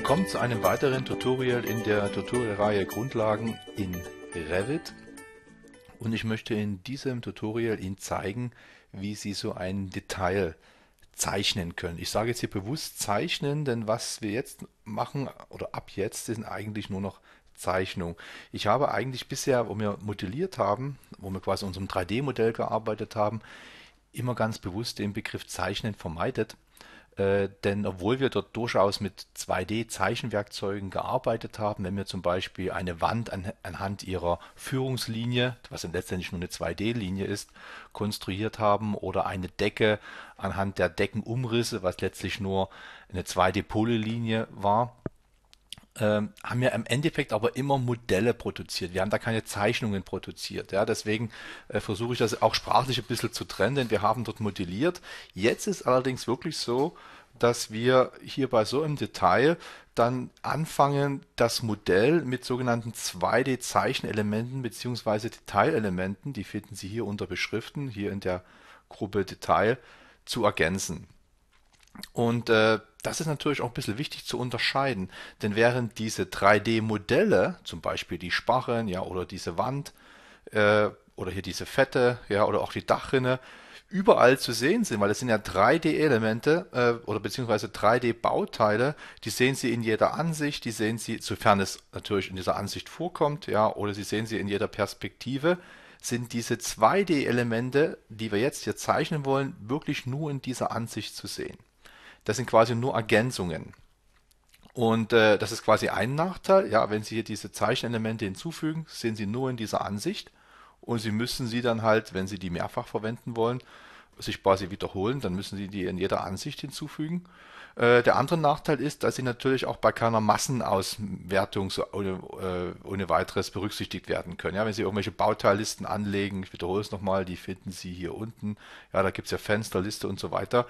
Willkommen zu einem weiteren Tutorial in der Tutorial-Reihe Grundlagen in Revit und ich möchte in diesem Tutorial Ihnen zeigen, wie Sie so ein Detail zeichnen können. Ich sage jetzt hier bewusst zeichnen, denn was wir jetzt machen oder ab jetzt sind eigentlich nur noch Zeichnung. Ich habe eigentlich bisher, wo wir modelliert haben, wo wir quasi unserem 3D-Modell gearbeitet haben, immer ganz bewusst den Begriff Zeichnen vermeidet äh, denn obwohl wir dort durchaus mit 2D-Zeichenwerkzeugen gearbeitet haben, wenn wir zum Beispiel eine Wand an, anhand ihrer Führungslinie, was letztendlich nur eine 2D-Linie ist, konstruiert haben oder eine Decke anhand der Deckenumrisse, was letztlich nur eine 2D-Polelinie war, ähm, haben ja im Endeffekt aber immer Modelle produziert. Wir haben da keine Zeichnungen produziert. Ja? Deswegen äh, versuche ich das auch sprachlich ein bisschen zu trennen, denn wir haben dort modelliert. Jetzt ist allerdings wirklich so, dass wir hierbei so im Detail dann anfangen, das Modell mit sogenannten 2D-Zeichenelementen bzw. Detailelementen, die finden Sie hier unter Beschriften, hier in der Gruppe Detail, zu ergänzen. Und äh, das ist natürlich auch ein bisschen wichtig zu unterscheiden, denn während diese 3D-Modelle, zum Beispiel die Sparren, ja, oder diese Wand, äh, oder hier diese Fette, ja, oder auch die Dachrinne, überall zu sehen sind, weil es sind ja 3D-Elemente äh, oder beziehungsweise 3D-Bauteile, die sehen Sie in jeder Ansicht, die sehen Sie, sofern es natürlich in dieser Ansicht vorkommt, ja, oder Sie sehen sie in jeder Perspektive, sind diese 2D-Elemente, die wir jetzt hier zeichnen wollen, wirklich nur in dieser Ansicht zu sehen. Das sind quasi nur Ergänzungen. Und äh, das ist quasi ein Nachteil. Ja, wenn Sie hier diese Zeichenelemente hinzufügen, sehen Sie nur in dieser Ansicht. Und Sie müssen sie dann halt, wenn Sie die mehrfach verwenden wollen, sich quasi wiederholen, dann müssen Sie die in jeder Ansicht hinzufügen. Äh, der andere Nachteil ist, dass Sie natürlich auch bei keiner Massenauswertung so ohne, äh, ohne weiteres berücksichtigt werden können. Ja, wenn Sie irgendwelche Bauteillisten anlegen, ich wiederhole es nochmal, die finden Sie hier unten. Ja, da gibt es ja Fensterliste und so weiter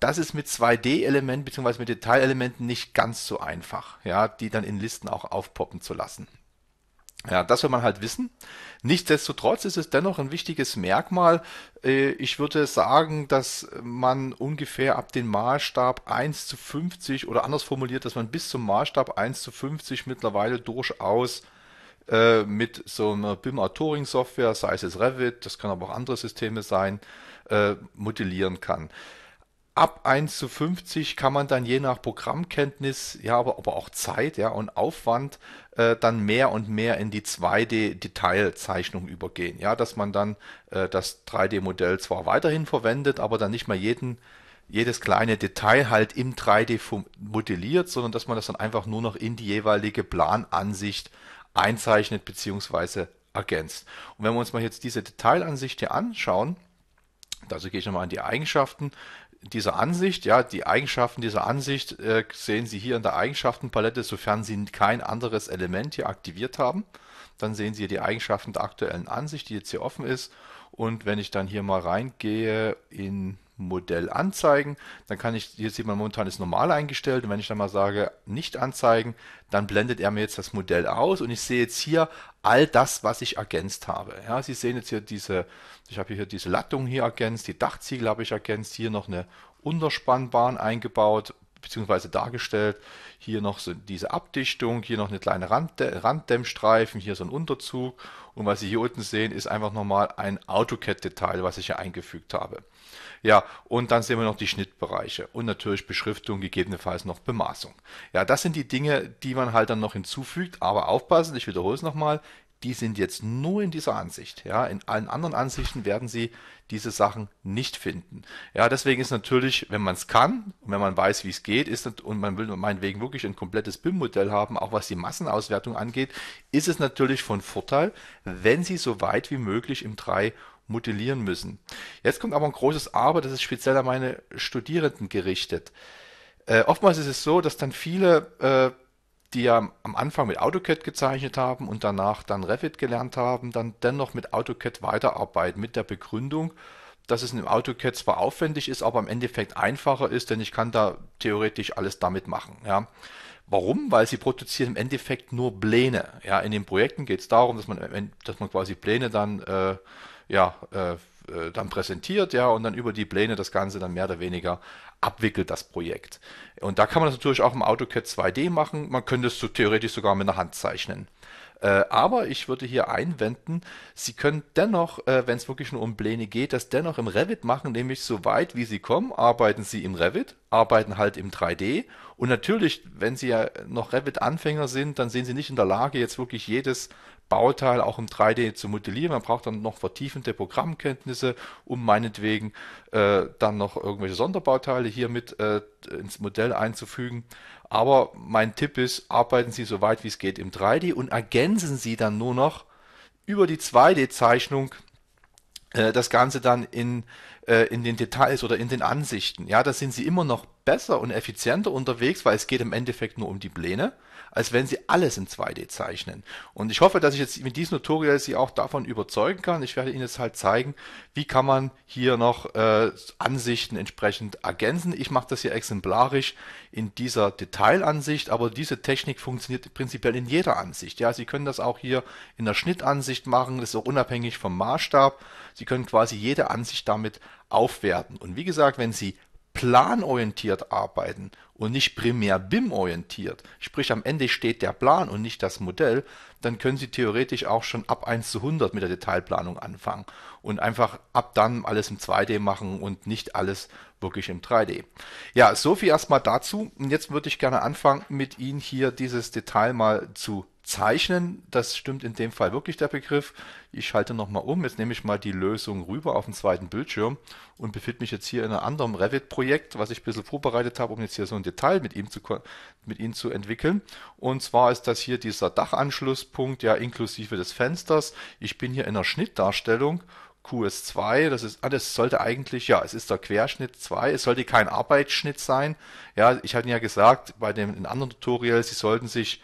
das ist mit 2D-Elementen bzw. mit Detailelementen nicht ganz so einfach, ja, die dann in Listen auch aufpoppen zu lassen. Ja, das will man halt wissen. Nichtsdestotrotz ist es dennoch ein wichtiges Merkmal. Äh, ich würde sagen, dass man ungefähr ab dem Maßstab 1 zu 50 oder anders formuliert, dass man bis zum Maßstab 1 zu 50 mittlerweile durchaus äh, mit so einer BIM-Autoring-Software, sei es Revit, das kann aber auch andere Systeme sein, äh, modellieren kann ab 1 zu 50 kann man dann je nach Programmkenntnis, ja, aber, aber auch Zeit ja, und Aufwand äh, dann mehr und mehr in die 2D-Detailzeichnung übergehen. Ja, dass man dann äh, das 3D-Modell zwar weiterhin verwendet, aber dann nicht mehr jeden, jedes kleine Detail halt im 3D modelliert, sondern dass man das dann einfach nur noch in die jeweilige Planansicht einzeichnet bzw. ergänzt. Und wenn wir uns mal jetzt diese Detailansicht hier anschauen, also gehe ich nochmal an die Eigenschaften dieser Ansicht, ja, die Eigenschaften dieser Ansicht äh, sehen Sie hier in der Eigenschaftenpalette, sofern Sie kein anderes Element hier aktiviert haben. Dann sehen Sie hier die Eigenschaften der aktuellen Ansicht, die jetzt hier offen ist. Und wenn ich dann hier mal reingehe in Modell anzeigen. Dann kann ich, hier sieht man momentan ist normal eingestellt und wenn ich dann mal sage nicht anzeigen, dann blendet er mir jetzt das Modell aus und ich sehe jetzt hier all das, was ich ergänzt habe. Ja, Sie sehen jetzt hier diese, ich habe hier diese Lattung hier ergänzt, die Dachziegel habe ich ergänzt, hier noch eine Unterspannbahn eingebaut, beziehungsweise dargestellt. Hier noch so diese Abdichtung, hier noch eine kleine Randdä Randdämmstreifen, hier so ein Unterzug. Und was Sie hier unten sehen, ist einfach nochmal ein AutoCAD-Detail, was ich hier eingefügt habe. Ja, und dann sehen wir noch die Schnittbereiche und natürlich Beschriftung, gegebenenfalls noch Bemaßung. Ja, das sind die Dinge, die man halt dann noch hinzufügt, aber aufpassen, ich wiederhole es nochmal, die sind jetzt nur in dieser Ansicht. Ja, in allen anderen Ansichten werden sie diese Sachen nicht finden. Ja, deswegen ist natürlich, wenn man es kann wenn man weiß, wie es geht, ist und man will meinetwegen wirklich ein komplettes BIM-Modell haben, auch was die Massenauswertung angeht, ist es natürlich von Vorteil, wenn sie so weit wie möglich im 3 modellieren müssen. Jetzt kommt aber ein großes Aber, das ist speziell an meine Studierenden gerichtet. Äh, oftmals ist es so, dass dann viele äh, die ja am Anfang mit AutoCAD gezeichnet haben und danach dann Revit gelernt haben, dann dennoch mit AutoCAD weiterarbeiten, mit der Begründung, dass es in AutoCAD zwar aufwendig ist, aber im Endeffekt einfacher ist, denn ich kann da theoretisch alles damit machen. Ja. Warum? Weil sie produzieren im Endeffekt nur Pläne. Ja, in den Projekten geht es darum, dass man, dass man quasi Pläne dann, äh, ja, äh, äh, dann präsentiert, ja, und dann über die Pläne das Ganze dann mehr oder weniger abwickelt das Projekt. Und da kann man das natürlich auch im AutoCAD 2D machen. Man könnte es so theoretisch sogar mit einer Hand zeichnen. Äh, aber ich würde hier einwenden, Sie können dennoch, äh, wenn es wirklich nur um Pläne geht, das dennoch im Revit machen, nämlich so weit wie Sie kommen, arbeiten Sie im Revit, arbeiten halt im 3D. Und natürlich, wenn Sie ja noch Revit-Anfänger sind, dann sind Sie nicht in der Lage, jetzt wirklich jedes Bauteil auch im 3D zu modellieren. Man braucht dann noch vertiefende Programmkenntnisse, um meinetwegen äh, dann noch irgendwelche Sonderbauteile hier mit äh, ins Modell einzufügen. Aber mein Tipp ist, arbeiten Sie so weit wie es geht im 3D und ergänzen Sie dann nur noch über die 2D-Zeichnung äh, das Ganze dann in, äh, in den Details oder in den Ansichten. Ja, da sind Sie immer noch besser und effizienter unterwegs, weil es geht im Endeffekt nur um die Pläne als wenn sie alles in 2D zeichnen. Und ich hoffe, dass ich jetzt mit diesem Tutorial Sie auch davon überzeugen kann. Ich werde Ihnen jetzt halt zeigen, wie kann man hier noch äh, Ansichten entsprechend ergänzen. Ich mache das hier exemplarisch in dieser Detailansicht, aber diese Technik funktioniert prinzipiell in jeder Ansicht. Ja, Sie können das auch hier in der Schnittansicht machen, das ist auch unabhängig vom Maßstab. Sie können quasi jede Ansicht damit aufwerten. Und wie gesagt, wenn Sie planorientiert arbeiten und nicht primär BIM-orientiert, sprich am Ende steht der Plan und nicht das Modell, dann können Sie theoretisch auch schon ab 1 zu 100 mit der Detailplanung anfangen und einfach ab dann alles im 2D machen und nicht alles wirklich im 3D. Ja, so viel erstmal dazu. Und jetzt würde ich gerne anfangen, mit Ihnen hier dieses Detail mal zu Zeichnen, das stimmt in dem Fall wirklich der Begriff. Ich schalte nochmal um. Jetzt nehme ich mal die Lösung rüber auf den zweiten Bildschirm und befinde mich jetzt hier in einem anderen Revit-Projekt, was ich ein bisschen vorbereitet habe, um jetzt hier so ein Detail mit ihm zu, mit Ihnen zu entwickeln. Und zwar ist das hier dieser Dachanschlusspunkt, ja, inklusive des Fensters. Ich bin hier in der Schnittdarstellung QS2, das ist, ah, das sollte eigentlich, ja, es ist der Querschnitt 2, es sollte kein Arbeitsschnitt sein. Ja, ich hatte ja gesagt, bei dem, in anderen Tutorials, Sie sollten sich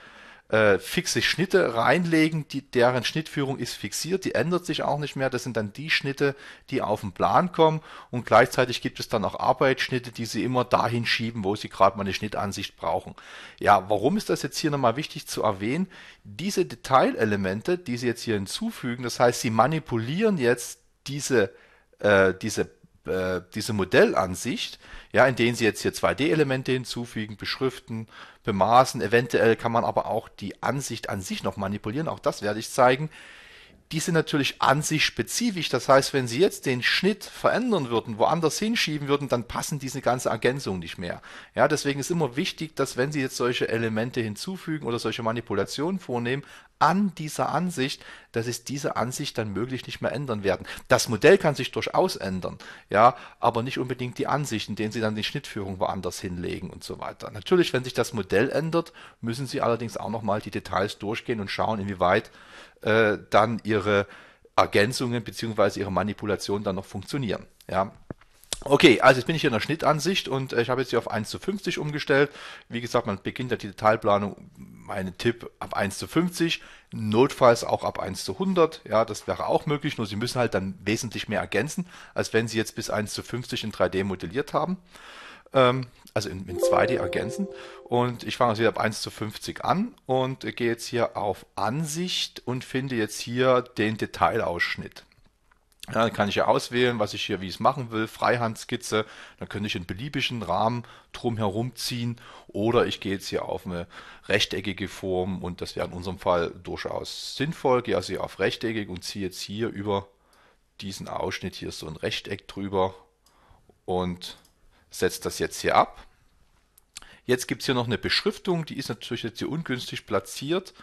äh, fixe Schnitte reinlegen, die, deren Schnittführung ist fixiert, die ändert sich auch nicht mehr. Das sind dann die Schnitte, die auf den Plan kommen und gleichzeitig gibt es dann auch Arbeitsschnitte, die sie immer dahin schieben, wo sie gerade mal eine Schnittansicht brauchen. Ja, warum ist das jetzt hier nochmal wichtig zu erwähnen? Diese Detailelemente, die sie jetzt hier hinzufügen, das heißt, sie manipulieren jetzt diese, äh, diese äh, diese Modellansicht, ja, in denen sie jetzt hier 2D-Elemente hinzufügen, beschriften, bemaßen. Eventuell kann man aber auch die Ansicht an sich noch manipulieren. Auch das werde ich zeigen die sind natürlich an sich spezifisch. Das heißt, wenn sie jetzt den Schnitt verändern würden, woanders hinschieben würden, dann passen diese ganze Ergänzung nicht mehr. Ja, deswegen ist immer wichtig, dass wenn sie jetzt solche Elemente hinzufügen oder solche Manipulationen vornehmen, an dieser Ansicht, dass es diese Ansicht dann möglich nicht mehr ändern werden. Das Modell kann sich durchaus ändern, ja, aber nicht unbedingt die Ansicht, in denen sie dann die Schnittführung woanders hinlegen und so weiter. Natürlich, wenn sich das Modell ändert, müssen sie allerdings auch nochmal die Details durchgehen und schauen, inwieweit äh, dann ihre Ergänzungen bzw. ihre Manipulationen dann noch funktionieren. Ja. Okay, also jetzt bin ich hier in der Schnittansicht und äh, ich habe jetzt hier auf 1 zu 50 umgestellt. Wie gesagt, man beginnt ja die Detailplanung, mein Tipp, ab 1 zu 50, notfalls auch ab 1 zu 100. Ja, das wäre auch möglich, nur Sie müssen halt dann wesentlich mehr ergänzen, als wenn Sie jetzt bis 1 zu 50 in 3D modelliert haben. Ähm, also in, in 2D ergänzen. Und ich fange jetzt wieder ab 1 zu 50 an und gehe jetzt hier auf Ansicht und finde jetzt hier den Detailausschnitt. Ja, dann kann ich ja auswählen, was ich hier, wie ich es machen will. Freihandskizze. Dann könnte ich einen beliebigen Rahmen drum herum ziehen. Oder ich gehe jetzt hier auf eine rechteckige Form. Und das wäre in unserem Fall durchaus sinnvoll. Gehe also hier auf rechteckig und ziehe jetzt hier über diesen Ausschnitt hier so ein Rechteck drüber. Und setze das jetzt hier ab. Jetzt gibt es hier noch eine Beschriftung, die ist natürlich jetzt hier ungünstig platziert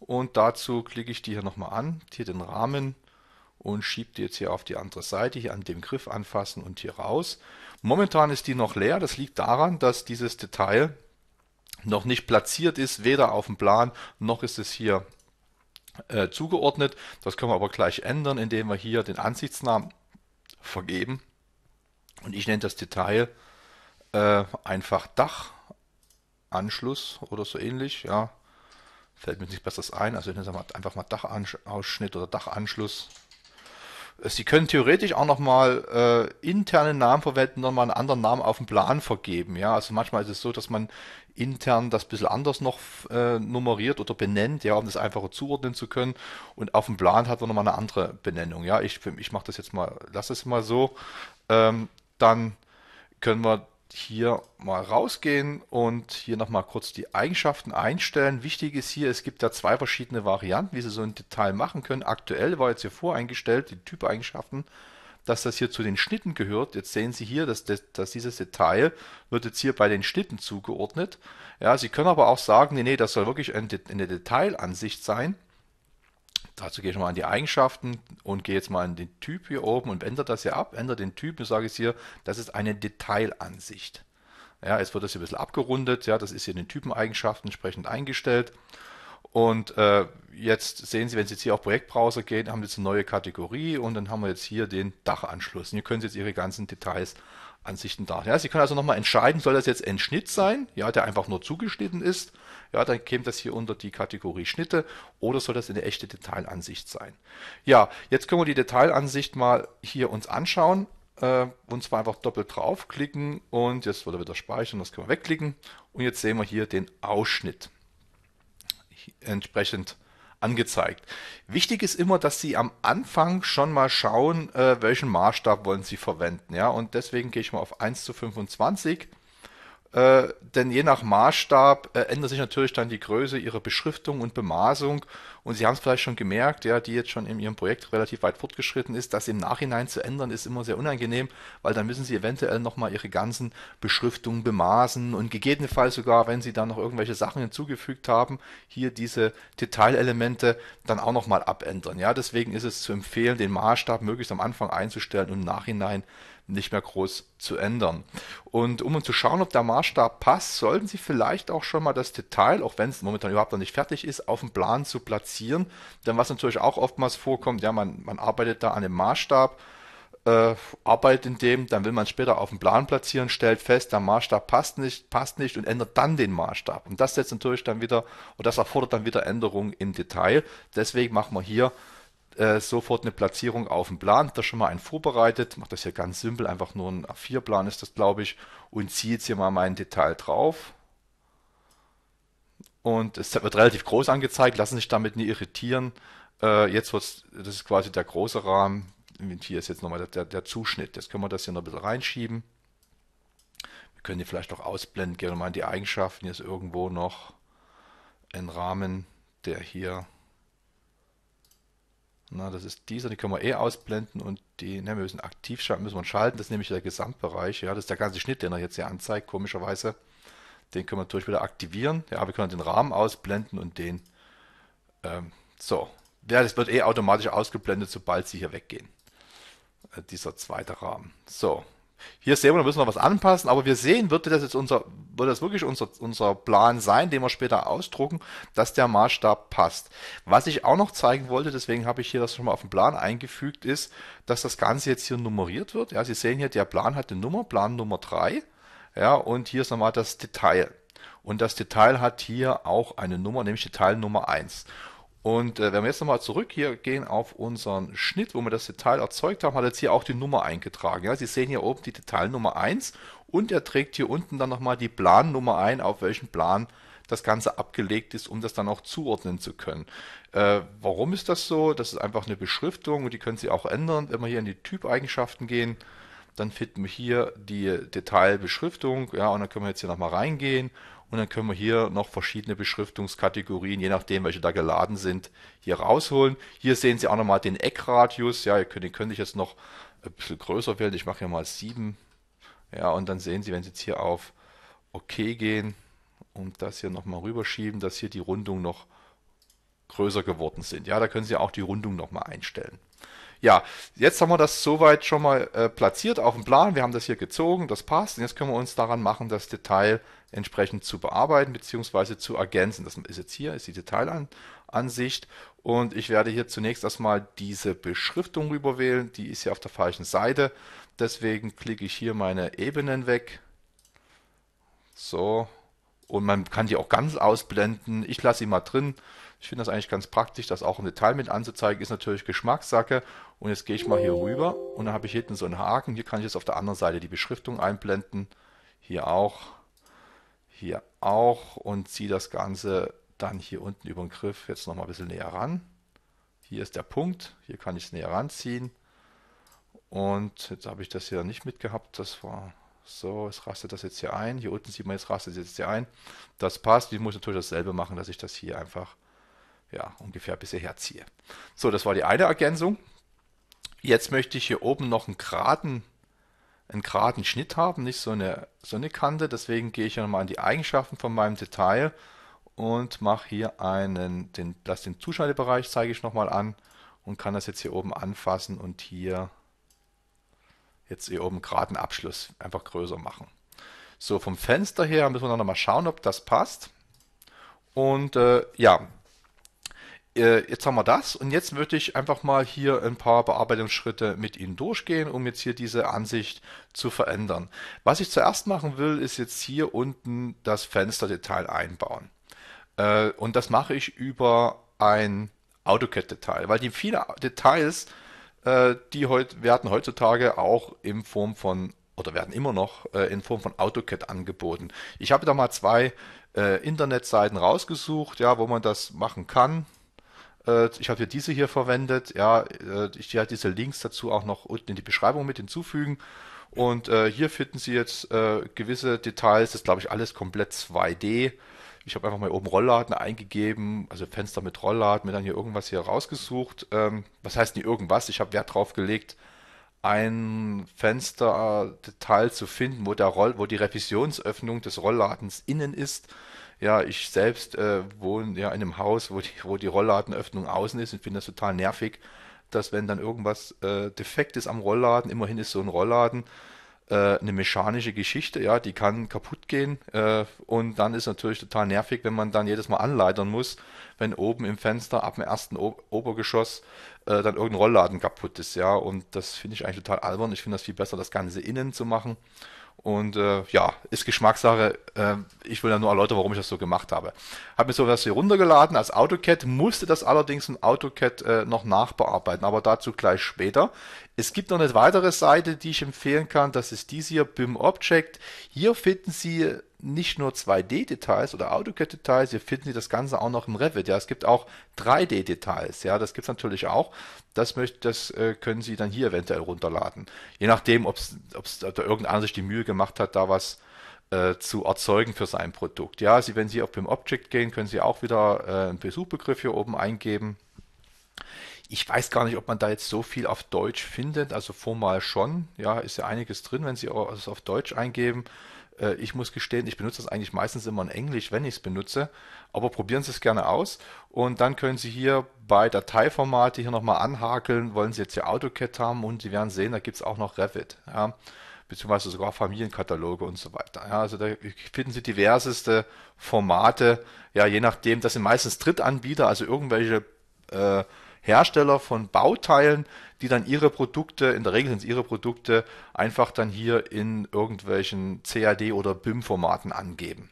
und dazu klicke ich die hier nochmal an, hier den Rahmen und schiebe die jetzt hier auf die andere Seite, hier an dem Griff anfassen und hier raus. Momentan ist die noch leer, das liegt daran, dass dieses Detail noch nicht platziert ist, weder auf dem Plan noch ist es hier äh, zugeordnet. Das können wir aber gleich ändern, indem wir hier den Ansichtsnamen vergeben und ich nenne das Detail äh, einfach Dach, Anschluss oder so ähnlich, ja. Fällt mir nicht besseres ein, also ich nenne mal, einfach mal Dachausschnitt oder Dachanschluss. Äh, Sie können theoretisch auch nochmal äh, interne Namen verwenden, nochmal einen anderen Namen auf den Plan vergeben. Ja, also manchmal ist es so, dass man intern das ein bisschen anders noch äh, nummeriert oder benennt, ja, um das einfacher zuordnen zu können. Und auf dem Plan hat man nochmal eine andere Benennung. Ja, ich, ich mache das jetzt mal, lass es mal so. Ähm, dann können wir hier mal rausgehen und hier nochmal kurz die Eigenschaften einstellen. Wichtig ist hier, es gibt da zwei verschiedene Varianten, wie Sie so ein Detail machen können. Aktuell war jetzt hier voreingestellt, die Typeigenschaften, dass das hier zu den Schnitten gehört. Jetzt sehen Sie hier, dass, dass dieses Detail wird jetzt hier bei den Schnitten zugeordnet. Ja, Sie können aber auch sagen, nee, nee, das soll wirklich eine, eine Detailansicht sein dazu gehe ich mal an die Eigenschaften und gehe jetzt mal an den Typ hier oben und ändere das hier ab, ändere den Typ und sage jetzt hier, das ist eine Detailansicht. Ja, jetzt wird das hier ein bisschen abgerundet, ja, das ist hier in den Typeneigenschaften entsprechend eingestellt. Und äh, jetzt sehen Sie, wenn Sie jetzt hier auf Projektbrowser gehen, haben Sie jetzt eine neue Kategorie und dann haben wir jetzt hier den Dachanschluss. Und hier können Sie jetzt Ihre ganzen Details, Ansichten Ja, Sie können also nochmal entscheiden, soll das jetzt ein Schnitt sein, ja, der einfach nur zugeschnitten ist ja, dann käme das hier unter die Kategorie Schnitte oder soll das eine echte Detailansicht sein. Ja, jetzt können wir die Detailansicht mal hier uns anschauen äh, und zwar einfach doppelt draufklicken und jetzt wird er wieder speichern, das können wir wegklicken und jetzt sehen wir hier den Ausschnitt entsprechend angezeigt. Wichtig ist immer, dass Sie am Anfang schon mal schauen, äh, welchen Maßstab wollen Sie verwenden. Ja? Und deswegen gehe ich mal auf 1 zu 25 äh, denn je nach Maßstab äh, ändert sich natürlich dann die Größe ihrer Beschriftung und Bemaßung. Und Sie haben es vielleicht schon gemerkt, ja, die jetzt schon in Ihrem Projekt relativ weit fortgeschritten ist, das im Nachhinein zu ändern, ist immer sehr unangenehm, weil dann müssen Sie eventuell nochmal Ihre ganzen Beschriftungen bemaßen und gegebenenfalls sogar, wenn Sie da noch irgendwelche Sachen hinzugefügt haben, hier diese Detailelemente dann auch nochmal abändern. Ja, deswegen ist es zu empfehlen, den Maßstab möglichst am Anfang einzustellen und im Nachhinein nicht mehr groß zu ändern. Und um zu schauen, ob der Maßstab passt, sollten Sie vielleicht auch schon mal das Detail, auch wenn es momentan überhaupt noch nicht fertig ist, auf dem Plan zu platzieren. Denn was natürlich auch oftmals vorkommt, ja, man, man arbeitet da an dem Maßstab, äh, arbeitet in dem, dann will man es später auf dem Plan platzieren, stellt fest, der Maßstab passt nicht, passt nicht und ändert dann den Maßstab. Und das setzt natürlich dann wieder, und das erfordert dann wieder Änderungen im Detail. Deswegen machen wir hier äh, sofort eine Platzierung auf dem Plan, da schon mal einen vorbereitet, macht das hier ganz simpel, einfach nur ein A4-Plan ist das, glaube ich, und ziehe jetzt hier mal mein Detail drauf. Und es wird relativ groß angezeigt, lassen sich damit nie irritieren. Äh, jetzt wird das ist quasi der große Rahmen, und hier ist jetzt nochmal der, der Zuschnitt. Jetzt können wir das hier noch ein bisschen reinschieben. Wir können hier vielleicht noch ausblenden, gehen wir mal in die Eigenschaften. Hier ist irgendwo noch ein Rahmen, der hier na, das ist dieser, die können wir eh ausblenden und die, ne, wir müssen aktiv schalten, müssen wir schalten, das ist nämlich der Gesamtbereich, ja, das ist der ganze Schnitt, den er jetzt hier anzeigt, komischerweise. Den können wir natürlich wieder aktivieren, ja, wir können den Rahmen ausblenden und den, ähm, so. Ja, das wird eh automatisch ausgeblendet, sobald sie hier weggehen. Äh, dieser zweite Rahmen. So. Hier sehen wir, da müssen wir was anpassen, aber wir sehen, wird das jetzt unser wird das wirklich unser, unser Plan sein, den wir später ausdrucken, dass der Maßstab passt. Was ich auch noch zeigen wollte, deswegen habe ich hier das schon mal auf den Plan eingefügt, ist, dass das Ganze jetzt hier nummeriert wird. Ja, Sie sehen hier, der Plan hat eine Nummer, Plan Nummer 3. Ja, und hier ist nochmal das Detail. Und das Detail hat hier auch eine Nummer, nämlich Detail Nummer 1. Und äh, wenn wir jetzt nochmal zurück hier gehen auf unseren Schnitt, wo wir das Detail erzeugt haben, hat jetzt hier auch die Nummer eingetragen. Ja? Sie sehen hier oben die Detailnummer 1 und er trägt hier unten dann nochmal die Plannummer ein, auf welchen Plan das Ganze abgelegt ist, um das dann auch zuordnen zu können. Äh, warum ist das so? Das ist einfach eine Beschriftung und die können Sie auch ändern. Wenn wir hier in die Typeigenschaften gehen, dann finden wir hier die Detailbeschriftung. Ja, und dann können wir jetzt hier nochmal reingehen und dann können wir hier noch verschiedene Beschriftungskategorien, je nachdem, welche da geladen sind, hier rausholen. Hier sehen Sie auch nochmal den Eckradius. Ja, den könnte ich jetzt noch ein bisschen größer wählen. Ich mache hier mal 7. Ja, und dann sehen Sie, wenn Sie jetzt hier auf OK gehen und das hier nochmal rüberschieben, dass hier die Rundung noch größer geworden sind. Ja, da können Sie auch die Rundung nochmal einstellen. Ja, jetzt haben wir das soweit schon mal äh, platziert auf dem Plan. Wir haben das hier gezogen, das passt. Und jetzt können wir uns daran machen, das Detail entsprechend zu bearbeiten bzw. zu ergänzen. Das ist jetzt hier, ist die Detailansicht. Und ich werde hier zunächst erstmal diese Beschriftung rüberwählen. Die ist hier auf der falschen Seite. Deswegen klicke ich hier meine Ebenen weg. So. Und man kann die auch ganz ausblenden. Ich lasse sie mal drin. Ich finde das eigentlich ganz praktisch, das auch im Detail mit anzuzeigen, ist natürlich Geschmackssacke. Und jetzt gehe ich mal hier rüber und dann habe ich hinten so einen Haken. Hier kann ich jetzt auf der anderen Seite die Beschriftung einblenden. Hier auch, hier auch und ziehe das Ganze dann hier unten über den Griff jetzt nochmal ein bisschen näher ran. Hier ist der Punkt, hier kann ich es näher ranziehen. Und jetzt habe ich das hier nicht mitgehabt, das war so, Jetzt rastet das jetzt hier ein. Hier unten sieht man, jetzt rastet es jetzt hier ein. Das passt. Ich muss natürlich dasselbe machen, dass ich das hier einfach ja, ungefähr bis hierher ziehe. So, das war die eine Ergänzung. Jetzt möchte ich hier oben noch einen geraden, einen geraden Schnitt haben, nicht so eine, so eine Kante. Deswegen gehe ich hier nochmal an die Eigenschaften von meinem Detail und mache hier einen, den, das den Zuschneidebereich zeige ich nochmal an und kann das jetzt hier oben anfassen und hier jetzt hier oben geraden Abschluss einfach größer machen. So, vom Fenster her müssen wir nochmal schauen, ob das passt. Und äh, ja, äh, jetzt haben wir das und jetzt würde ich einfach mal hier ein paar Bearbeitungsschritte mit Ihnen durchgehen, um jetzt hier diese Ansicht zu verändern. Was ich zuerst machen will, ist jetzt hier unten das Fensterdetail einbauen. Äh, und das mache ich über ein AutoCAD-Detail, weil die vielen Details, äh, die heute werden heutzutage auch in Form von oder werden immer noch in Form von AutoCAD angeboten. Ich habe da mal zwei Internetseiten rausgesucht, ja, wo man das machen kann. Äh, ich habe hier diese hier verwendet. Ja, äh, ich werde halt diese Links dazu auch noch unten in die Beschreibung mit hinzufügen. Und äh, hier finden Sie jetzt äh, gewisse Details. Das ist, glaube ich, alles komplett 2D. Ich habe einfach mal oben Rollladen eingegeben, also Fenster mit Rollladen, mir dann hier irgendwas hier rausgesucht. Ähm, was heißt nicht irgendwas? Ich habe Wert drauf gelegt, ein Fensterdetail äh, zu finden, wo, der Roll wo die Revisionsöffnung des Rollladens innen ist. Ja, ich selbst äh, wohne ja in einem Haus, wo die, wo die Rollladenöffnung außen ist und finde das total nervig, dass wenn dann irgendwas äh, defekt ist am Rollladen, immerhin ist so ein Rollladen äh, eine mechanische Geschichte, ja, die kann kaputt gehen äh, und dann ist natürlich total nervig, wenn man dann jedes Mal anleitern muss, wenn oben im Fenster ab dem ersten o Obergeschoss äh, dann irgendein Rollladen kaputt ist, ja, und das finde ich eigentlich total albern. Ich finde das viel besser, das Ganze innen zu machen und äh, ja, ist Geschmackssache. Äh, ich will ja nur erläutern, warum ich das so gemacht habe. Habe mir sowas hier runtergeladen als AutoCAD, musste das allerdings in AutoCAD äh, noch nachbearbeiten, aber dazu gleich später. Es gibt noch eine weitere Seite, die ich empfehlen kann. Das ist diese hier, BIM Object. Hier finden Sie nicht nur 2D-Details oder AutoCAD-Details, hier finden Sie das Ganze auch noch im Revit. Ja, es gibt auch 3D-Details. Ja, das gibt es natürlich auch. Das, möchte, das äh, können Sie dann hier eventuell runterladen. Je nachdem, ob es da irgendeiner sich die Mühe gemacht hat, da was äh, zu erzeugen für sein Produkt. Ja, Sie, wenn Sie auf BIM Object gehen, können Sie auch wieder äh, einen Besuchbegriff hier oben eingeben ich weiß gar nicht, ob man da jetzt so viel auf Deutsch findet. Also formal schon. Ja, ist ja einiges drin, wenn Sie es auf Deutsch eingeben. Äh, ich muss gestehen, ich benutze das eigentlich meistens immer in Englisch, wenn ich es benutze. Aber probieren Sie es gerne aus. Und dann können Sie hier bei Dateiformate hier nochmal anhakeln. Wollen Sie jetzt hier AutoCAD haben? Und Sie werden sehen, da gibt es auch noch Revit. Ja, beziehungsweise sogar Familienkataloge und so weiter. Ja, also da finden Sie diverseste Formate. Ja, je nachdem, das sind meistens Drittanbieter, also irgendwelche äh, Hersteller von Bauteilen, die dann ihre Produkte, in der Regel sind es ihre Produkte, einfach dann hier in irgendwelchen CAD- oder BIM-Formaten angeben.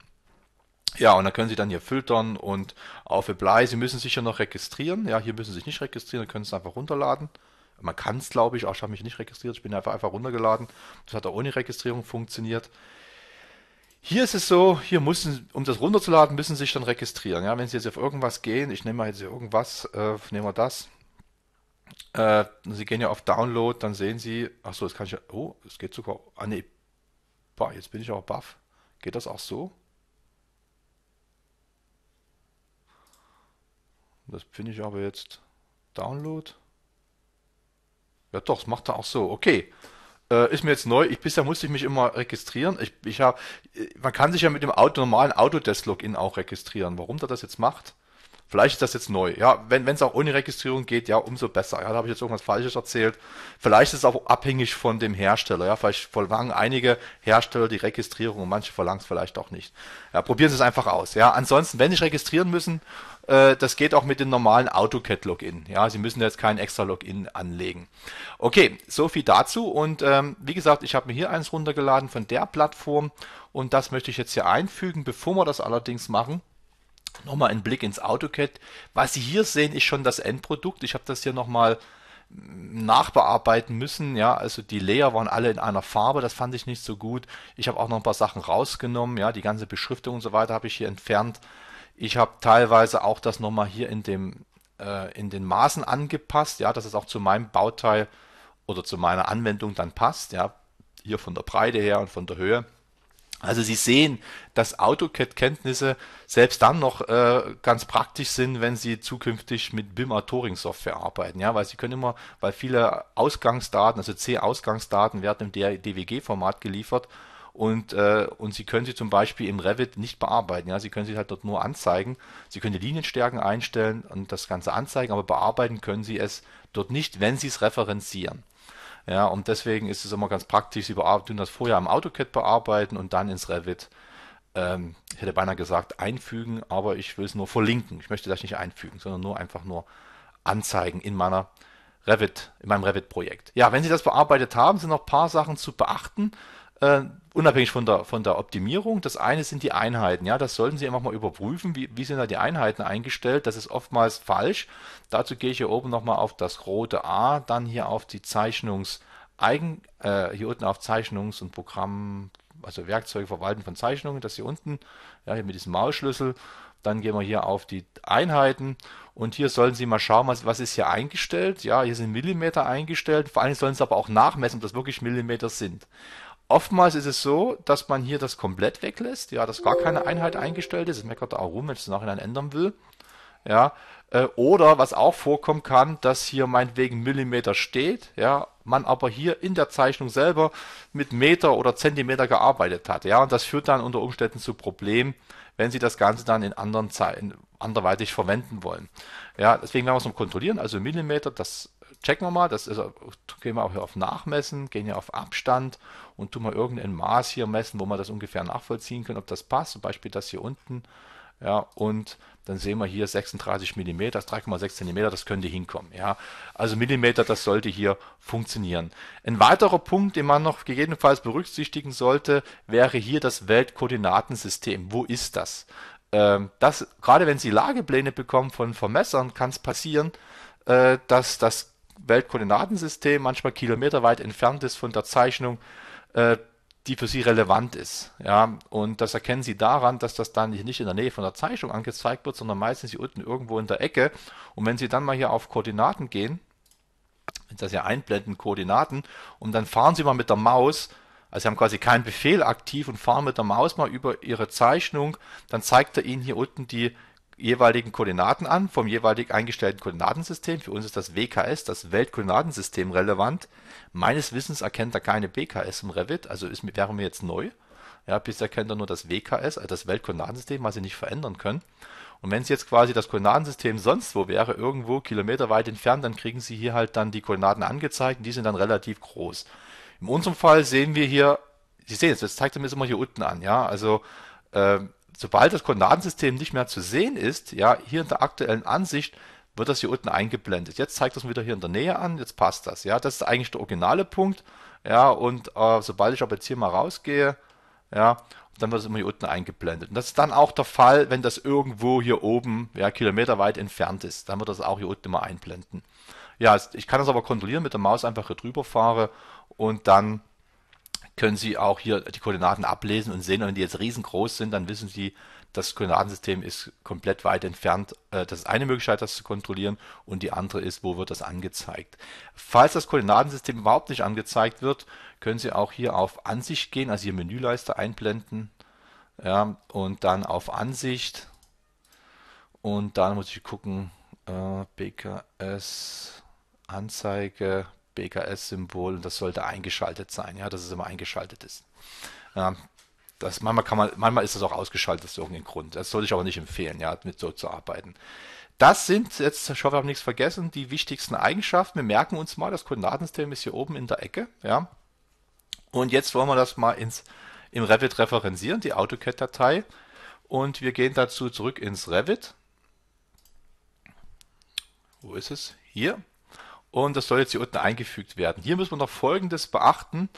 Ja, und dann können Sie dann hier filtern und auf Apply. Sie müssen sich ja noch registrieren. Ja, hier müssen Sie sich nicht registrieren, dann können Sie es einfach runterladen. Man kann es, glaube ich, auch ich habe mich nicht registriert, ich bin einfach, einfach runtergeladen. Das hat auch ohne Registrierung funktioniert. Hier ist es so, hier müssen, um das runterzuladen, müssen Sie sich dann registrieren. Ja, wenn Sie jetzt auf irgendwas gehen, ich nehme mal jetzt irgendwas, äh, nehmen wir das. Äh, Sie gehen ja auf Download, dann sehen Sie, ach so, das kann ich, ja, oh, es geht sogar, ah ne, jetzt bin ich auch baff. Geht das auch so? Das finde ich aber jetzt Download. Ja doch, das macht er auch so. Okay. Äh, ist mir jetzt neu. Ich, bisher musste ich mich immer registrieren. Ich, ich hab, äh, man kann sich ja mit dem Auto, normalen Autodesk-Login auch registrieren. Warum der das jetzt macht? Vielleicht ist das jetzt neu. Ja, wenn es auch ohne Registrierung geht, ja, umso besser. Ja, da habe ich jetzt irgendwas Falsches erzählt. Vielleicht ist es auch abhängig von dem Hersteller. Ja, vielleicht verlangen einige Hersteller die Registrierung und manche verlangen es vielleicht auch nicht. Ja, probieren Sie es einfach aus. Ja, ansonsten, wenn nicht registrieren müssen äh, das geht auch mit dem normalen AutoCAD-Login. Ja, Sie müssen jetzt kein extra Login anlegen. Okay, so viel dazu. Und ähm, wie gesagt, ich habe mir hier eins runtergeladen von der Plattform und das möchte ich jetzt hier einfügen. Bevor wir das allerdings machen, nochmal einen Blick ins AutoCAD. Was Sie hier sehen, ist schon das Endprodukt. Ich habe das hier nochmal nachbearbeiten müssen. Ja, also die Layer waren alle in einer Farbe, das fand ich nicht so gut. Ich habe auch noch ein paar Sachen rausgenommen, ja, die ganze Beschriftung und so weiter habe ich hier entfernt. Ich habe teilweise auch das nochmal hier in, dem, äh, in den Maßen angepasst, ja, dass es auch zu meinem Bauteil oder zu meiner Anwendung dann passt, ja, hier von der Breite her und von der Höhe. Also Sie sehen, dass AutoCAD-Kenntnisse selbst dann noch äh, ganz praktisch sind, wenn Sie zukünftig mit BIM Autoring Software arbeiten, ja, weil Sie können immer, weil viele Ausgangsdaten, also C-Ausgangsdaten werden im DWG-Format geliefert und, äh, und Sie können sie zum Beispiel im Revit nicht bearbeiten. Ja? Sie können sie halt dort nur anzeigen. Sie können die Linienstärken einstellen und das Ganze anzeigen, aber bearbeiten können Sie es dort nicht, wenn Sie es referenzieren. Ja, und deswegen ist es immer ganz praktisch, Sie tun das vorher im AutoCAD bearbeiten und dann ins Revit ich ähm, hätte beinahe gesagt einfügen, aber ich will es nur verlinken. Ich möchte das nicht einfügen, sondern nur einfach nur anzeigen in meiner Revit, in meinem Revit-Projekt. Ja, wenn Sie das bearbeitet haben, sind noch ein paar Sachen zu beachten äh, unabhängig von der, von der Optimierung. Das eine sind die Einheiten. Ja, das sollten Sie einfach mal überprüfen. Wie, wie sind da die Einheiten eingestellt? Das ist oftmals falsch. Dazu gehe ich hier oben nochmal auf das rote A, dann hier auf die Zeichnungs- Eigen, äh, hier unten auf Zeichnungs- und Programm, also Werkzeuge verwalten von Zeichnungen, das hier unten, ja, hier mit diesem Mausschlüssel. Dann gehen wir hier auf die Einheiten und hier sollen Sie mal schauen, was, was ist hier eingestellt. Ja, hier sind Millimeter eingestellt. Vor allem sollen Sie aber auch nachmessen, ob das wirklich Millimeter sind. Oftmals ist es so, dass man hier das komplett weglässt, ja, dass gar keine Einheit eingestellt ist. Das meckert auch rum, wenn es nachher ändern will. Ja, äh, oder was auch vorkommen kann, dass hier meinetwegen Millimeter steht, ja, man aber hier in der Zeichnung selber mit Meter oder Zentimeter gearbeitet hat. Ja, und das führt dann unter Umständen zu Problemen, wenn Sie das Ganze dann in anderen Zeiten anderweitig verwenden wollen. Ja, deswegen werden wir es noch kontrollieren, also Millimeter, das checken wir mal, das ist, gehen wir auch hier auf Nachmessen, gehen hier auf Abstand und tun mal irgendein Maß hier messen, wo man das ungefähr nachvollziehen können, ob das passt. Zum Beispiel das hier unten. Ja, und dann sehen wir hier 36 mm, 3,6 cm, das könnte hinkommen. Ja, also Millimeter, das sollte hier funktionieren. Ein weiterer Punkt, den man noch gegebenenfalls berücksichtigen sollte, wäre hier das Weltkoordinatensystem. Wo ist das? Ähm, das gerade wenn Sie Lagepläne bekommen von Vermessern, kann es passieren, äh, dass das Weltkoordinatensystem manchmal kilometerweit entfernt ist von der Zeichnung äh, die für sie relevant ist. Ja, und das erkennen sie daran, dass das dann nicht in der Nähe von der Zeichnung angezeigt wird, sondern meistens hier unten irgendwo in der Ecke. Und wenn sie dann mal hier auf Koordinaten gehen, wenn sie das hier einblenden, Koordinaten, und dann fahren sie mal mit der Maus, also sie haben quasi keinen Befehl aktiv und fahren mit der Maus mal über ihre Zeichnung, dann zeigt er ihnen hier unten die jeweiligen Koordinaten an, vom jeweilig eingestellten Koordinatensystem. Für uns ist das WKS, das Weltkoordinatensystem, relevant. Meines Wissens erkennt er keine BKS im Revit, also ist, wäre mir jetzt neu. Ja, bisher kennt er nur das WKS, also das Weltkoordinatensystem, was sie nicht verändern können. Und wenn es jetzt quasi das Koordinatensystem sonst wo wäre, irgendwo kilometerweit entfernt, dann kriegen sie hier halt dann die Koordinaten angezeigt und die sind dann relativ groß. In unserem Fall sehen wir hier, Sie sehen es, das zeigt er mir jetzt immer hier unten an, ja, also äh, sobald das Koordinatensystem nicht mehr zu sehen ist, ja, hier in der aktuellen Ansicht wird das hier unten eingeblendet. Jetzt zeigt das wieder hier in der Nähe an, jetzt passt das. Ja, das ist eigentlich der originale Punkt. Ja, und äh, sobald ich aber jetzt hier mal rausgehe, ja, dann wird es immer hier unten eingeblendet. Und das ist dann auch der Fall, wenn das irgendwo hier oben, ja, kilometerweit entfernt ist. Dann wird das auch hier unten immer einblenden. Ja, ich kann das aber kontrollieren mit der Maus einfach hier drüber fahre und dann können Sie auch hier die Koordinaten ablesen und sehen, wenn die jetzt riesengroß sind, dann wissen Sie, das Koordinatensystem ist komplett weit entfernt. Äh, das ist eine Möglichkeit, das zu kontrollieren. Und die andere ist, wo wird das angezeigt? Falls das Koordinatensystem überhaupt nicht angezeigt wird, können Sie auch hier auf Ansicht gehen, also hier Menüleiste einblenden. Ja, und dann auf Ansicht. Und dann muss ich gucken, äh, BKS Anzeige, BKS-Symbol. Und das sollte eingeschaltet sein, ja, dass es immer eingeschaltet ist. Das, manchmal, kann man, manchmal ist das auch ausgeschaltet aus irgendeinem Grund. Das sollte ich aber nicht empfehlen, ja, mit so zu arbeiten. Das sind, jetzt ich hoffe, ich habe nichts vergessen, die wichtigsten Eigenschaften. Wir merken uns mal, das Koordinatensystem ist hier oben in der Ecke. Ja. Und jetzt wollen wir das mal ins, im Revit referenzieren, die AutoCAD-Datei. Und wir gehen dazu zurück ins Revit. Wo ist es? Hier. Und das soll jetzt hier unten eingefügt werden. Hier müssen wir noch Folgendes beachten.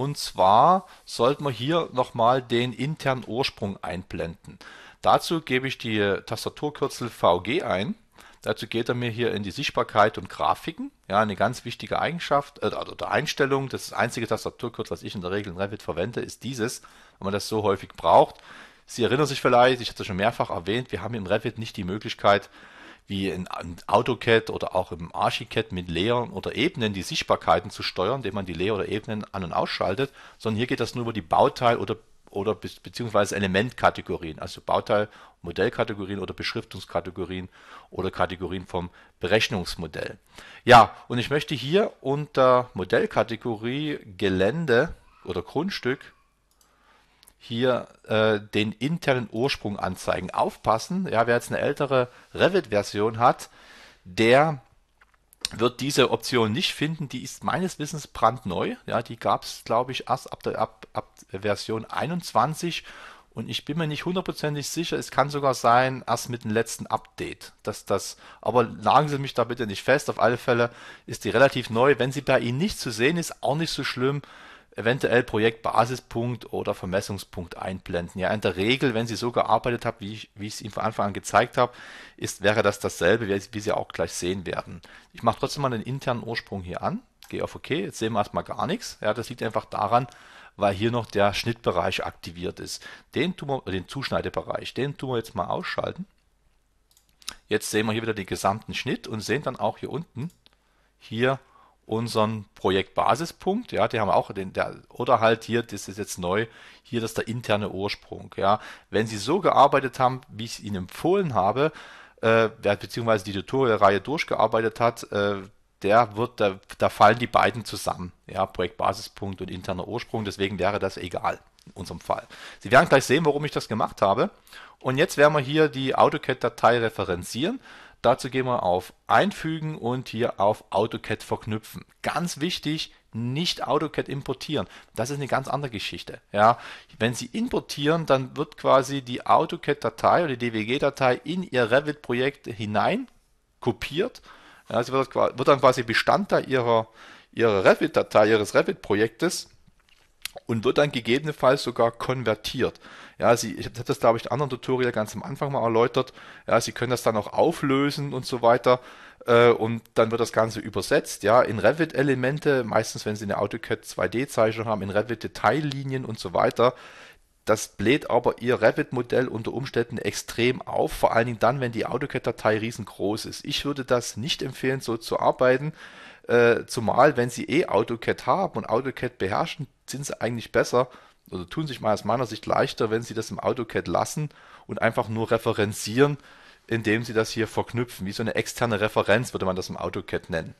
Und zwar sollten wir hier nochmal den internen Ursprung einblenden. Dazu gebe ich die Tastaturkürzel VG ein. Dazu geht er mir hier in die Sichtbarkeit und Grafiken. Ja, eine ganz wichtige Eigenschaft äh, oder also Einstellung. Das, das einzige Tastaturkürzel, was ich in der Regel in Revit verwende, ist dieses, wenn man das so häufig braucht. Sie erinnern sich vielleicht, ich hatte schon mehrfach erwähnt, wir haben im Revit nicht die Möglichkeit, wie in AutoCAD oder auch im Archicad mit Layern oder Ebenen die Sichtbarkeiten zu steuern, indem man die Layer oder Ebenen an- und ausschaltet, sondern hier geht das nur über die Bauteil- oder, oder be beziehungsweise Elementkategorien, also Bauteil-, Modellkategorien oder Beschriftungskategorien oder Kategorien vom Berechnungsmodell. Ja, und ich möchte hier unter Modellkategorie Gelände oder Grundstück hier äh, den internen Ursprung anzeigen. Aufpassen, ja, wer jetzt eine ältere Revit-Version hat, der wird diese Option nicht finden. Die ist meines Wissens brandneu. Ja, die gab es, glaube ich, erst ab, der, ab, ab Version 21 und ich bin mir nicht hundertprozentig sicher, es kann sogar sein, erst mit dem letzten Update, dass das, aber lagen Sie mich da bitte nicht fest, auf alle Fälle ist die relativ neu. Wenn sie bei Ihnen nicht zu sehen ist, auch nicht so schlimm eventuell Projektbasispunkt oder Vermessungspunkt einblenden. Ja, in der Regel, wenn Sie so gearbeitet haben, wie ich, wie ich es Ihnen von Anfang an gezeigt habe, ist, wäre das dasselbe, wie Sie auch gleich sehen werden. Ich mache trotzdem mal den internen Ursprung hier an, gehe auf OK, jetzt sehen wir erstmal gar nichts. Ja, das liegt einfach daran, weil hier noch der Schnittbereich aktiviert ist. Den, tun wir, den Zuschneidebereich, den tun wir jetzt mal ausschalten. Jetzt sehen wir hier wieder den gesamten Schnitt und sehen dann auch hier unten, hier unseren Projektbasispunkt, ja, die haben auch den, der, oder halt hier, das ist jetzt neu, hier das ist der interne Ursprung, ja. Wenn Sie so gearbeitet haben, wie ich es Ihnen empfohlen habe, äh, beziehungsweise die Tutorial-Reihe durchgearbeitet hat, äh, der wird, da, da fallen die beiden zusammen, ja, Projektbasispunkt und interner Ursprung, deswegen wäre das egal in unserem Fall. Sie werden gleich sehen, warum ich das gemacht habe. Und jetzt werden wir hier die AutoCAD-Datei referenzieren. Dazu gehen wir auf Einfügen und hier auf AutoCAD verknüpfen. Ganz wichtig, nicht AutoCAD importieren. Das ist eine ganz andere Geschichte. Ja, wenn Sie importieren, dann wird quasi die AutoCAD-Datei oder die DWG-Datei in Ihr Revit-Projekt hinein kopiert. Ja, sie wird, wird dann quasi Bestandteil Ihrer, ihrer Revit-Datei, Ihres Revit-Projektes und wird dann gegebenenfalls sogar konvertiert. Ja, Sie, ich habe das, glaube ich, in anderen Tutorial ganz am Anfang mal erläutert. Ja, Sie können das dann auch auflösen und so weiter. Äh, und dann wird das Ganze übersetzt, ja, in Revit-Elemente, meistens wenn Sie eine AutoCAD 2D-Zeichnung haben, in Revit-Detaillinien und so weiter. Das bläht aber Ihr Revit-Modell unter Umständen extrem auf, vor allen Dingen dann, wenn die AutoCAD-Datei riesengroß ist. Ich würde das nicht empfehlen, so zu arbeiten. Äh, zumal, wenn sie eh AutoCAD haben und AutoCAD beherrschen, sind sie eigentlich besser oder tun sich mal aus meiner Sicht leichter, wenn sie das im AutoCAD lassen und einfach nur referenzieren, indem sie das hier verknüpfen. Wie so eine externe Referenz würde man das im AutoCAD nennen.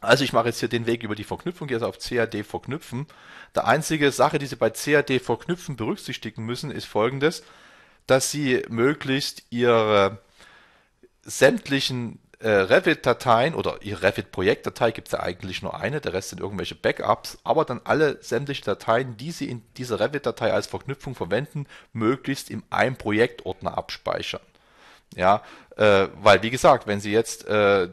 Also ich mache jetzt hier den Weg über die Verknüpfung, gehe jetzt auf CAD verknüpfen. Die einzige Sache, die Sie bei CAD verknüpfen berücksichtigen müssen, ist folgendes, dass Sie möglichst Ihre sämtlichen äh, Revit-Dateien oder ihre Revit-Projektdatei gibt es ja eigentlich nur eine, der Rest sind irgendwelche Backups, aber dann alle sämtliche Dateien, die Sie in dieser Revit-Datei als Verknüpfung verwenden, möglichst in einem Projektordner abspeichern. Ja, äh, weil wie gesagt, wenn Sie jetzt äh,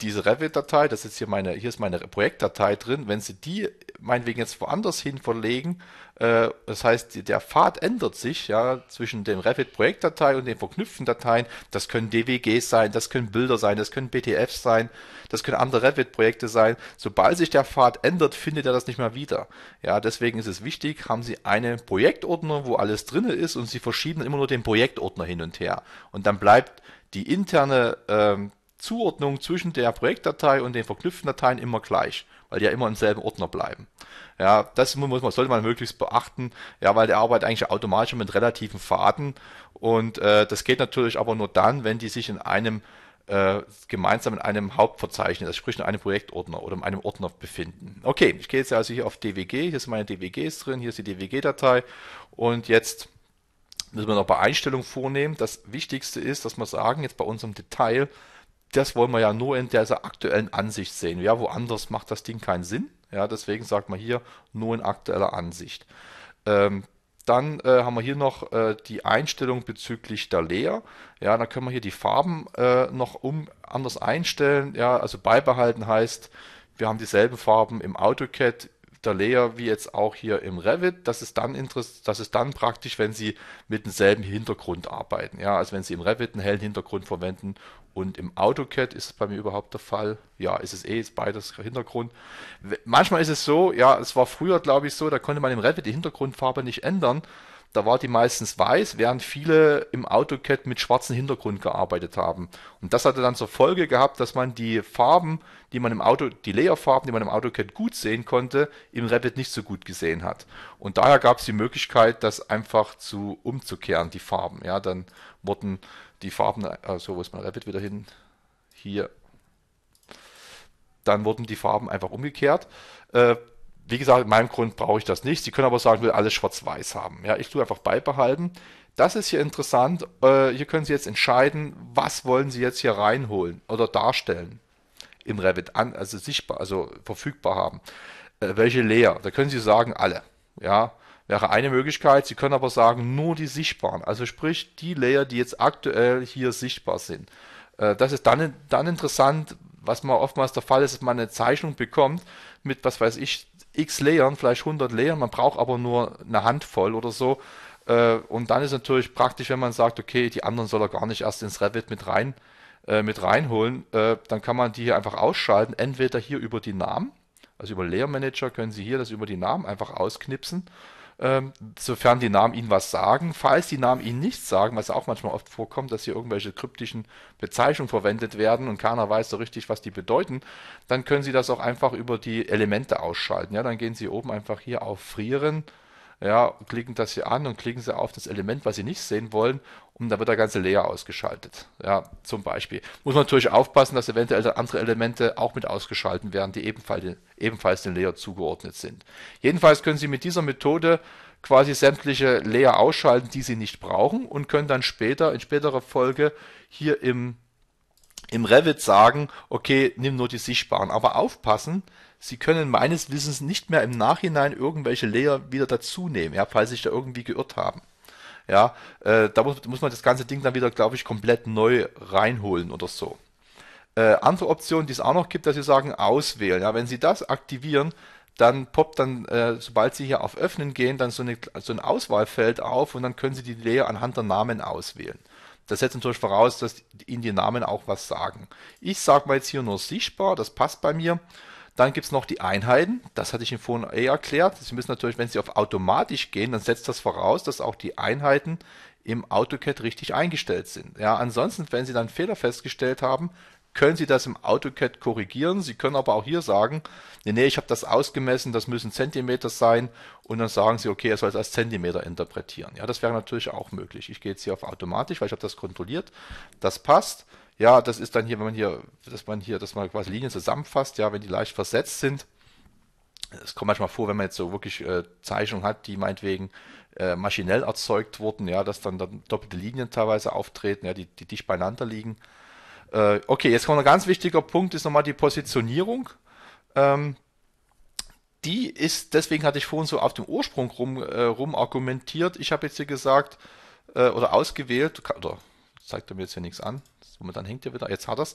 diese Revit-Datei, das ist hier meine, hier ist meine Projektdatei drin, wenn Sie die meinetwegen jetzt woanders hin verlegen, äh, das heißt, der Pfad ändert sich ja zwischen dem Revit-Projektdatei und den verknüpften Dateien. Das können DWGs sein, das können Bilder sein, das können BTFs sein, das können andere Revit-Projekte sein. Sobald sich der Pfad ändert, findet er das nicht mehr wieder. Ja, deswegen ist es wichtig, haben Sie einen Projektordner, wo alles drin ist und Sie verschieben immer nur den Projektordner hin und her. Und dann bleibt die interne ähm, Zuordnung zwischen der Projektdatei und den verknüpften Dateien immer gleich, weil die ja immer im selben Ordner bleiben. Ja, das muss man, sollte man möglichst beachten, ja, weil der arbeitet eigentlich automatisch mit relativen Faden und äh, das geht natürlich aber nur dann, wenn die sich in einem äh, gemeinsam in einem Hauptverzeichnis, also sprich in einem Projektordner oder in einem Ordner befinden. Okay, ich gehe jetzt also hier auf DWG, hier sind meine DWGs drin, hier ist die DWG-Datei und jetzt müssen wir noch bei Einstellungen vornehmen. Das Wichtigste ist, dass wir sagen, jetzt bei unserem Detail, das wollen wir ja nur in dieser aktuellen Ansicht sehen. Ja, woanders macht das Ding keinen Sinn. Ja, deswegen sagt man hier nur in aktueller Ansicht. Ähm, dann äh, haben wir hier noch äh, die Einstellung bezüglich der Layer. Ja, dann können wir hier die Farben äh, noch um anders einstellen. Ja, also beibehalten heißt, wir haben dieselben Farben im AutoCAD der Layer wie jetzt auch hier im Revit. Das ist dann interessant, das ist dann praktisch, wenn Sie mit demselben Hintergrund arbeiten. Ja, also wenn Sie im Revit einen hellen Hintergrund verwenden und im AutoCAD ist es bei mir überhaupt der Fall. Ja, ist es eh, ist beides Hintergrund. Manchmal ist es so, ja, es war früher, glaube ich, so, da konnte man im Revit die Hintergrundfarbe nicht ändern da war die meistens weiß, während viele im AutoCAD mit schwarzem Hintergrund gearbeitet haben. Und das hatte dann zur Folge gehabt, dass man die Farben, die man im Auto, die Layerfarben, die man im AutoCAD gut sehen konnte, im Revit nicht so gut gesehen hat. Und daher gab es die Möglichkeit, das einfach zu umzukehren, die Farben. Ja, dann wurden die Farben, also wo ist mein Revit wieder hin? Hier. Dann wurden die Farben einfach umgekehrt. Äh, wie gesagt, in meinem Grund brauche ich das nicht. Sie können aber sagen, ich will alles schwarz-weiß haben. Ja, ich tue einfach beibehalten. Das ist hier interessant. Äh, hier können Sie jetzt entscheiden, was wollen Sie jetzt hier reinholen oder darstellen im Revit an, also sichtbar, also verfügbar haben. Äh, welche Layer? Da können Sie sagen, alle. Ja, wäre eine Möglichkeit. Sie können aber sagen, nur die sichtbaren. Also sprich, die Layer, die jetzt aktuell hier sichtbar sind. Äh, das ist dann, dann interessant, was man oftmals der Fall ist, dass man eine Zeichnung bekommt mit, was weiß ich, x Layern, vielleicht 100 Layern, man braucht aber nur eine Handvoll oder so. Äh, und dann ist natürlich praktisch, wenn man sagt, okay, die anderen soll er gar nicht erst ins Revit mit rein äh, mit reinholen, äh, dann kann man die hier einfach ausschalten, entweder hier über die Namen, also über Layer Manager können Sie hier das über die Namen einfach ausknipsen ähm, sofern die Namen ihnen was sagen. Falls die Namen ihnen nichts sagen, was auch manchmal oft vorkommt, dass hier irgendwelche kryptischen Bezeichnungen verwendet werden und keiner weiß so richtig, was die bedeuten, dann können sie das auch einfach über die Elemente ausschalten. Ja, dann gehen sie oben einfach hier auf Frieren, ja, klicken das hier an und klicken sie auf das Element, was sie nicht sehen wollen und dann wird der ganze Layer ausgeschaltet. Ja, zum Beispiel. Muss man natürlich aufpassen, dass eventuell andere Elemente auch mit ausgeschalten werden, die ebenfalls, ebenfalls dem Layer zugeordnet sind. Jedenfalls können Sie mit dieser Methode quasi sämtliche Layer ausschalten, die Sie nicht brauchen und können dann später, in späterer Folge hier im, im Revit sagen, okay, nimm nur die sichtbaren. Aber aufpassen, Sie können meines Wissens nicht mehr im Nachhinein irgendwelche Layer wieder dazu nehmen, ja, falls Sie sich da irgendwie geirrt haben. Ja, äh, da muss, muss man das ganze Ding dann wieder, glaube ich, komplett neu reinholen oder so. Äh, andere Option, die es auch noch gibt, dass Sie sagen, auswählen. Ja, wenn Sie das aktivieren, dann poppt dann, äh, sobald Sie hier auf Öffnen gehen, dann so, eine, so ein Auswahlfeld auf und dann können Sie die Layer anhand der Namen auswählen. Das setzt natürlich voraus, dass Ihnen die Namen auch was sagen. Ich sage mal jetzt hier nur sichtbar, das passt bei mir. Dann gibt es noch die Einheiten, das hatte ich Ihnen vorhin eh erklärt. Sie müssen natürlich, wenn Sie auf automatisch gehen, dann setzt das voraus, dass auch die Einheiten im AutoCAD richtig eingestellt sind. Ja, ansonsten, wenn Sie dann Fehler festgestellt haben, können Sie das im AutoCAD korrigieren. Sie können aber auch hier sagen, nee, nee, ich habe das ausgemessen, das müssen Zentimeter sein und dann sagen Sie, okay, er soll es als Zentimeter interpretieren. Ja, das wäre natürlich auch möglich. Ich gehe jetzt hier auf automatisch, weil ich habe das kontrolliert. Das passt. Ja, das ist dann hier, wenn man hier, dass man hier, dass man quasi Linien zusammenfasst, ja, wenn die leicht versetzt sind. Es kommt manchmal vor, wenn man jetzt so wirklich äh, Zeichnungen hat, die meinetwegen äh, maschinell erzeugt wurden, ja, dass dann, dann doppelte Linien teilweise auftreten, ja, die, die dicht beieinander liegen. Äh, okay, jetzt kommt ein ganz wichtiger Punkt, ist nochmal die Positionierung. Ähm, die ist, deswegen hatte ich vorhin so auf dem Ursprung rum, äh, rum argumentiert. Ich habe jetzt hier gesagt, äh, oder ausgewählt, oder zeigt er mir jetzt hier nichts an. Momentan hängt er wieder. Jetzt hat er's,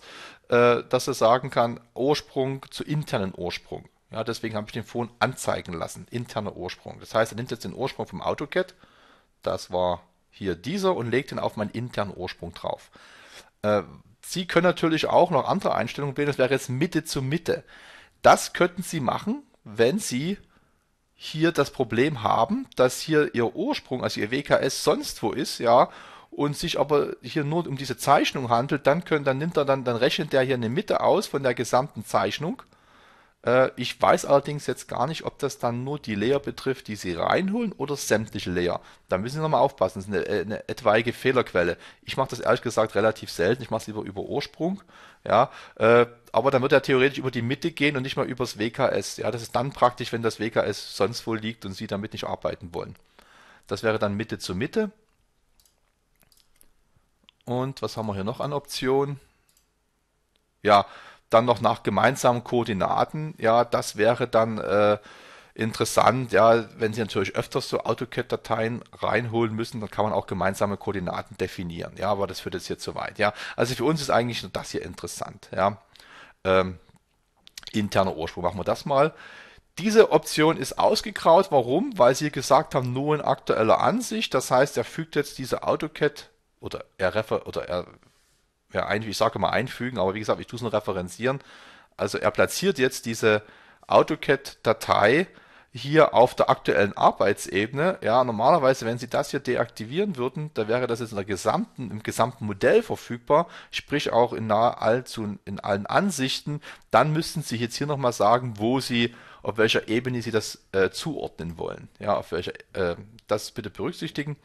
äh, dass er sagen kann, Ursprung zu internen Ursprung. Ja, deswegen habe ich den vorhin anzeigen lassen, interner Ursprung. Das heißt, er nimmt jetzt den Ursprung vom AutoCAD, das war hier dieser, und legt ihn auf meinen internen Ursprung drauf. Äh, Sie können natürlich auch noch andere Einstellungen wählen, das wäre jetzt Mitte zu Mitte. Das könnten Sie machen, wenn Sie hier das Problem haben, dass hier Ihr Ursprung, also Ihr WKS sonst wo ist, ja, und sich aber hier nur um diese Zeichnung handelt, dann können, dann nimmt er dann, dann rechnet er hier eine Mitte aus von der gesamten Zeichnung. Äh, ich weiß allerdings jetzt gar nicht, ob das dann nur die Layer betrifft, die sie reinholen oder sämtliche Layer. Da müssen Sie nochmal aufpassen, das ist eine, äh, eine etwaige Fehlerquelle. Ich mache das ehrlich gesagt relativ selten, ich mache es lieber über Ursprung, ja, äh, aber dann wird er theoretisch über die Mitte gehen und nicht mal übers WKS. Ja, das ist dann praktisch, wenn das WKS sonst wohl liegt und Sie damit nicht arbeiten wollen. Das wäre dann Mitte zu Mitte. Und was haben wir hier noch an Optionen? Ja, dann noch nach gemeinsamen Koordinaten. Ja, das wäre dann äh, interessant. Ja, wenn Sie natürlich öfters so AutoCAD-Dateien reinholen müssen, dann kann man auch gemeinsame Koordinaten definieren. Ja, aber das führt jetzt hier zu weit. Ja, also für uns ist eigentlich nur das hier interessant. Ja, ähm, interner Ursprung. Machen wir das mal. Diese Option ist ausgegraut. Warum? Weil Sie gesagt haben, nur in aktueller Ansicht. Das heißt, er fügt jetzt diese AutoCAD dateien oder er refer oder er ja, ein, ich sage mal einfügen, aber wie gesagt, ich tue es nur referenzieren. Also er platziert jetzt diese AutoCAD-Datei hier auf der aktuellen Arbeitsebene. Ja, normalerweise, wenn Sie das hier deaktivieren würden, dann wäre das jetzt in der gesamten, im gesamten Modell verfügbar, sprich auch in nahe in allen Ansichten. Dann müssten Sie jetzt hier nochmal sagen, wo Sie, auf welcher Ebene Sie das äh, zuordnen wollen. Ja, auf welcher, äh, das bitte berücksichtigen.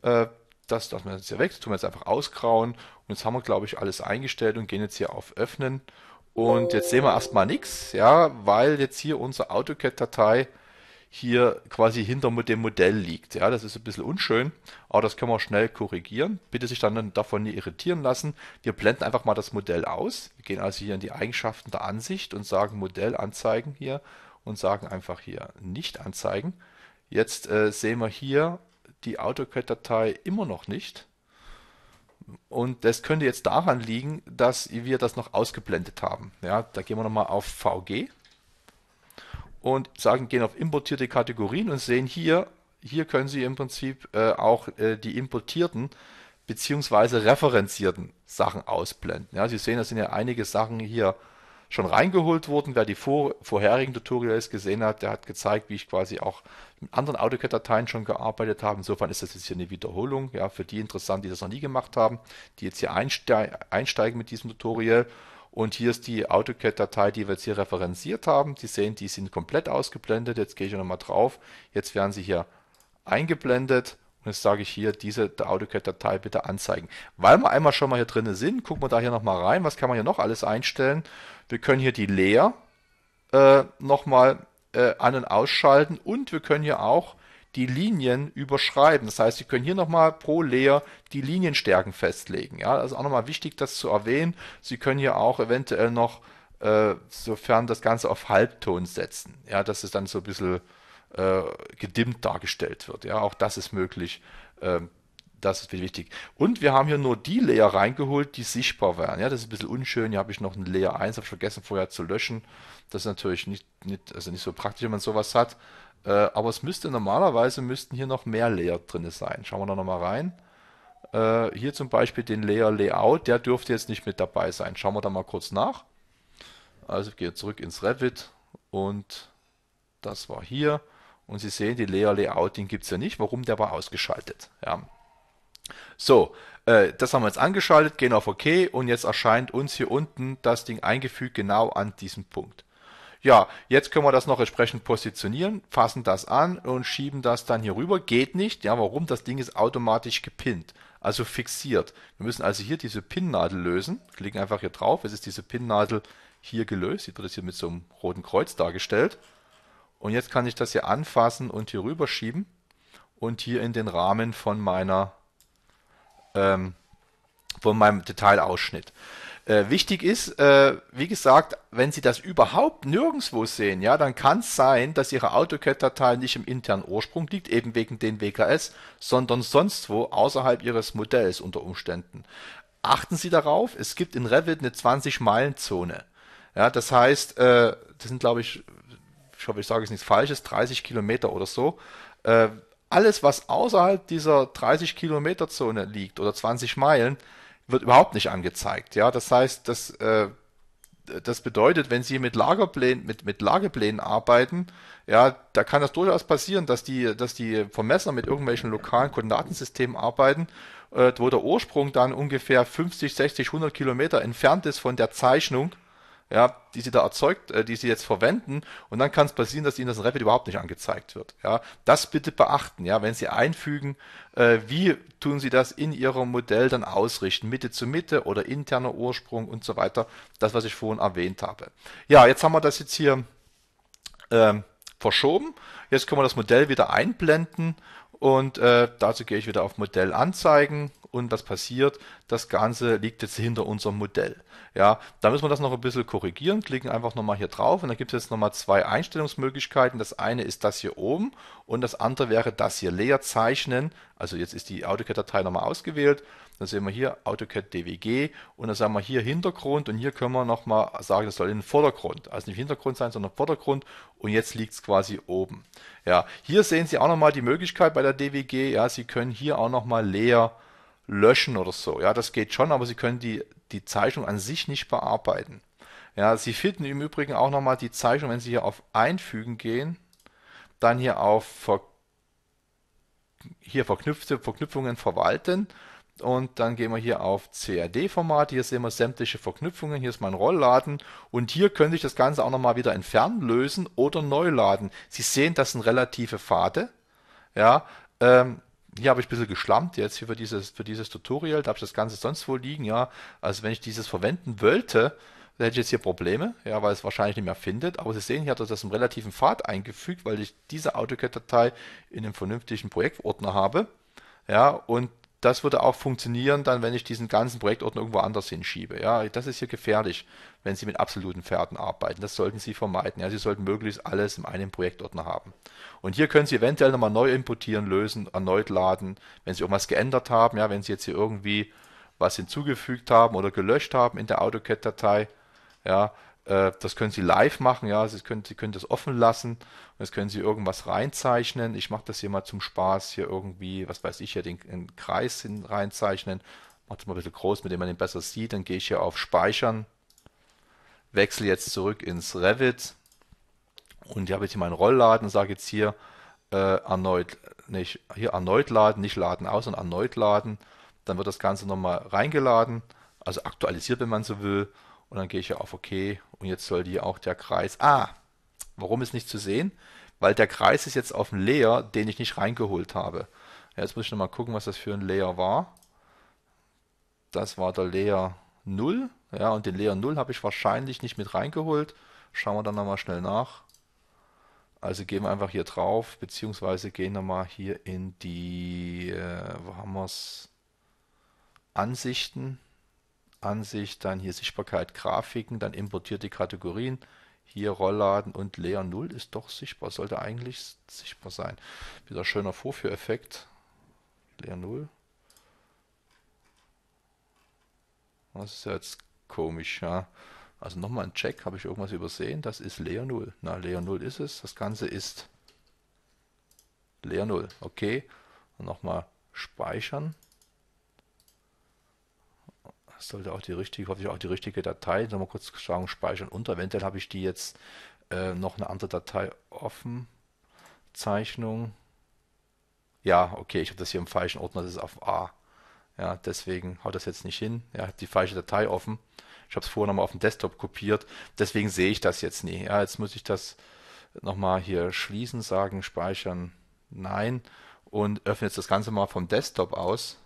Äh, das lassen wir jetzt hier weg, das tun wir jetzt einfach ausgrauen. Und jetzt haben wir, glaube ich, alles eingestellt und gehen jetzt hier auf Öffnen. Und jetzt sehen wir erstmal nichts, ja, weil jetzt hier unsere AutoCAD-Datei hier quasi hinter dem Modell liegt. Ja, das ist ein bisschen unschön, aber das können wir schnell korrigieren. Bitte sich dann davon nicht irritieren lassen. Wir blenden einfach mal das Modell aus. Wir gehen also hier in die Eigenschaften der Ansicht und sagen Modell anzeigen hier und sagen einfach hier nicht anzeigen. Jetzt äh, sehen wir hier die AutoCAD-Datei immer noch nicht. Und das könnte jetzt daran liegen, dass wir das noch ausgeblendet haben. Ja, da gehen wir nochmal auf VG und sagen, gehen auf importierte Kategorien und sehen hier, hier können Sie im Prinzip äh, auch äh, die importierten bzw. referenzierten Sachen ausblenden. Ja, Sie sehen, da sind ja einige Sachen hier schon reingeholt wurden. Wer die vor, vorherigen Tutorials gesehen hat, der hat gezeigt, wie ich quasi auch mit anderen AutoCAD-Dateien schon gearbeitet habe. Insofern ist das jetzt hier eine Wiederholung. Ja, für die interessant, die das noch nie gemacht haben, die jetzt hier einsteig, einsteigen mit diesem Tutorial. Und hier ist die AutoCAD-Datei, die wir jetzt hier referenziert haben. Sie sehen, die sind komplett ausgeblendet. Jetzt gehe ich nochmal drauf. Jetzt werden sie hier eingeblendet und jetzt sage ich hier, diese AutoCAD-Datei bitte anzeigen. Weil wir einmal schon mal hier drin sind, gucken wir da hier nochmal rein. Was kann man hier noch alles einstellen? Wir können hier die Layer äh, nochmal äh, an- und ausschalten und wir können hier auch die Linien überschreiben. Das heißt, Sie können hier nochmal pro Layer die Linienstärken festlegen. Ja, das ist auch nochmal wichtig, das zu erwähnen. Sie können hier auch eventuell noch, äh, sofern das Ganze auf Halbton setzen. Ja, das ist dann so ein bisschen äh, gedimmt dargestellt wird. Ja, auch das ist möglich. Ähm, das ist wichtig. Und wir haben hier nur die Layer reingeholt, die sichtbar waren. Ja, das ist ein bisschen unschön. Hier habe ich noch einen Layer 1, habe ich vergessen vorher zu löschen. Das ist natürlich nicht, nicht, also nicht so praktisch, wenn man sowas hat. Äh, aber es müsste normalerweise müssten hier noch mehr Layer drin sein. Schauen wir da nochmal rein. Äh, hier zum Beispiel den Layer Layout, der dürfte jetzt nicht mit dabei sein. Schauen wir da mal kurz nach. Also ich gehe zurück ins Revit und das war hier. Und Sie sehen, die Layer Layouting gibt es ja nicht. Warum? Der war ausgeschaltet. Ja. So, äh, das haben wir jetzt angeschaltet, gehen auf OK und jetzt erscheint uns hier unten das Ding eingefügt genau an diesem Punkt. Ja, jetzt können wir das noch entsprechend positionieren, fassen das an und schieben das dann hier rüber. Geht nicht. Ja, warum? Das Ding ist automatisch gepinnt, also fixiert. Wir müssen also hier diese Pinnnadel lösen. Klicken einfach hier drauf. Es ist diese Pinnnadel hier gelöst. Sie wird jetzt hier mit so einem roten Kreuz dargestellt. Und jetzt kann ich das hier anfassen und hier rüberschieben und hier in den Rahmen von meiner ähm, von meinem Detailausschnitt. Äh, wichtig ist, äh, wie gesagt, wenn Sie das überhaupt nirgendwo sehen, ja, dann kann es sein, dass Ihre AutoCAD-Datei nicht im internen Ursprung liegt, eben wegen den WKS, sondern sonst wo außerhalb Ihres Modells unter Umständen. Achten Sie darauf, es gibt in Revit eine 20-Meilen-Zone. Ja, das heißt, äh, das sind glaube ich ich hoffe, ich sage jetzt nichts Falsches, 30 Kilometer oder so. Äh, alles, was außerhalb dieser 30 Kilometer Zone liegt oder 20 Meilen, wird überhaupt nicht angezeigt. Ja, das heißt, das, äh, das bedeutet, wenn Sie mit Lagerplänen, mit, mit Lageplänen arbeiten, ja, da kann das durchaus passieren, dass die, dass die Vermesser mit irgendwelchen lokalen Koordinatensystemen arbeiten, äh, wo der Ursprung dann ungefähr 50, 60, 100 Kilometer entfernt ist von der Zeichnung, ja, die sie da erzeugt, äh, die sie jetzt verwenden, und dann kann es passieren, dass ihnen das in Revit überhaupt nicht angezeigt wird. Ja, das bitte beachten, ja, wenn sie einfügen, äh, wie tun sie das in ihrem Modell dann ausrichten, Mitte zu Mitte oder interner Ursprung und so weiter, das, was ich vorhin erwähnt habe. Ja, jetzt haben wir das jetzt hier ähm, verschoben. Jetzt können wir das Modell wieder einblenden und äh, dazu gehe ich wieder auf Modell anzeigen und was passiert, das Ganze liegt jetzt hinter unserem Modell. Ja, da müssen wir das noch ein bisschen korrigieren, klicken einfach nochmal hier drauf und da gibt es jetzt nochmal zwei Einstellungsmöglichkeiten. Das eine ist das hier oben und das andere wäre das hier leer zeichnen. Also jetzt ist die AutoCAD-Datei nochmal ausgewählt. Dann sehen wir hier AutoCAD DWG und dann sagen wir hier Hintergrund und hier können wir nochmal sagen, das soll in den Vordergrund. Also nicht Hintergrund sein, sondern Vordergrund und jetzt liegt es quasi oben. Ja, hier sehen Sie auch nochmal die Möglichkeit bei der DWG. Ja, Sie können hier auch nochmal leer zeichnen löschen oder so. Ja, das geht schon, aber sie können die, die Zeichnung an sich nicht bearbeiten. Ja, sie finden im Übrigen auch nochmal die Zeichnung, wenn sie hier auf Einfügen gehen, dann hier auf Ver hier verknüpfte Verknüpfungen verwalten und dann gehen wir hier auf CAD-Format. Hier sehen wir sämtliche Verknüpfungen. Hier ist mein Rollladen. Und hier könnte ich das Ganze auch nochmal wieder entfernen, lösen oder neu laden. Sie sehen, das sind relative Pfade. Ja, ähm, hier habe ich ein bisschen geschlampt jetzt hier für dieses, für dieses Tutorial. Da habe ich das Ganze sonst wohl liegen, ja. Also wenn ich dieses verwenden wollte, dann hätte ich jetzt hier Probleme, ja, weil es wahrscheinlich nicht mehr findet. Aber Sie sehen, hier hat er das im relativen Pfad eingefügt, weil ich diese AutoCAD-Datei in einem vernünftigen Projektordner habe. Ja, und das würde auch funktionieren, dann wenn ich diesen ganzen Projektordner irgendwo anders hinschiebe. Ja, das ist hier gefährlich, wenn Sie mit absoluten Pferden arbeiten. Das sollten Sie vermeiden. Ja, Sie sollten möglichst alles in einem Projektordner haben. Und hier können Sie eventuell nochmal neu importieren, lösen, erneut laden, wenn Sie irgendwas geändert haben. Ja, wenn Sie jetzt hier irgendwie was hinzugefügt haben oder gelöscht haben in der AutoCAD-Datei. Ja, äh, das können Sie live machen, ja, Sie können, Sie können das offen lassen jetzt können Sie irgendwas reinzeichnen. Ich mache das hier mal zum Spaß, hier irgendwie, was weiß ich, hier den, den Kreis hin, reinzeichnen. Mache das mal ein bisschen groß, mit dem man den besser sieht. Dann gehe ich hier auf Speichern, wechsle jetzt zurück ins Revit und ich habe jetzt hier meinen Rollladen, sage jetzt hier äh, erneut, nicht, hier erneut laden, nicht laden aus, sondern erneut laden. Dann wird das Ganze nochmal reingeladen, also aktualisiert, wenn man so will. Und dann gehe ich ja auf OK und jetzt soll hier auch der Kreis. Ah, warum ist nicht zu sehen? Weil der Kreis ist jetzt auf dem Layer, den ich nicht reingeholt habe. Ja, jetzt muss ich nochmal gucken, was das für ein Layer war. Das war der Layer 0. Ja, und den Layer 0 habe ich wahrscheinlich nicht mit reingeholt. Schauen wir dann nochmal schnell nach. Also gehen wir einfach hier drauf, beziehungsweise gehen wir mal hier in die, äh, wo haben wir es? Ansichten. Ansicht, dann hier Sichtbarkeit, Grafiken, dann importierte Kategorien, hier Rollladen und Layer 0 ist doch sichtbar, sollte eigentlich sichtbar sein. Wieder schöner Vorführeffekt. Layer 0. Das ist ja jetzt komisch, ja. Also nochmal ein Check, habe ich irgendwas übersehen? Das ist Layer 0. Na, Layer 0 ist es. Das Ganze ist Layer 0. Okay. Und nochmal speichern sollte auch die richtige, hoffe ich auch die richtige Datei. Nochmal kurz schauen, speichern, unter. Eventuell habe ich die jetzt äh, noch eine andere Datei offen. Zeichnung. Ja, okay, ich habe das hier im falschen Ordner, das ist auf A. Ja, deswegen haut das jetzt nicht hin. Ja, ich die falsche Datei offen. Ich habe es vorher nochmal auf dem Desktop kopiert. Deswegen sehe ich das jetzt nie. Ja, jetzt muss ich das nochmal hier schließen, sagen, speichern, nein. Und öffne jetzt das Ganze mal vom Desktop aus.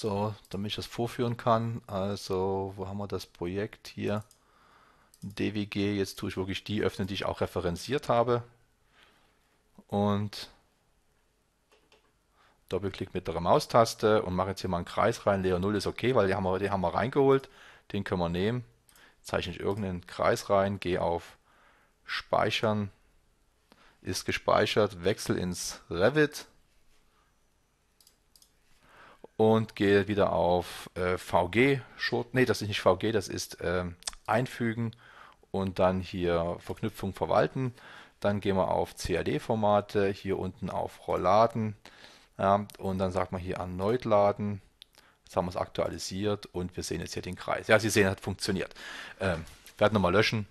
So, damit ich das vorführen kann. Also, wo haben wir das Projekt hier? DWG, jetzt tue ich wirklich die öffnen, die ich auch referenziert habe. Und Doppelklick mit der Maustaste und mache jetzt hier mal einen Kreis rein. Leo 0 ist okay, weil die haben wir, die haben wir reingeholt. Den können wir nehmen. Zeichne ich irgendeinen Kreis rein, gehe auf Speichern, ist gespeichert, wechsel ins Revit und gehe wieder auf äh, VG, Short, nee, das ist nicht VG, das ist äh, einfügen und dann hier Verknüpfung verwalten. Dann gehen wir auf CAD-Formate, hier unten auf Rollladen ja, und dann sagt man hier erneut laden. Jetzt haben wir es aktualisiert und wir sehen jetzt hier den Kreis. Ja, Sie sehen, hat funktioniert. Ähm, werden nochmal löschen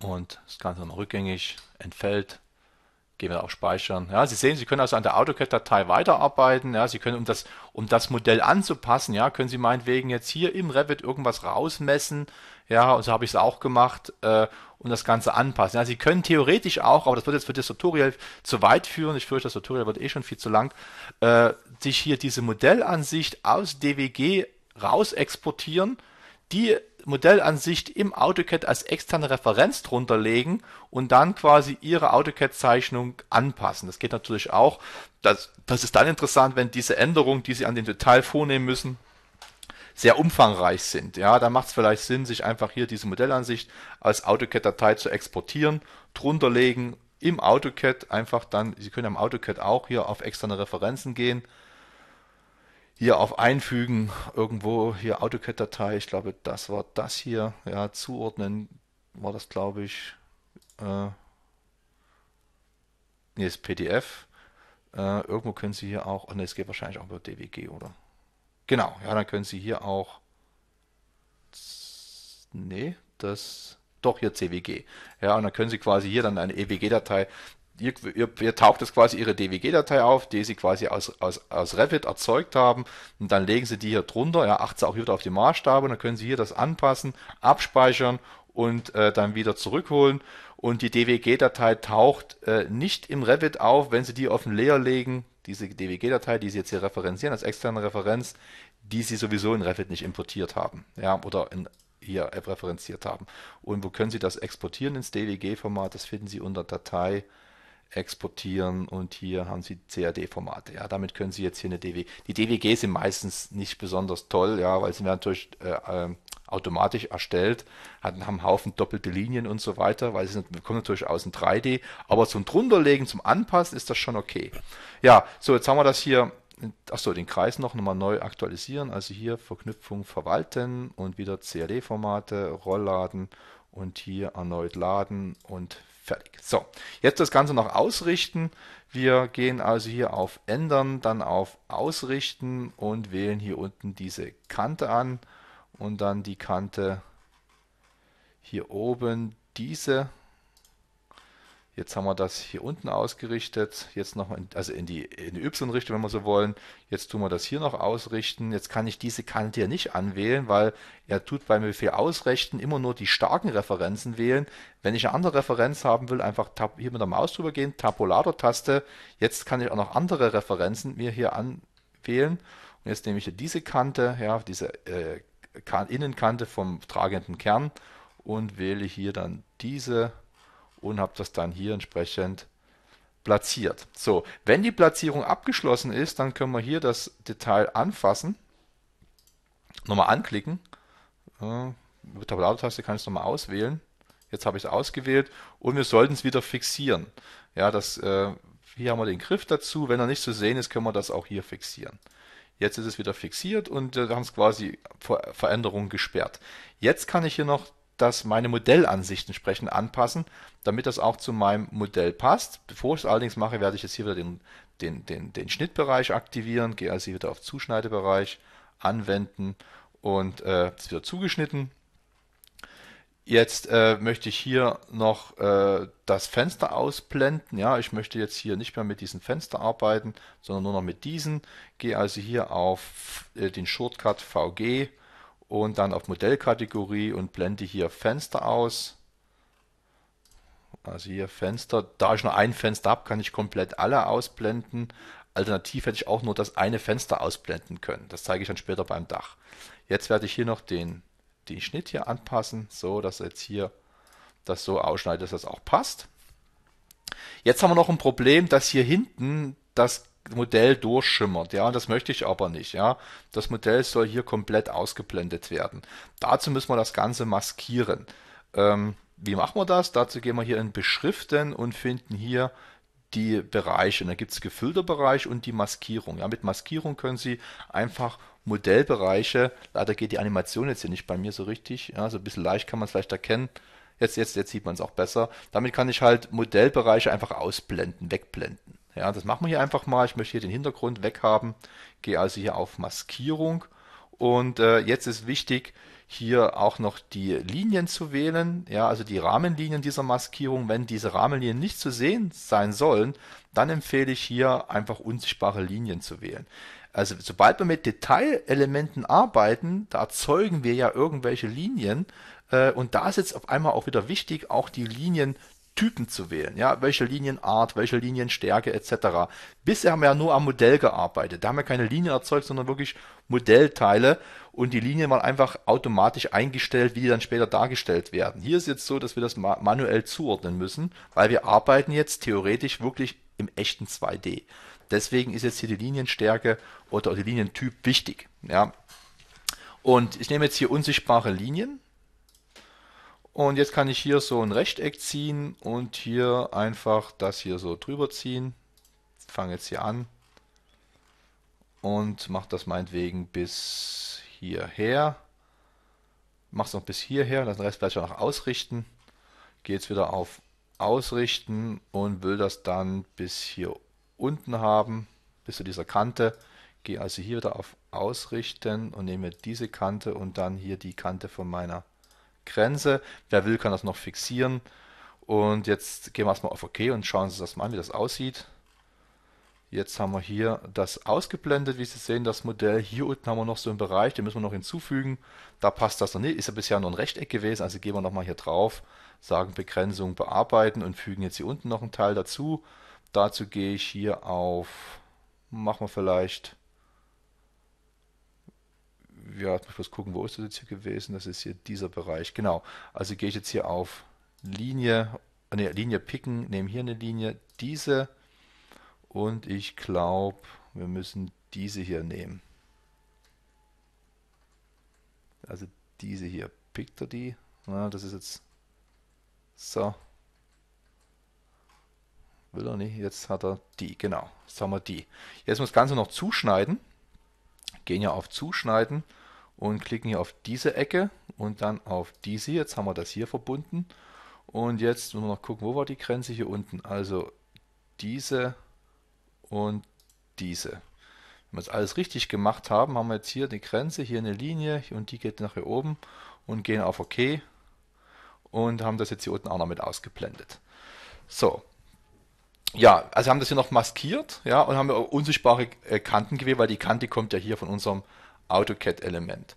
und das Ganze nochmal rückgängig, entfällt gehen wir auf Speichern. Ja, Sie sehen, Sie können also an der AutoCAD-Datei weiterarbeiten. Ja, Sie können, um das, um das Modell anzupassen, ja, können Sie meinetwegen jetzt hier im Revit irgendwas rausmessen. Ja, und so habe ich es auch gemacht, äh, um das Ganze anpassen. Ja, Sie können theoretisch auch, aber das wird jetzt für das Tutorial zu weit führen. Ich fürchte, das Tutorial wird eh schon viel zu lang, äh, sich hier diese Modellansicht aus DWG raus exportieren, die Modellansicht im AutoCAD als externe Referenz drunter legen und dann quasi Ihre AutoCAD-Zeichnung anpassen. Das geht natürlich auch. Das, das ist dann interessant, wenn diese Änderungen, die Sie an dem Detail vornehmen müssen, sehr umfangreich sind. Ja, da macht es vielleicht Sinn, sich einfach hier diese Modellansicht als AutoCAD-Datei zu exportieren, drunter legen, im AutoCAD einfach dann, Sie können am AutoCAD auch hier auf externe Referenzen gehen, hier auf Einfügen irgendwo hier AutoCAD-Datei, ich glaube, das war das hier, ja, zuordnen war das, glaube ich, äh, nee, ist PDF. Äh, irgendwo können Sie hier auch, oh ne, es geht wahrscheinlich auch über DWG, oder? Genau, ja, dann können Sie hier auch, nee, das, doch hier CWG. Ja, und dann können Sie quasi hier dann eine EWG-Datei ihr, ihr, ihr taucht jetzt quasi ihre DWG-Datei auf, die sie quasi aus, aus, aus Revit erzeugt haben und dann legen sie die hier drunter, ja, achten sie auch wieder auf die Maßstabe und dann können sie hier das anpassen, abspeichern und äh, dann wieder zurückholen und die DWG-Datei taucht äh, nicht im Revit auf, wenn sie die auf den Layer legen, diese DWG-Datei, die sie jetzt hier referenzieren als externe Referenz, die sie sowieso in Revit nicht importiert haben, ja, oder in hier referenziert haben. Und wo können Sie das exportieren ins DWG-Format? Das finden Sie unter Datei exportieren und hier haben sie CAD-Formate. Ja, damit können sie jetzt hier eine DWG. Die DWG sind meistens nicht besonders toll, ja, weil sie werden natürlich äh, ähm, automatisch erstellt, haben einen Haufen doppelte Linien und so weiter, weil sie kommen natürlich aus dem 3D, aber zum drunterlegen, zum Anpassen ist das schon okay. Ja, so jetzt haben wir das hier. Achso, den Kreis noch nochmal neu aktualisieren. Also hier Verknüpfung verwalten und wieder CAD-Formate, Rollladen und hier erneut laden und Fertig. So, jetzt das Ganze noch ausrichten. Wir gehen also hier auf Ändern, dann auf Ausrichten und wählen hier unten diese Kante an und dann die Kante hier oben, diese Jetzt haben wir das hier unten ausgerichtet. Jetzt nochmal, in, also in die, in die Y-Richtung, wenn wir so wollen. Jetzt tun wir das hier noch ausrichten. Jetzt kann ich diese Kante hier nicht anwählen, weil er tut beim Befehl Ausrichten immer nur die starken Referenzen wählen. Wenn ich eine andere Referenz haben will, einfach tab, hier mit der Maus drüber gehen, Tabulator-Taste. Jetzt kann ich auch noch andere Referenzen mir hier anwählen. Und jetzt nehme ich hier diese Kante, ja, diese äh, Innenkante vom tragenden Kern und wähle hier dann diese und habe das dann hier entsprechend platziert. So, wenn die Platzierung abgeschlossen ist, dann können wir hier das Detail anfassen, nochmal anklicken, äh, mit der Tabulator-Taste kann ich es nochmal auswählen, jetzt habe ich es ausgewählt und wir sollten es wieder fixieren. Ja, das, äh, hier haben wir den Griff dazu, wenn er nicht zu sehen ist, können wir das auch hier fixieren. Jetzt ist es wieder fixiert und äh, wir haben es quasi vor Veränderungen gesperrt. Jetzt kann ich hier noch das meine Modellansichten sprechen anpassen, damit das auch zu meinem Modell passt. Bevor ich es allerdings mache, werde ich jetzt hier wieder den, den, den, den Schnittbereich aktivieren, gehe also hier wieder auf Zuschneidebereich, anwenden und äh, wird zugeschnitten. Jetzt äh, möchte ich hier noch äh, das Fenster ausblenden. Ja, ich möchte jetzt hier nicht mehr mit diesem Fenster arbeiten, sondern nur noch mit diesen. Gehe also hier auf äh, den Shortcut VG und dann auf Modellkategorie und blende hier Fenster aus. Also hier Fenster, da ich nur ein Fenster habe, kann ich komplett alle ausblenden. Alternativ hätte ich auch nur das eine Fenster ausblenden können. Das zeige ich dann später beim Dach. Jetzt werde ich hier noch den, den Schnitt hier anpassen, so dass jetzt hier das so ausschneidet, dass das auch passt. Jetzt haben wir noch ein Problem, dass hier hinten das Modell durchschimmert, ja, und das möchte ich aber nicht, ja. Das Modell soll hier komplett ausgeblendet werden. Dazu müssen wir das Ganze maskieren. Ähm, wie machen wir das? Dazu gehen wir hier in Beschriften und finden hier die Bereiche. Und da gibt es gefüllter Bereich und die Maskierung. Ja, mit Maskierung können Sie einfach Modellbereiche, leider geht die Animation jetzt hier nicht bei mir so richtig, ja, so ein bisschen leicht kann man es leicht erkennen. Jetzt, jetzt, jetzt sieht man es auch besser. Damit kann ich halt Modellbereiche einfach ausblenden, wegblenden. Ja, das machen wir hier einfach mal. Ich möchte hier den Hintergrund weghaben. Gehe also hier auf Maskierung. Und äh, jetzt ist wichtig, hier auch noch die Linien zu wählen, ja, also die Rahmenlinien dieser Maskierung. Wenn diese Rahmenlinien nicht zu sehen sein sollen, dann empfehle ich hier einfach unsichtbare Linien zu wählen. Also sobald wir mit Detailelementen arbeiten, da erzeugen wir ja irgendwelche Linien äh, und da ist jetzt auf einmal auch wieder wichtig, auch die Linien Typen zu wählen, ja, welche Linienart, welche Linienstärke etc. Bisher haben wir ja nur am Modell gearbeitet. Da haben wir keine Linien erzeugt, sondern wirklich Modellteile und die Linien waren einfach automatisch eingestellt, wie die dann später dargestellt werden. Hier ist jetzt so, dass wir das manuell zuordnen müssen, weil wir arbeiten jetzt theoretisch wirklich im echten 2D. Deswegen ist jetzt hier die Linienstärke oder die Linientyp wichtig, ja. Und ich nehme jetzt hier unsichtbare Linien und jetzt kann ich hier so ein Rechteck ziehen und hier einfach das hier so drüber ziehen. Fange jetzt hier an und mache das meinetwegen bis hierher. Mache es noch bis hierher, dann den Rest gleich auch noch ausrichten. Gehe jetzt wieder auf Ausrichten und will das dann bis hier unten haben, bis zu dieser Kante. Gehe also hier wieder auf Ausrichten und nehme diese Kante und dann hier die Kante von meiner Grenze. Wer will, kann das noch fixieren. Und jetzt gehen wir erstmal auf OK und schauen uns das mal an, wie das aussieht. Jetzt haben wir hier das ausgeblendet, wie Sie sehen, das Modell. Hier unten haben wir noch so einen Bereich, den müssen wir noch hinzufügen. Da passt das noch nicht, ist ja bisher nur ein Rechteck gewesen, also gehen wir nochmal hier drauf, sagen Begrenzung bearbeiten und fügen jetzt hier unten noch einen Teil dazu. Dazu gehe ich hier auf, machen wir vielleicht ja, jetzt muss ich bloß gucken, wo ist das jetzt hier gewesen? Das ist hier dieser Bereich. Genau. Also gehe ich jetzt hier auf Linie, äh, nee, Linie picken, nehme hier eine Linie, diese und ich glaube, wir müssen diese hier nehmen. Also diese hier. Pickt er die? Na, das ist jetzt so. Will er nicht? Jetzt hat er die. Genau. Jetzt haben wir die. Jetzt muss das Ganze noch zuschneiden. Gehen ja auf Zuschneiden und klicken hier auf diese Ecke und dann auf diese. Jetzt haben wir das hier verbunden. Und jetzt müssen wir noch gucken, wo war die Grenze hier unten? Also diese und diese. Wenn wir das alles richtig gemacht haben, haben wir jetzt hier eine Grenze, hier eine Linie und die geht nach hier oben und gehen auf OK und haben das jetzt hier unten auch noch mit ausgeblendet. So. Ja, also haben das hier noch maskiert, ja, und haben unsichtbare äh, Kanten gewählt, weil die Kante kommt ja hier von unserem AutoCAD-Element.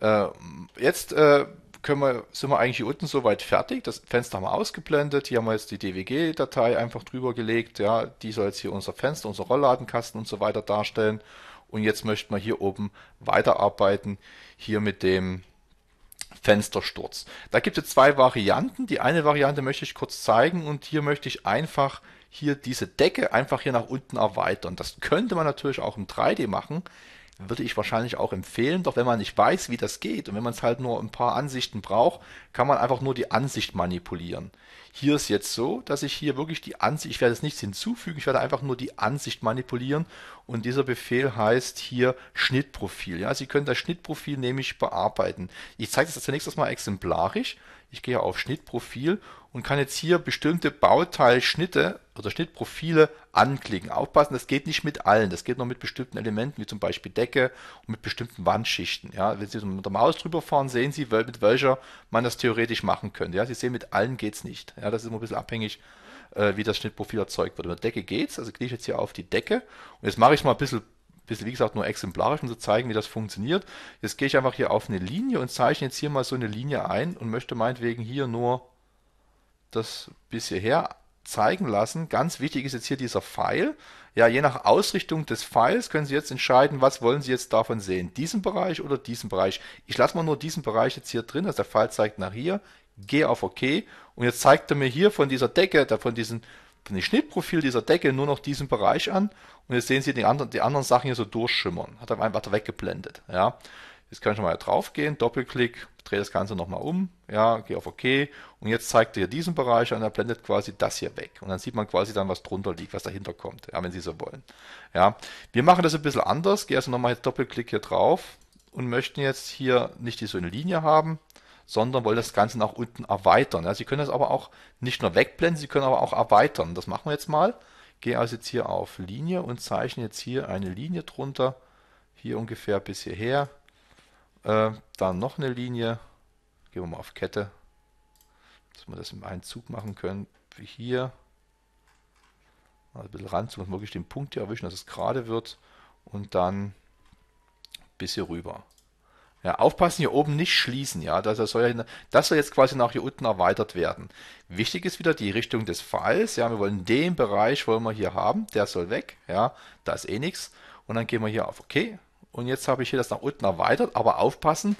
Äh, jetzt äh, wir, sind wir eigentlich hier unten soweit fertig. Das Fenster haben wir ausgeblendet. Hier haben wir jetzt die DWG-Datei einfach drüber gelegt. Ja, die soll jetzt hier unser Fenster, unser Rollladenkasten und so weiter darstellen. Und jetzt möchten wir hier oben weiterarbeiten. Hier mit dem Fenstersturz. Da gibt es zwei Varianten. Die eine Variante möchte ich kurz zeigen und hier möchte ich einfach hier diese Decke einfach hier nach unten erweitern. Das könnte man natürlich auch im 3D machen würde ich wahrscheinlich auch empfehlen. Doch wenn man nicht weiß, wie das geht und wenn man es halt nur ein paar Ansichten braucht, kann man einfach nur die Ansicht manipulieren. Hier ist jetzt so, dass ich hier wirklich die Ansicht, ich werde jetzt nichts hinzufügen, ich werde einfach nur die Ansicht manipulieren und dieser Befehl heißt hier Schnittprofil. Ja, Sie können das Schnittprofil nämlich bearbeiten. Ich zeige das zunächst mal exemplarisch ich gehe auf Schnittprofil und kann jetzt hier bestimmte Bauteilschnitte oder Schnittprofile anklicken. Aufpassen, das geht nicht mit allen. Das geht nur mit bestimmten Elementen, wie zum Beispiel Decke und mit bestimmten Wandschichten. Ja, wenn Sie mit der Maus drüber fahren, sehen Sie, mit welcher man das theoretisch machen könnte. Ja, Sie sehen, mit allen geht es nicht. Ja, das ist immer ein bisschen abhängig, äh, wie das Schnittprofil erzeugt wird. Mit Decke geht es, Also klicke ich jetzt hier auf die Decke und jetzt mache ich es mal ein bisschen bisschen, wie gesagt, nur exemplarisch, um zu zeigen, wie das funktioniert. Jetzt gehe ich einfach hier auf eine Linie und zeichne jetzt hier mal so eine Linie ein und möchte meinetwegen hier nur das bis hierher zeigen lassen. Ganz wichtig ist jetzt hier dieser Pfeil. Ja, je nach Ausrichtung des Pfeils können Sie jetzt entscheiden, was wollen Sie jetzt davon sehen. Diesen Bereich oder diesen Bereich. Ich lasse mal nur diesen Bereich jetzt hier drin, also der Pfeil zeigt nach hier. Gehe auf OK und jetzt zeigt er mir hier von dieser Decke, von diesen von dem Schnittprofil dieser Decke nur noch diesen Bereich an und jetzt sehen Sie die anderen, die anderen Sachen hier so durchschimmern. Hat er einfach weggeblendet. Ja. Jetzt kann ich nochmal drauf gehen, Doppelklick, drehe das Ganze nochmal um, ja, gehe auf OK und jetzt zeigt er hier diesen Bereich an, er blendet quasi das hier weg. Und dann sieht man quasi dann, was drunter liegt, was dahinter kommt, ja, wenn Sie so wollen. Ja, wir machen das ein bisschen anders, gehe also nochmal Doppelklick hier drauf und möchten jetzt hier nicht so eine Linie haben, sondern wollen das Ganze nach unten erweitern. Ja, Sie können das aber auch nicht nur wegblenden, Sie können aber auch erweitern. Das machen wir jetzt mal. Gehe also jetzt hier auf Linie und zeichne jetzt hier eine Linie drunter. Hier ungefähr bis hierher. Äh, dann noch eine Linie. Gehen wir mal auf Kette. Dass wir das im einen Zug machen können. Wie hier. Also ein bisschen ranzoomen, dass wir wirklich den Punkt hier erwischen, dass es gerade wird. Und dann bis hier rüber. Ja, aufpassen, hier oben nicht schließen, ja. Das soll, ja, das soll jetzt quasi nach hier unten erweitert werden. Wichtig ist wieder die Richtung des Pfeils, ja. Wir wollen den Bereich, wollen wir hier haben, der soll weg, ja. Da ist eh nichts. Und dann gehen wir hier auf OK. Und jetzt habe ich hier das nach unten erweitert, aber aufpassen,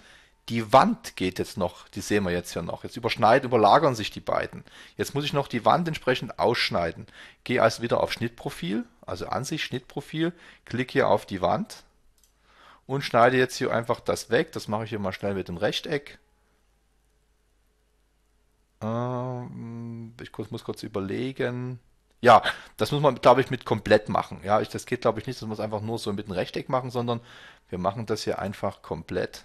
die Wand geht jetzt noch, die sehen wir jetzt hier noch. Jetzt überschneiden, überlagern sich die beiden. Jetzt muss ich noch die Wand entsprechend ausschneiden. Gehe also wieder auf Schnittprofil, also Ansicht, Schnittprofil, klicke hier auf die Wand, und schneide jetzt hier einfach das weg. Das mache ich hier mal schnell mit dem Rechteck. Ähm, ich kurz, muss kurz überlegen. Ja, das muss man, glaube ich, mit komplett machen. Ja, ich, das geht, glaube ich, nicht, dass man es einfach nur so mit dem Rechteck machen, sondern wir machen das hier einfach komplett.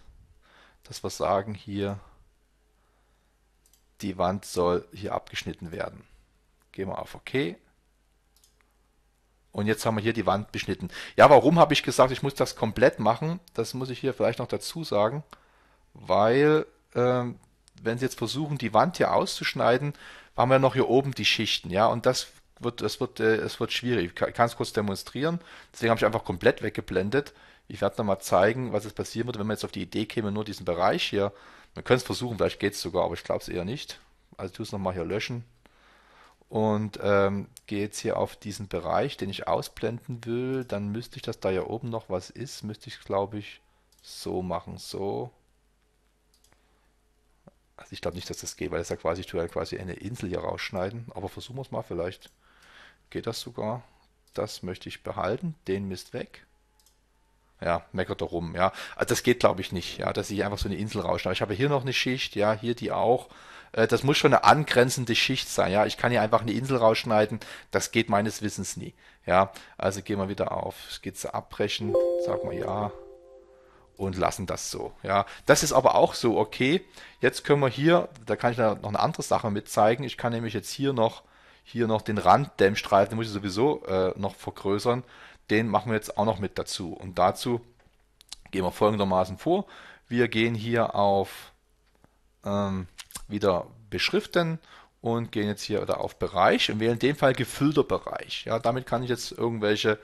Dass wir sagen hier, die Wand soll hier abgeschnitten werden. Gehen wir auf OK. Und jetzt haben wir hier die Wand beschnitten. Ja, warum habe ich gesagt, ich muss das komplett machen? Das muss ich hier vielleicht noch dazu sagen, weil äh, wenn Sie jetzt versuchen, die Wand hier auszuschneiden, haben wir noch hier oben die Schichten, ja, und das wird, es wird, äh, es wird schwierig. Ich kann es kurz demonstrieren. Deswegen habe ich einfach komplett weggeblendet. Ich werde nochmal zeigen, was es passieren würde, wenn man jetzt auf die Idee käme, nur diesen Bereich hier. Man könnte es versuchen, vielleicht geht es sogar, aber ich glaube es eher nicht. Also tue es nochmal hier löschen und ähm, gehe jetzt hier auf diesen Bereich, den ich ausblenden will, dann müsste ich, dass da ja oben noch was ist, müsste ich glaube ich so machen, so. Also ich glaube nicht, dass das geht, weil das ja quasi, ich tue ja quasi eine Insel hier rausschneiden, aber versuchen wir es mal vielleicht. Geht das sogar? Das möchte ich behalten, den Mist weg ja, meckert er rum, ja. Also das geht, glaube ich, nicht, ja, dass ich einfach so eine Insel rausschneide. Ich habe hier noch eine Schicht, ja, hier die auch. Äh, das muss schon eine angrenzende Schicht sein, ja. Ich kann hier einfach eine Insel rausschneiden, das geht meines Wissens nie, ja. Also gehen wir wieder auf Skizze abbrechen, sagen wir ja und lassen das so, ja. Das ist aber auch so, okay, jetzt können wir hier, da kann ich noch eine andere Sache mit zeigen. Ich kann nämlich jetzt hier noch, hier noch den Rand der den muss ich sowieso äh, noch vergrößern den machen wir jetzt auch noch mit dazu. Und dazu gehen wir folgendermaßen vor. Wir gehen hier auf ähm, wieder beschriften und gehen jetzt hier oder auf Bereich und wählen in dem Fall gefüllter Bereich. Ja, damit kann ich jetzt irgendwelche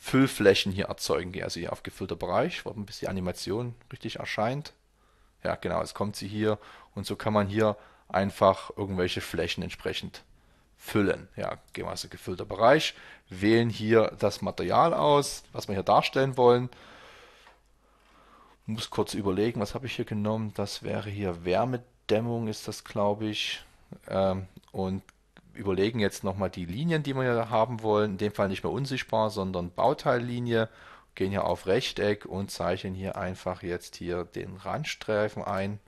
Füllflächen hier erzeugen. Gehe also hier auf gefüllter Bereich, warten bis die Animation richtig erscheint. Ja, genau, jetzt kommt sie hier und so kann man hier einfach irgendwelche Flächen entsprechend füllen. Ja, gehen wir also gefüllter Bereich, wählen hier das Material aus, was wir hier darstellen wollen. Muss kurz überlegen, was habe ich hier genommen? Das wäre hier Wärmedämmung, ist das glaube ich. Ähm, und überlegen jetzt nochmal die Linien, die wir hier haben wollen. In dem Fall nicht mehr unsichtbar, sondern Bauteillinie. Gehen hier auf Rechteck und zeichnen hier einfach jetzt hier den Randstreifen ein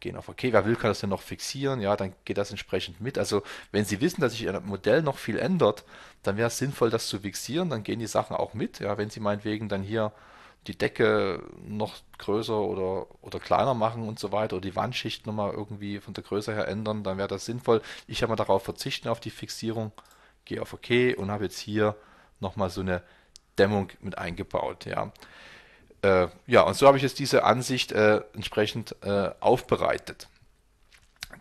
gehen auf OK. Wer will, kann das ja noch fixieren. Ja, dann geht das entsprechend mit. Also, wenn Sie wissen, dass sich Ihr Modell noch viel ändert, dann wäre es sinnvoll, das zu fixieren. Dann gehen die Sachen auch mit. Ja, wenn Sie meinetwegen dann hier die Decke noch größer oder, oder kleiner machen und so weiter oder die Wandschicht nochmal irgendwie von der Größe her ändern, dann wäre das sinnvoll. Ich habe mal darauf verzichten, auf die Fixierung, gehe auf OK und habe jetzt hier nochmal so eine Dämmung mit eingebaut. Ja äh, ja, und so habe ich jetzt diese Ansicht äh, entsprechend äh, aufbereitet.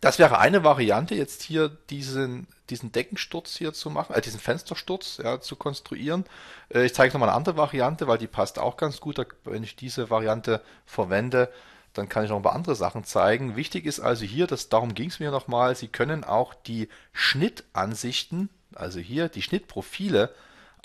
Das wäre eine Variante, jetzt hier diesen, diesen Deckensturz hier zu machen, äh, diesen Fenstersturz ja, zu konstruieren. Äh, ich zeige nochmal eine andere Variante, weil die passt auch ganz gut. Wenn ich diese Variante verwende, dann kann ich noch ein paar andere Sachen zeigen. Wichtig ist also hier, dass, darum ging es mir nochmal, Sie können auch die Schnittansichten, also hier die Schnittprofile,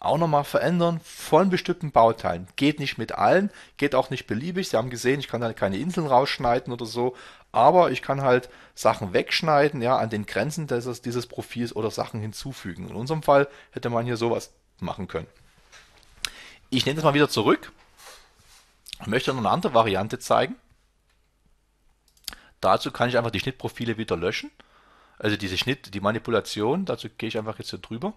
auch nochmal verändern von bestimmten Bauteilen. Geht nicht mit allen, geht auch nicht beliebig. Sie haben gesehen, ich kann halt keine Inseln rausschneiden oder so, aber ich kann halt Sachen wegschneiden, ja, an den Grenzen dieses, dieses Profils oder Sachen hinzufügen. In unserem Fall hätte man hier sowas machen können. Ich nehme das mal wieder zurück. und möchte noch eine andere Variante zeigen. Dazu kann ich einfach die Schnittprofile wieder löschen. Also diese Schnitt, die Manipulation, dazu gehe ich einfach jetzt hier drüber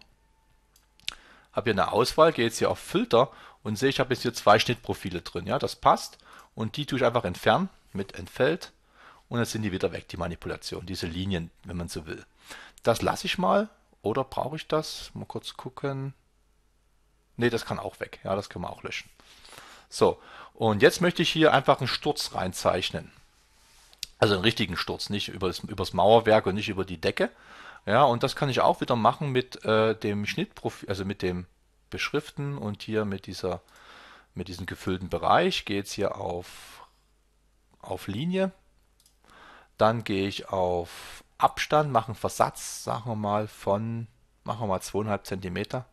habe hier eine Auswahl, gehe jetzt hier auf Filter und sehe, ich habe jetzt hier zwei Schnittprofile drin. Ja, das passt und die tue ich einfach entfernen mit Entfällt und dann sind die wieder weg, die Manipulation, diese Linien, wenn man so will. Das lasse ich mal oder brauche ich das? Mal kurz gucken. Ne, das kann auch weg. Ja, das können wir auch löschen. So, und jetzt möchte ich hier einfach einen Sturz reinzeichnen. Also einen richtigen Sturz, nicht über übers Mauerwerk und nicht über die Decke, ja, und das kann ich auch wieder machen mit äh, dem Schnittprofil, also mit dem Beschriften und hier mit dieser mit diesem gefüllten Bereich gehe jetzt hier auf auf Linie. Dann gehe ich auf Abstand, mache einen Versatz, sagen wir mal von machen wir mal 2,5 cm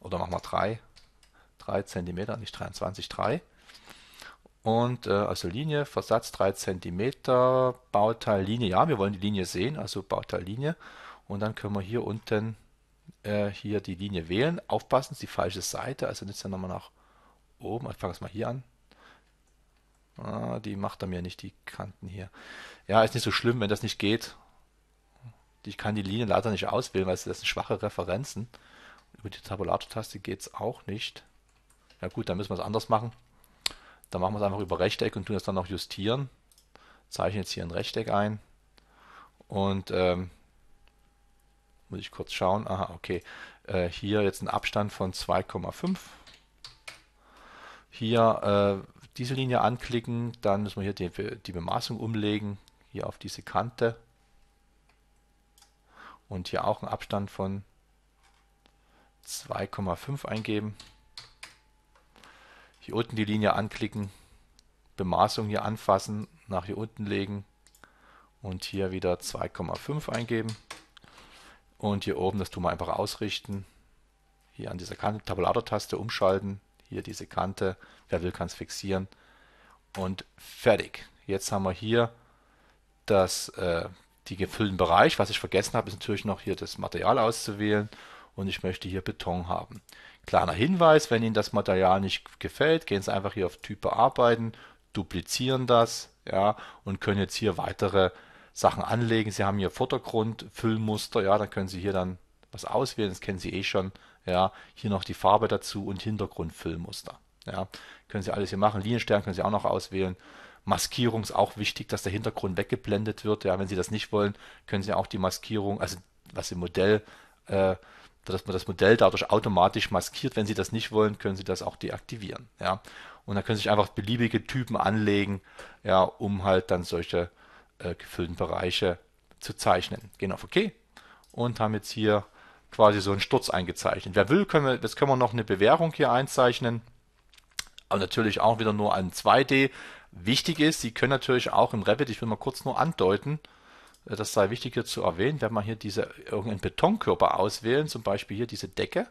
oder machen wir 3 3 cm, nicht 23, 3 und äh, also Linie, Versatz 3 cm, Bauteil Linie, ja, wir wollen die Linie sehen, also Bauteil Linie und dann können wir hier unten äh, hier die Linie wählen, aufpassen, ist die falsche Seite, also jetzt dann nochmal nach oben, ich fange es mal hier an, ah, die macht er mir nicht, die Kanten hier, ja, ist nicht so schlimm, wenn das nicht geht, ich kann die Linie leider nicht auswählen, weil das sind schwache Referenzen, über die Tabulator-Taste geht es auch nicht, ja gut, dann müssen wir es anders machen, dann machen wir es einfach über Rechteck und tun das dann noch justieren. Zeichne jetzt hier ein Rechteck ein. Und ähm, muss ich kurz schauen. Aha, okay. Äh, hier jetzt ein Abstand von 2,5. Hier äh, diese Linie anklicken. Dann müssen wir hier die, die Bemaßung umlegen. Hier auf diese Kante. Und hier auch einen Abstand von 2,5 eingeben. Hier unten die Linie anklicken, Bemaßung hier anfassen, nach hier unten legen und hier wieder 2,5 eingeben. Und hier oben, das tun wir einfach ausrichten. Hier an dieser Kante Tabulator-Taste umschalten. Hier diese Kante, wer will, kann es fixieren. Und fertig. Jetzt haben wir hier das, äh, die gefüllten Bereich. Was ich vergessen habe, ist natürlich noch hier das Material auszuwählen. Und ich möchte hier Beton haben. Kleiner Hinweis, wenn Ihnen das Material nicht gefällt, gehen Sie einfach hier auf Typ bearbeiten, duplizieren das ja, und können jetzt hier weitere Sachen anlegen. Sie haben hier Vordergrund, Füllmuster, ja, da können Sie hier dann was auswählen, das kennen Sie eh schon. Ja, hier noch die Farbe dazu und Hintergrundfüllmuster. Ja, können Sie alles hier machen. Linienstern können Sie auch noch auswählen. Maskierung ist auch wichtig, dass der Hintergrund weggeblendet wird. Ja, wenn Sie das nicht wollen, können Sie auch die Maskierung, also was im Modell äh, dass man das Modell dadurch automatisch maskiert. Wenn Sie das nicht wollen, können Sie das auch deaktivieren. Ja? Und dann können Sie sich einfach beliebige Typen anlegen, ja, um halt dann solche äh, gefüllten Bereiche zu zeichnen. Gehen auf OK und haben jetzt hier quasi so einen Sturz eingezeichnet. Wer will, können wir, jetzt können wir noch eine Bewährung hier einzeichnen. Aber natürlich auch wieder nur ein 2D. Wichtig ist, Sie können natürlich auch im Revit, ich will mal kurz nur andeuten, äh, das sei wichtig hier zu erwähnen, wenn man hier diese irgendeinen Betonkörper auswählen, zum Beispiel hier diese Decke,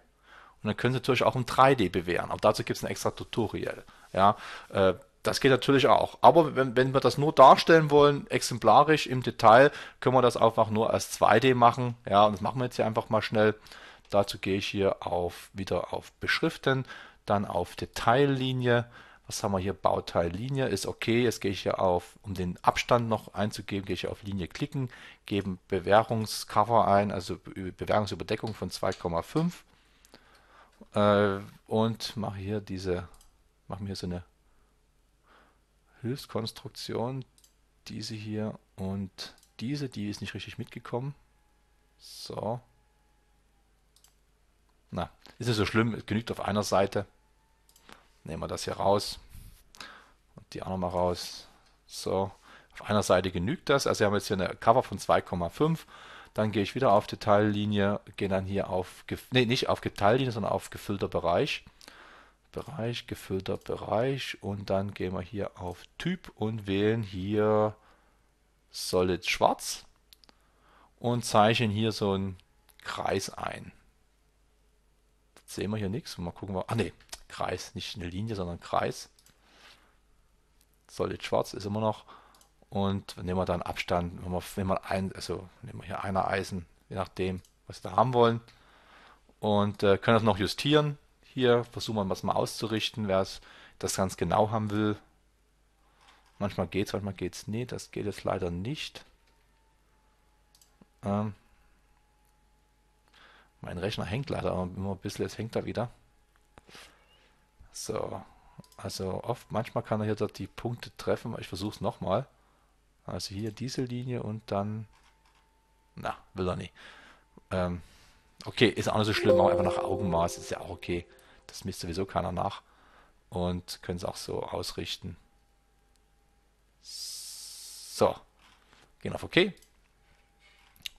und dann können Sie natürlich auch im 3D bewähren. Auch dazu gibt es ein extra Tutorial. Ja, äh, das geht natürlich auch. Aber wenn, wenn, wir das nur darstellen wollen, exemplarisch im Detail, können wir das einfach nur als 2D machen. Ja, und das machen wir jetzt hier einfach mal schnell. Dazu gehe ich hier auf wieder auf Beschriften, dann auf Detaillinie was haben wir hier, Bauteil Linie, ist okay. Jetzt gehe ich hier auf, um den Abstand noch einzugeben, gehe ich auf Linie klicken, geben Bewährungscover ein, also Bewährungsüberdeckung von 2,5 äh, und mache hier diese, mache mir so eine Hilfskonstruktion, diese hier und diese, die ist nicht richtig mitgekommen. So. Na, ist ja so schlimm, es genügt auf einer Seite. Nehmen wir das hier raus und die auch nochmal raus. So, auf einer Seite genügt das. Also wir haben jetzt hier eine Cover von 2,5. Dann gehe ich wieder auf Detaillinie, gehe dann hier auf, nee, nicht auf Detaillinie, sondern auf gefüllter Bereich. Bereich, gefüllter Bereich und dann gehen wir hier auf Typ und wählen hier Solid Schwarz und zeichnen hier so einen Kreis ein. Jetzt sehen wir hier nichts. Mal gucken, wir. Ah, nee, Kreis, nicht eine Linie, sondern Kreis. Solid Schwarz ist immer noch. Und nehmen wir dann Abstand, wenn wir, wenn wir ein, also nehmen wir hier einer Eisen, je nachdem, was wir haben wollen. Und äh, können das noch justieren. Hier versuchen wir was mal auszurichten, wer das ganz genau haben will. Manchmal geht's, manchmal geht's nicht. Das geht jetzt leider nicht. Ähm, mein Rechner hängt leider immer ein bisschen, es hängt da wieder. So, also oft, manchmal kann er hier dort die Punkte treffen. Ich versuche es nochmal. Also hier diese Linie und dann, na, will er nicht. Ähm, okay, ist auch nicht so schlimm, aber einfach nach Augenmaß ist ja auch okay. Das misst sowieso keiner nach. Und können es auch so ausrichten. So, gehen auf OK.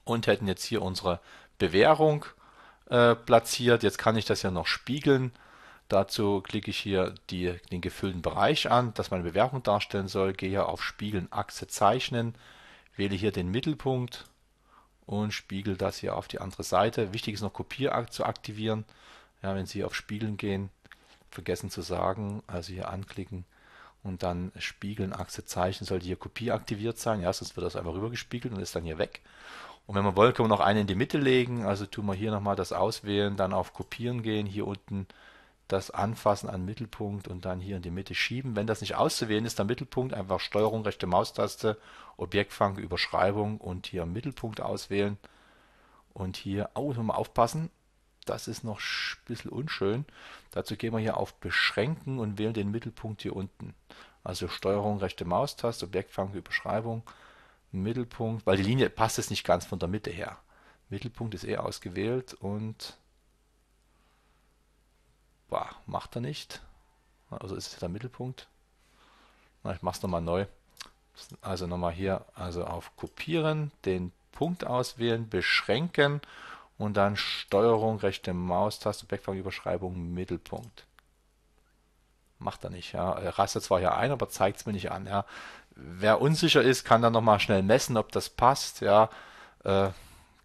Und hätten jetzt hier unsere Bewährung äh, platziert. Jetzt kann ich das ja noch spiegeln. Dazu klicke ich hier die, den gefüllten Bereich an, dass meine Bewerbung darstellen soll, gehe hier auf Spiegeln, Achse zeichnen, wähle hier den Mittelpunkt und spiegel das hier auf die andere Seite. Wichtig ist noch Kopierakt zu aktivieren. Ja, wenn Sie auf Spiegeln gehen, vergessen zu sagen, also hier anklicken und dann Spiegeln, Achse zeichnen, sollte hier Kopie aktiviert sein. Ja, sonst wird das einfach rübergespiegelt und ist dann hier weg. Und wenn man wollen, können wir noch einen in die Mitte legen. Also tun wir hier nochmal das auswählen, dann auf Kopieren gehen, hier unten das Anfassen an Mittelpunkt und dann hier in die Mitte schieben. Wenn das nicht auszuwählen ist, dann Mittelpunkt einfach Steuerung, rechte Maustaste, Objektfang, Überschreibung und hier Mittelpunkt auswählen. Und hier oh, nochmal aufpassen, das ist noch ein bisschen unschön. Dazu gehen wir hier auf Beschränken und wählen den Mittelpunkt hier unten. Also Steuerung, rechte Maustaste, Objektfang, Überschreibung, Mittelpunkt, weil die Linie passt jetzt nicht ganz von der Mitte her. Mittelpunkt ist eh ausgewählt und Boah, macht er nicht. Also ist es der Mittelpunkt. Na, ich mache es nochmal neu. Also nochmal hier, also auf Kopieren, den Punkt auswählen, beschränken und dann Steuerung, rechte Maustaste, Backfangüberschreibung, Mittelpunkt. Macht er nicht, ja. Er rastet zwar hier ein, aber zeigt es mir nicht an, ja. Wer unsicher ist, kann dann nochmal schnell messen, ob das passt, ja. Äh,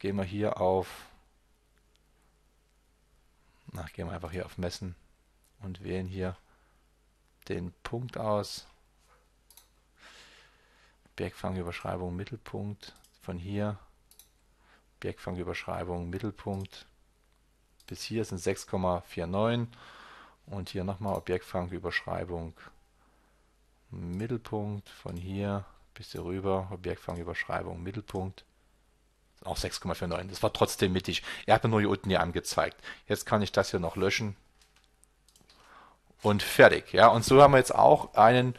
gehen wir hier auf na, gehen wir einfach hier auf Messen und wählen hier den Punkt aus. Bergfangüberschreibung Mittelpunkt von hier. Bergfangüberschreibung Mittelpunkt. Bis hier sind 6,49 und hier nochmal Objektfangüberschreibung Mittelpunkt von hier bis hier rüber Objektfangüberschreibung Mittelpunkt auch 6,49. Das war trotzdem mittig. Er hat mir nur hier unten die angezeigt. Jetzt kann ich das hier noch löschen. Und fertig. Ja, und so haben wir jetzt auch einen,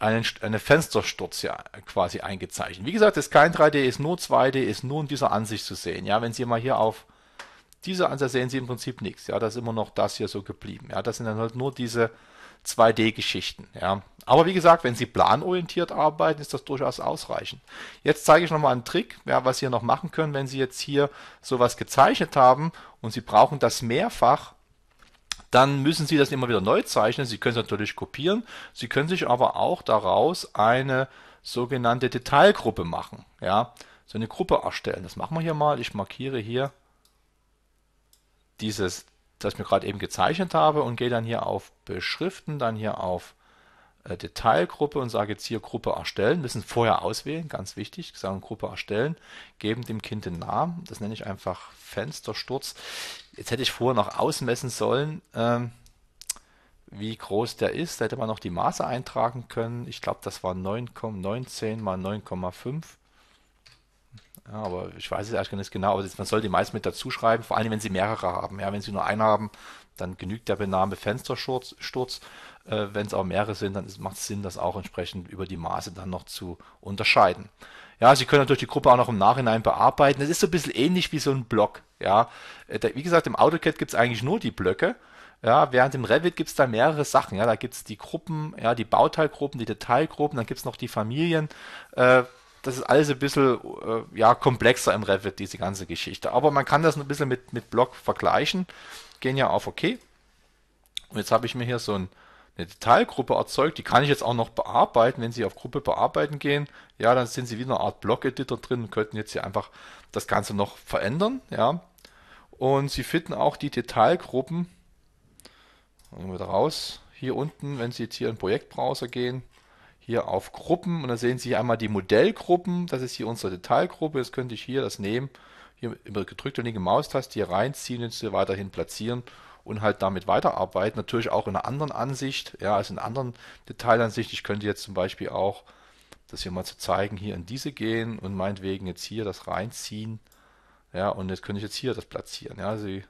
einen, einen Fenstersturz ja quasi eingezeichnet. Wie gesagt, ist kein 3D, ist nur 2D, ist nur in dieser Ansicht zu sehen. Ja, wenn Sie mal hier auf diese Ansicht sehen Sie im Prinzip nichts. Ja, da ist immer noch das hier so geblieben. Ja, das sind dann halt nur diese, 2D-Geschichten. Ja. Aber wie gesagt, wenn Sie planorientiert arbeiten, ist das durchaus ausreichend. Jetzt zeige ich nochmal einen Trick, ja, was Sie noch machen können, wenn Sie jetzt hier sowas gezeichnet haben und Sie brauchen das mehrfach, dann müssen Sie das immer wieder neu zeichnen. Sie können es natürlich kopieren, Sie können sich aber auch daraus eine sogenannte Detailgruppe machen. Ja. So eine Gruppe erstellen. Das machen wir hier mal. Ich markiere hier dieses das ich mir gerade eben gezeichnet habe und gehe dann hier auf Beschriften, dann hier auf äh, Detailgruppe und sage jetzt hier Gruppe erstellen, müssen vorher auswählen, ganz wichtig, sagen Gruppe erstellen, geben dem Kind den Namen, das nenne ich einfach Fenstersturz. Jetzt hätte ich vorher noch ausmessen sollen, ähm, wie groß der ist, da hätte man noch die Maße eintragen können. Ich glaube, das war 9,19 mal 9,5 ja, aber ich weiß es eigentlich gar nicht genau, aber man soll die meisten mit dazu schreiben, vor allem wenn sie mehrere haben. Ja, wenn sie nur einen haben, dann genügt der Bename Fenstersturz. Sturz. Äh, wenn es auch mehrere sind, dann macht es Sinn, das auch entsprechend über die Maße dann noch zu unterscheiden. Ja, Sie können natürlich die Gruppe auch noch im Nachhinein bearbeiten. Das ist so ein bisschen ähnlich wie so ein Block. Ja, äh, wie gesagt, im AutoCAD gibt es eigentlich nur die Blöcke. Ja, während im Revit gibt es da mehrere Sachen. Ja, da gibt es die Gruppen, ja, die Bauteilgruppen, die Detailgruppen, dann gibt es noch die Familien. Äh, das ist alles ein bisschen äh, ja, komplexer im Revit, diese ganze Geschichte. Aber man kann das ein bisschen mit, mit Block vergleichen. Gehen ja auf OK. Und jetzt habe ich mir hier so ein, eine Detailgruppe erzeugt, die kann ich jetzt auch noch bearbeiten. Wenn Sie auf Gruppe bearbeiten gehen, ja, dann sind Sie wie eine Art Block-Editor drin und könnten jetzt hier einfach das Ganze noch verändern, ja. Und Sie finden auch die Detailgruppen, nehmen wir da raus, hier unten, wenn Sie jetzt hier in den Projektbrowser gehen, hier auf Gruppen und da sehen Sie einmal die Modellgruppen. Das ist hier unsere Detailgruppe. Jetzt könnte ich hier das nehmen, hier über gedrückte linke Maustaste hier reinziehen und sie weiterhin platzieren und halt damit weiterarbeiten. Natürlich auch in einer anderen Ansicht, ja, also in einer anderen Detailansicht. Ich könnte jetzt zum Beispiel auch, das hier mal zu zeigen, hier in diese gehen und meinetwegen jetzt hier das reinziehen. Ja, und jetzt könnte ich jetzt hier das platzieren. Ja, Sie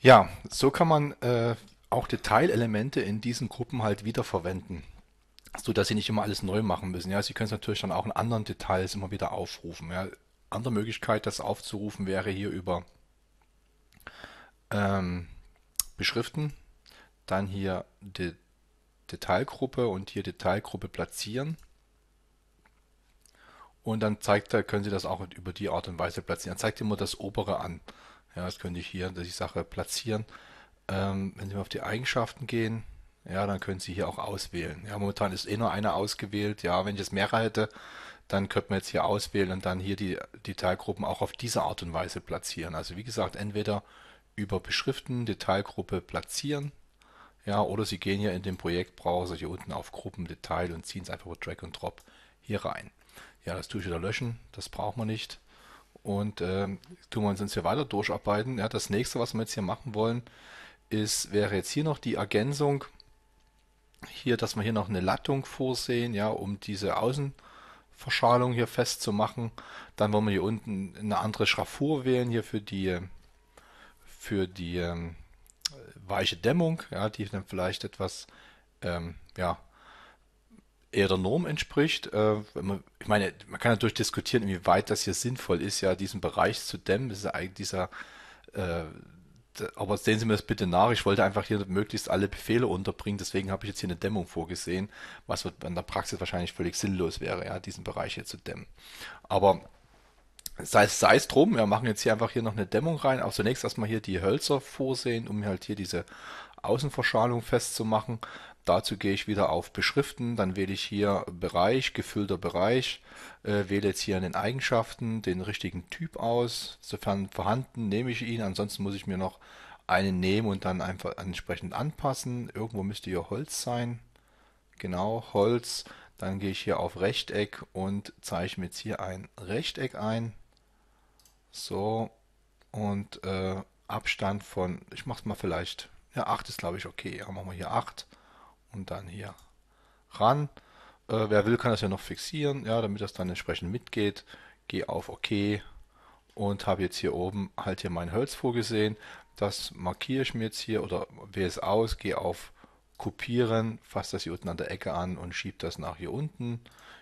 ja so kann man äh, auch Detailelemente in diesen Gruppen halt wiederverwenden, sodass sie nicht immer alles neu machen müssen. Ja, sie können es natürlich dann auch in anderen Details immer wieder aufrufen. Ja, andere Möglichkeit, das aufzurufen, wäre hier über ähm, Beschriften, dann hier De Detailgruppe und hier Detailgruppe platzieren. Und dann zeigt er, können Sie das auch über die Art und Weise platzieren. Dann zeigt immer das obere an. Ja, das könnte ich hier, dass ich sage, platzieren. Ähm, wenn Sie mal auf die Eigenschaften gehen, ja, dann können Sie hier auch auswählen. Ja, momentan ist eh nur einer ausgewählt. Ja, wenn ich jetzt mehrere hätte, dann könnte man jetzt hier auswählen und dann hier die, die Teilgruppen auch auf diese Art und Weise platzieren. Also wie gesagt, entweder über Beschriften, Detailgruppe platzieren, ja, oder Sie gehen hier in den Projektbrowser hier unten auf Gruppen, Detail und ziehen es einfach über Drag und Drop hier rein. Ja, das tue ich wieder löschen, das brauchen wir nicht. Und äh, tun wir uns jetzt hier weiter durcharbeiten. Ja, das nächste, was wir jetzt hier machen wollen, ist, wäre jetzt hier noch die Ergänzung, hier, dass wir hier noch eine Lattung vorsehen, ja, um diese Außenverschalung hier festzumachen. Dann wollen wir hier unten eine andere Schraffur wählen hier für die für die ähm, weiche Dämmung, ja, die dann vielleicht etwas ähm, ja, eher der Norm entspricht. Äh, man, ich meine, man kann natürlich diskutieren, inwieweit das hier sinnvoll ist, ja, diesen Bereich zu dämmen. Das ist eigentlich dieser äh, äh, aber sehen Sie mir das bitte nach. Ich wollte einfach hier möglichst alle Befehle unterbringen. Deswegen habe ich jetzt hier eine Dämmung vorgesehen, was in der Praxis wahrscheinlich völlig sinnlos wäre, ja, diesen Bereich hier zu dämmen. Aber sei es, sei es drum, wir machen jetzt hier einfach hier noch eine Dämmung rein. Auch zunächst erstmal hier die Hölzer vorsehen, um halt hier diese Außenverschalung festzumachen. Dazu gehe ich wieder auf Beschriften, dann wähle ich hier Bereich, gefüllter Bereich, äh, wähle jetzt hier in den Eigenschaften den richtigen Typ aus. Sofern vorhanden, nehme ich ihn, ansonsten muss ich mir noch einen nehmen und dann einfach entsprechend anpassen. Irgendwo müsste hier Holz sein. Genau, Holz. Dann gehe ich hier auf Rechteck und zeichne jetzt hier ein Rechteck ein. So, und äh, Abstand von, ich mache es mal vielleicht, ja 8 ist glaube ich okay, ja, machen wir hier 8 und dann hier ran. Äh, wer will, kann das ja noch fixieren, ja, damit das dann entsprechend mitgeht. Gehe auf OK und habe jetzt hier oben halt hier mein Hölz vorgesehen. Das markiere ich mir jetzt hier oder wähle es aus, gehe auf Kopieren, fasse das hier unten an der Ecke an und schiebe das nach hier unten.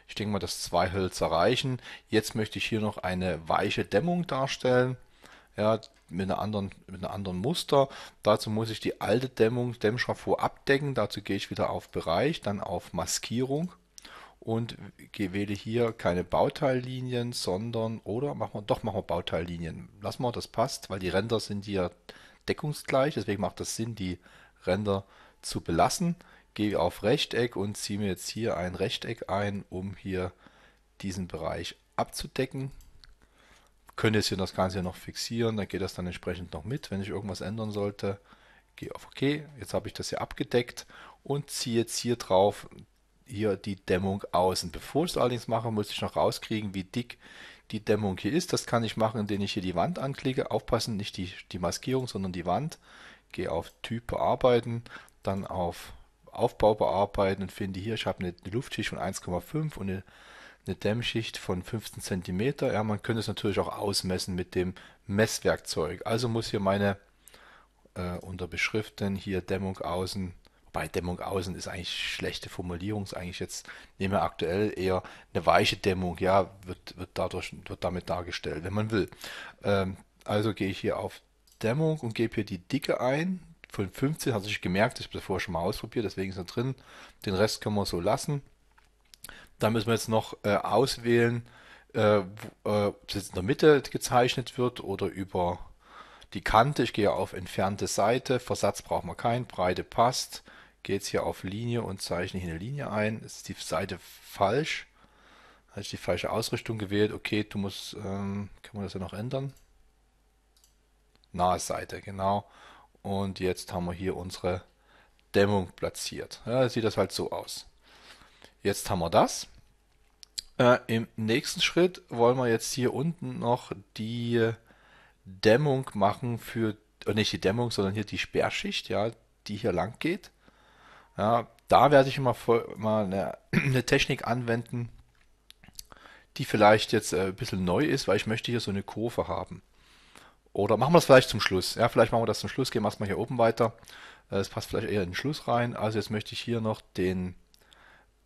Ich denke mal, dass zwei Hölzer reichen. Jetzt möchte ich hier noch eine weiche Dämmung darstellen ja, mit einer anderen, mit einer anderen Muster. Dazu muss ich die alte Dämmung, Dämmschraffur abdecken. Dazu gehe ich wieder auf Bereich, dann auf Maskierung und wähle hier keine Bauteillinien, sondern oder machen wir doch machen wir Bauteillinien. Lassen wir, das passt, weil die Ränder sind hier deckungsgleich, deswegen macht das Sinn, die Ränder zu belassen. Gehe auf Rechteck und ziehe mir jetzt hier ein Rechteck ein, um hier diesen Bereich abzudecken könnte jetzt hier das Ganze noch fixieren, dann geht das dann entsprechend noch mit, wenn ich irgendwas ändern sollte. Gehe auf OK, jetzt habe ich das hier abgedeckt und ziehe jetzt hier drauf hier die Dämmung außen. Bevor ich es allerdings mache, muss ich noch rauskriegen, wie dick die Dämmung hier ist. Das kann ich machen, indem ich hier die Wand anklicke. Aufpassen, nicht die, die Maskierung, sondern die Wand. Gehe auf Typ bearbeiten, dann auf Aufbau bearbeiten und finde hier, ich habe eine Luftschicht von 1,5 und eine eine Dämmschicht von 15 cm. Ja, man könnte es natürlich auch ausmessen mit dem Messwerkzeug. Also muss hier meine äh, unter Beschriften hier Dämmung außen, wobei Dämmung außen ist eigentlich schlechte Formulierung, ist eigentlich jetzt nehmen wir aktuell eher eine weiche Dämmung, ja, wird, wird dadurch, wird damit dargestellt, wenn man will. Ähm, also gehe ich hier auf Dämmung und gebe hier die Dicke ein. Von 15 hat sich gemerkt, ich habe das vorher schon mal ausprobiert, deswegen ist er drin. Den Rest können wir so lassen. Da müssen wir jetzt noch äh, auswählen, äh, äh ob es in der Mitte gezeichnet wird oder über die Kante. Ich gehe auf entfernte Seite, Versatz brauchen wir keinen, Breite passt. Geht es hier auf Linie und zeichne hier eine Linie ein. Ist die Seite falsch? Habe ich die falsche Ausrichtung gewählt? Okay, du musst, ähm, kann man das ja noch ändern? Nahe Seite, genau. Und jetzt haben wir hier unsere Dämmung platziert. Ja, sieht das halt so aus. Jetzt haben wir das. Äh, Im nächsten Schritt wollen wir jetzt hier unten noch die Dämmung machen für, oh, nicht die Dämmung, sondern hier die Sperrschicht, ja, die hier lang geht. Ja, da werde ich immer voll, mal eine, eine, Technik anwenden, die vielleicht jetzt äh, ein bisschen neu ist, weil ich möchte hier so eine Kurve haben. Oder machen wir das vielleicht zum Schluss. Ja, vielleicht machen wir das zum Schluss, gehen wir erstmal hier oben weiter. Äh, es passt vielleicht eher in den Schluss rein. Also jetzt möchte ich hier noch den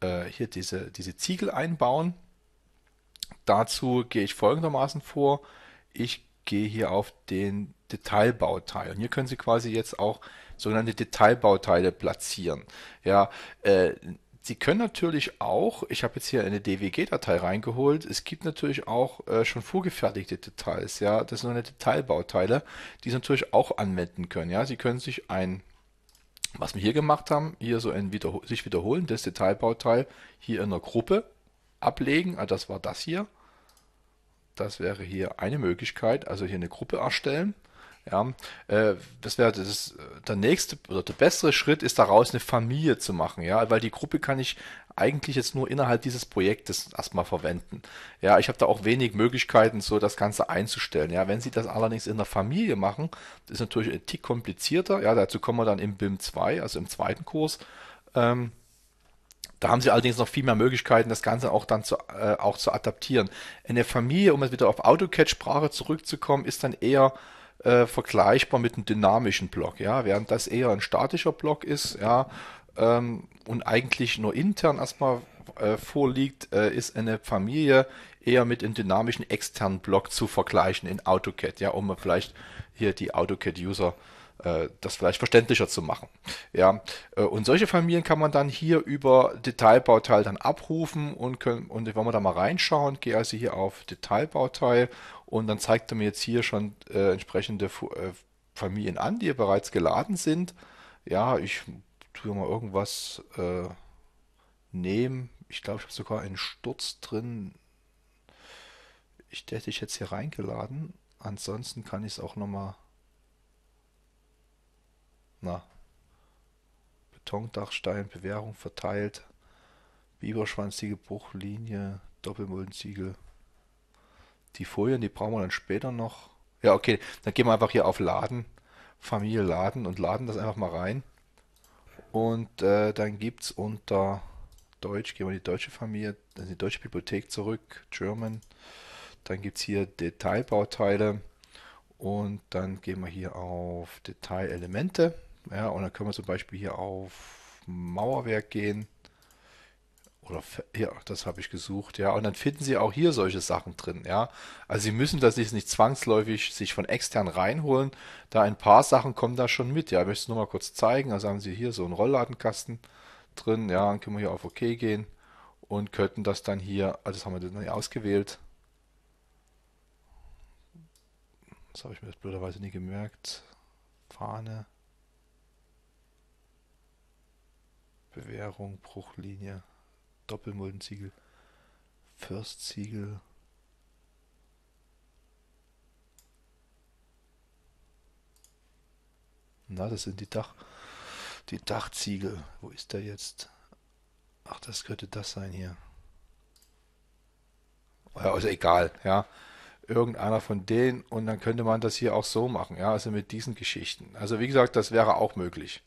äh, hier diese, diese Ziegel einbauen. Dazu gehe ich folgendermaßen vor. Ich gehe hier auf den Detailbauteil. Und hier können Sie quasi jetzt auch sogenannte Detailbauteile platzieren. Ja, äh, Sie können natürlich auch, ich habe jetzt hier eine DWG-Datei reingeholt, es gibt natürlich auch äh, schon vorgefertigte Details, ja, das sind eine Detailbauteile, die Sie natürlich auch anwenden können, ja. Sie können sich ein was wir hier gemacht haben, hier so ein wiederho sich wiederholendes Detailbauteil hier in der Gruppe ablegen. Also das war das hier. Das wäre hier eine Möglichkeit, also hier eine Gruppe erstellen. Ja, äh, das wäre das der nächste oder der bessere Schritt ist daraus eine Familie zu machen, ja, weil die Gruppe kann ich eigentlich jetzt nur innerhalb dieses Projektes erstmal verwenden. Ja, ich habe da auch wenig Möglichkeiten, so das Ganze einzustellen. Ja, wenn Sie das allerdings in der Familie machen, ist natürlich ein Tick komplizierter. Ja, dazu kommen wir dann im BIM 2, also im zweiten Kurs. Ähm, da haben sie allerdings noch viel mehr Möglichkeiten, das Ganze auch dann zu, äh, auch zu adaptieren. Eine Familie, um jetzt wieder auf AutoCAD-Sprache zurückzukommen, ist dann eher äh, vergleichbar mit einem dynamischen Block, ja, während das eher ein statischer Block ist, ja, ähm, und eigentlich nur intern erstmal äh, vorliegt, äh, ist eine Familie eher mit einem dynamischen externen Block zu vergleichen in AutoCAD, ja, um vielleicht hier die AutoCAD-User äh, das vielleicht verständlicher zu machen. Ja, und solche Familien kann man dann hier über Detailbauteil dann abrufen und können, und wenn wir da mal reinschauen, gehe also hier auf Detailbauteil und dann zeigt er mir jetzt hier schon äh, entsprechende F äh, Familien an, die ja bereits geladen sind. Ja, ich tue mal irgendwas äh, nehmen. Ich glaube, ich habe sogar einen Sturz drin. Ich hätte ich jetzt hier reingeladen. Ansonsten kann ich es auch nochmal. Na. Betondachstein, Bewährung verteilt. Biberschwanzige Bruchlinie, Doppelmuldenziegel die Folien, die brauchen wir dann später noch. Ja, okay, dann gehen wir einfach hier auf Laden, Familie Laden und laden das einfach mal rein. Und äh, dann gibt es unter Deutsch, gehen wir die deutsche Familie, also die deutsche Bibliothek zurück, German. Dann gibt es hier Detailbauteile und dann gehen wir hier auf Detailelemente. Ja, und dann können wir zum Beispiel hier auf Mauerwerk gehen. Oder ja, das habe ich gesucht, ja. Und dann finden sie auch hier solche Sachen drin, ja. Also sie müssen das nicht, nicht zwangsläufig sich von extern reinholen. Da ein paar Sachen kommen da schon mit, ja. Ich möchte es nur mal kurz zeigen. Also haben sie hier so einen Rollladenkasten drin, ja. Dann können wir hier auf OK gehen und könnten das dann hier, also das haben wir dann neu ausgewählt. Das habe ich mir jetzt blöderweise nie gemerkt. Fahne. Bewährung, Bruchlinie. Doppelmuldenziegel, Fürstziegel. Na, das sind die Dach, die Dachziegel. Wo ist der jetzt? Ach, das könnte das sein hier. Ja, also egal, ja. Irgendeiner von denen und dann könnte man das hier auch so machen, ja, also mit diesen Geschichten. Also wie gesagt, das wäre auch möglich.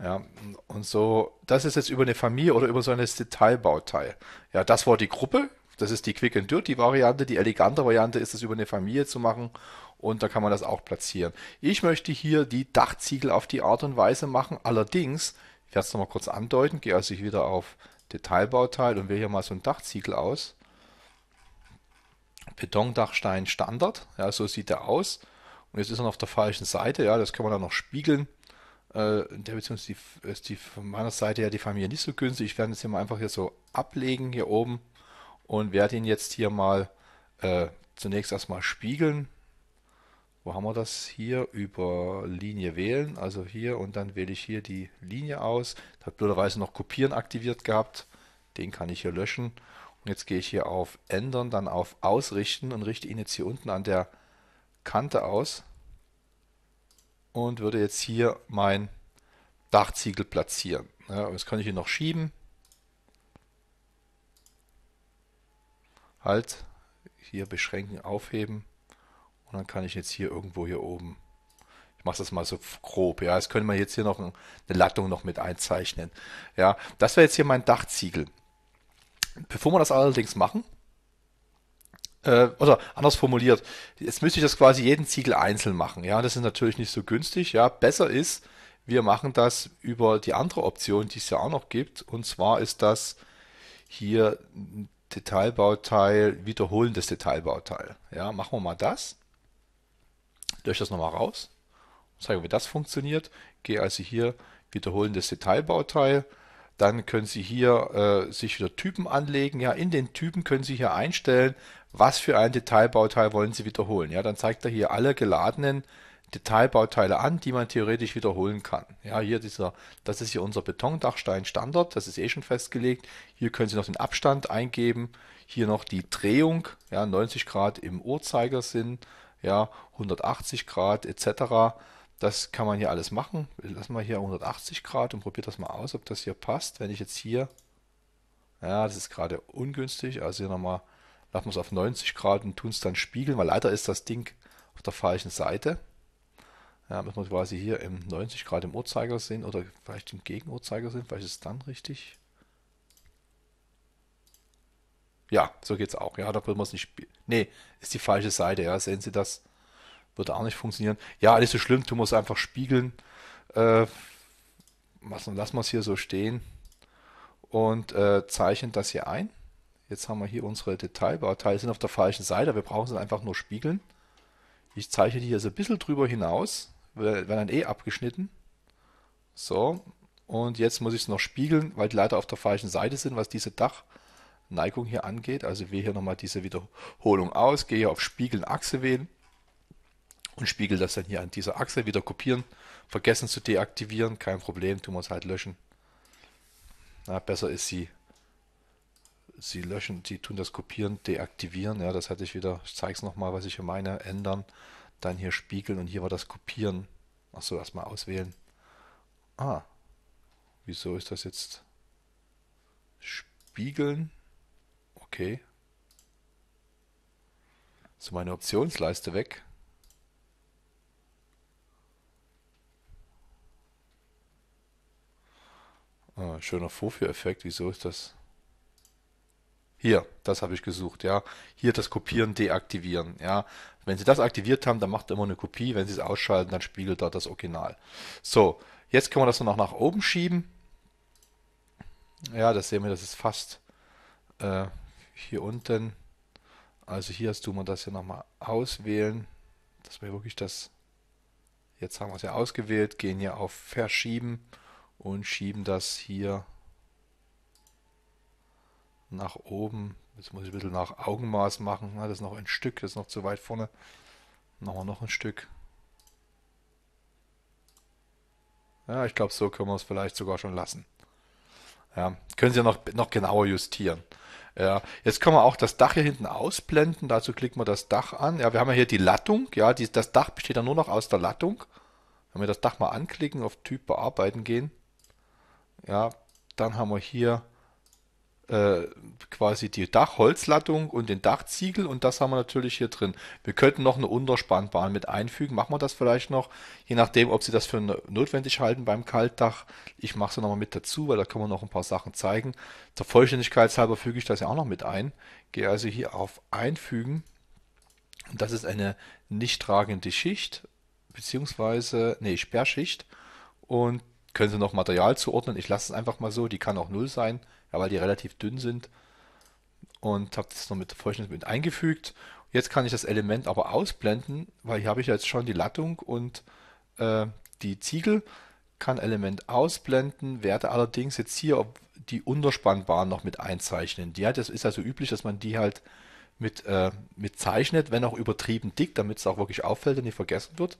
Ja, und so, das ist jetzt über eine Familie oder über so ein Detailbauteil. Ja, das war die Gruppe. Das ist die Quick and Dirty Variante. Die elegante Variante ist es über eine Familie zu machen und da kann man das auch platzieren. Ich möchte hier die Dachziegel auf die Art und Weise machen. Allerdings, ich werde es nochmal kurz andeuten, gehe also wieder auf Detailbauteil und wähle hier mal so ein Dachziegel aus. Betondachstein Standard, ja, so sieht er aus. Und jetzt ist er noch auf der falschen Seite, ja, das kann man dann noch spiegeln äh, der beziehungsweise die, ist die von meiner Seite ja die Familie nicht so günstig. Ich werde es hier mal einfach hier so ablegen hier oben und werde ihn jetzt hier mal äh, zunächst erstmal spiegeln. Wo haben wir das? Hier über Linie wählen, also hier und dann wähle ich hier die Linie aus. Da hat blöderweise noch Kopieren aktiviert gehabt. Den kann ich hier löschen. Und jetzt gehe ich hier auf Ändern, dann auf Ausrichten und richte ihn jetzt hier unten an der Kante aus und würde jetzt hier mein Dachziegel platzieren. Ja, jetzt kann ich hier noch schieben. Halt, hier beschränken, aufheben und dann kann ich jetzt hier irgendwo hier oben ich mache das mal so grob. Ja, jetzt können wir jetzt hier noch eine Lattung noch mit einzeichnen. Ja, das wäre jetzt hier mein Dachziegel. Bevor wir das allerdings machen, äh, oder anders formuliert, jetzt müsste ich das quasi jeden Ziegel einzeln machen. Ja, das ist natürlich nicht so günstig. Ja, besser ist, wir machen das über die andere Option, die es ja auch noch gibt. Und zwar ist das hier Detailbauteil, wiederholendes Detailbauteil. Ja, machen wir mal das. Lösche das nochmal raus. Zeige, wie das funktioniert. Gehe also hier wiederholendes Detailbauteil. Dann können Sie hier äh, sich wieder Typen anlegen. Ja, in den Typen können Sie hier einstellen, was für ein Detailbauteil wollen Sie wiederholen. Ja, dann zeigt er hier alle geladenen Detailbauteile an, die man theoretisch wiederholen kann. Ja, hier dieser, das ist hier unser Betondachstein Standard, das ist eh schon festgelegt. Hier können Sie noch den Abstand eingeben, hier noch die Drehung, ja, 90 Grad im Uhrzeigersinn, ja, 180 Grad etc. Das kann man hier alles machen. Lassen wir hier 180 Grad und probiert das mal aus, ob das hier passt. Wenn ich jetzt hier, ja, das ist gerade ungünstig, also hier nochmal lassen wir es auf 90 Grad und tun es dann spiegeln, weil leider ist das Ding auf der falschen Seite. Ja, müssen wir quasi hier im 90 Grad im Uhrzeigersinn oder vielleicht im Gegenuhrzeigersinn, vielleicht ist es dann richtig. Ja, so geht es auch. Ja, da will man es nicht spielen. Nee, ist die falsche Seite. Ja, sehen Sie das? Würde auch nicht funktionieren. Ja, alles so schlimm, tun wir es einfach spiegeln. Äh, lassen wir es hier so stehen und äh, zeichnen das hier ein. Jetzt haben wir hier unsere Detailbauteile, sind auf der falschen Seite, wir brauchen sie einfach nur spiegeln. Ich zeichne die hier so ein bisschen drüber hinaus, werden dann eh abgeschnitten. So, und jetzt muss ich es noch spiegeln, weil die Leiter auf der falschen Seite sind, was diese Dachneigung hier angeht. Also wähle hier nochmal diese Wiederholung aus, gehe hier auf Spiegeln Achse wählen und spiegel das dann hier an dieser Achse wieder kopieren. Vergessen zu deaktivieren, kein Problem, tun wir es halt löschen. Na, besser ist sie sie löschen, sie tun das Kopieren, deaktivieren. Ja, das hatte ich wieder. Ich zeige es nochmal, was ich hier meine. Ändern, dann hier spiegeln und hier war das Kopieren. Achso, erstmal auswählen. Ah, wieso ist das jetzt spiegeln? Okay. So, meine Optionsleiste weg. Ah, schöner Vorführeffekt. Wieso ist das? Hier, das habe ich gesucht, ja. Hier das Kopieren deaktivieren, ja. Wenn Sie das aktiviert haben, dann macht er immer eine Kopie. Wenn Sie es ausschalten, dann spiegelt dort das Original. So, jetzt können wir das noch nach oben schieben. Ja, das sehen wir, das ist fast äh, hier unten. Also hier tun wir das hier nochmal auswählen. Das wäre wirklich das. Jetzt haben wir es ja ausgewählt, gehen hier auf Verschieben und schieben das hier nach oben. Jetzt muss ich ein bisschen nach Augenmaß machen. Na, das ist noch ein Stück, das ist noch zu weit vorne. Nochmal noch ein Stück. Ja, ich glaube, so können wir es vielleicht sogar schon lassen. Ja, können Sie ja noch, noch genauer justieren. Ja, jetzt können wir auch das Dach hier hinten ausblenden. Dazu klicken wir das Dach an. Ja, wir haben ja hier die Lattung. Ja, die, das Dach besteht ja nur noch aus der Lattung. Wenn wir das Dach mal anklicken, auf Typ bearbeiten gehen, ja, dann haben wir hier äh, quasi die Dachholzlattung und den Dachziegel und das haben wir natürlich hier drin. Wir könnten noch eine Unterspannbahn mit einfügen. Machen wir das vielleicht noch, je nachdem, ob Sie das für notwendig halten beim Kaltdach. Ich mache es nochmal mit dazu, weil da können wir noch ein paar Sachen zeigen. Zur Vollständigkeit halber füge ich das ja auch noch mit ein. Gehe also hier auf Einfügen. Und das ist eine nicht tragende Schicht, beziehungsweise, nee, Sperrschicht. Und können Sie noch Material zuordnen. Ich lasse es einfach mal so. Die kann auch null sein ja, weil die relativ dünn sind. Und habe das noch mit Feuchtnis mit eingefügt. Jetzt kann ich das Element aber ausblenden, weil hier habe ich jetzt schon die Lattung und äh, die Ziegel. Kann Element ausblenden, werde allerdings jetzt hier die Unterspannbahn noch mit einzeichnen. Die hat, das ist also üblich, dass man die halt mit, äh, mit zeichnet, wenn auch übertrieben dick, damit es auch wirklich auffällt und nicht vergessen wird.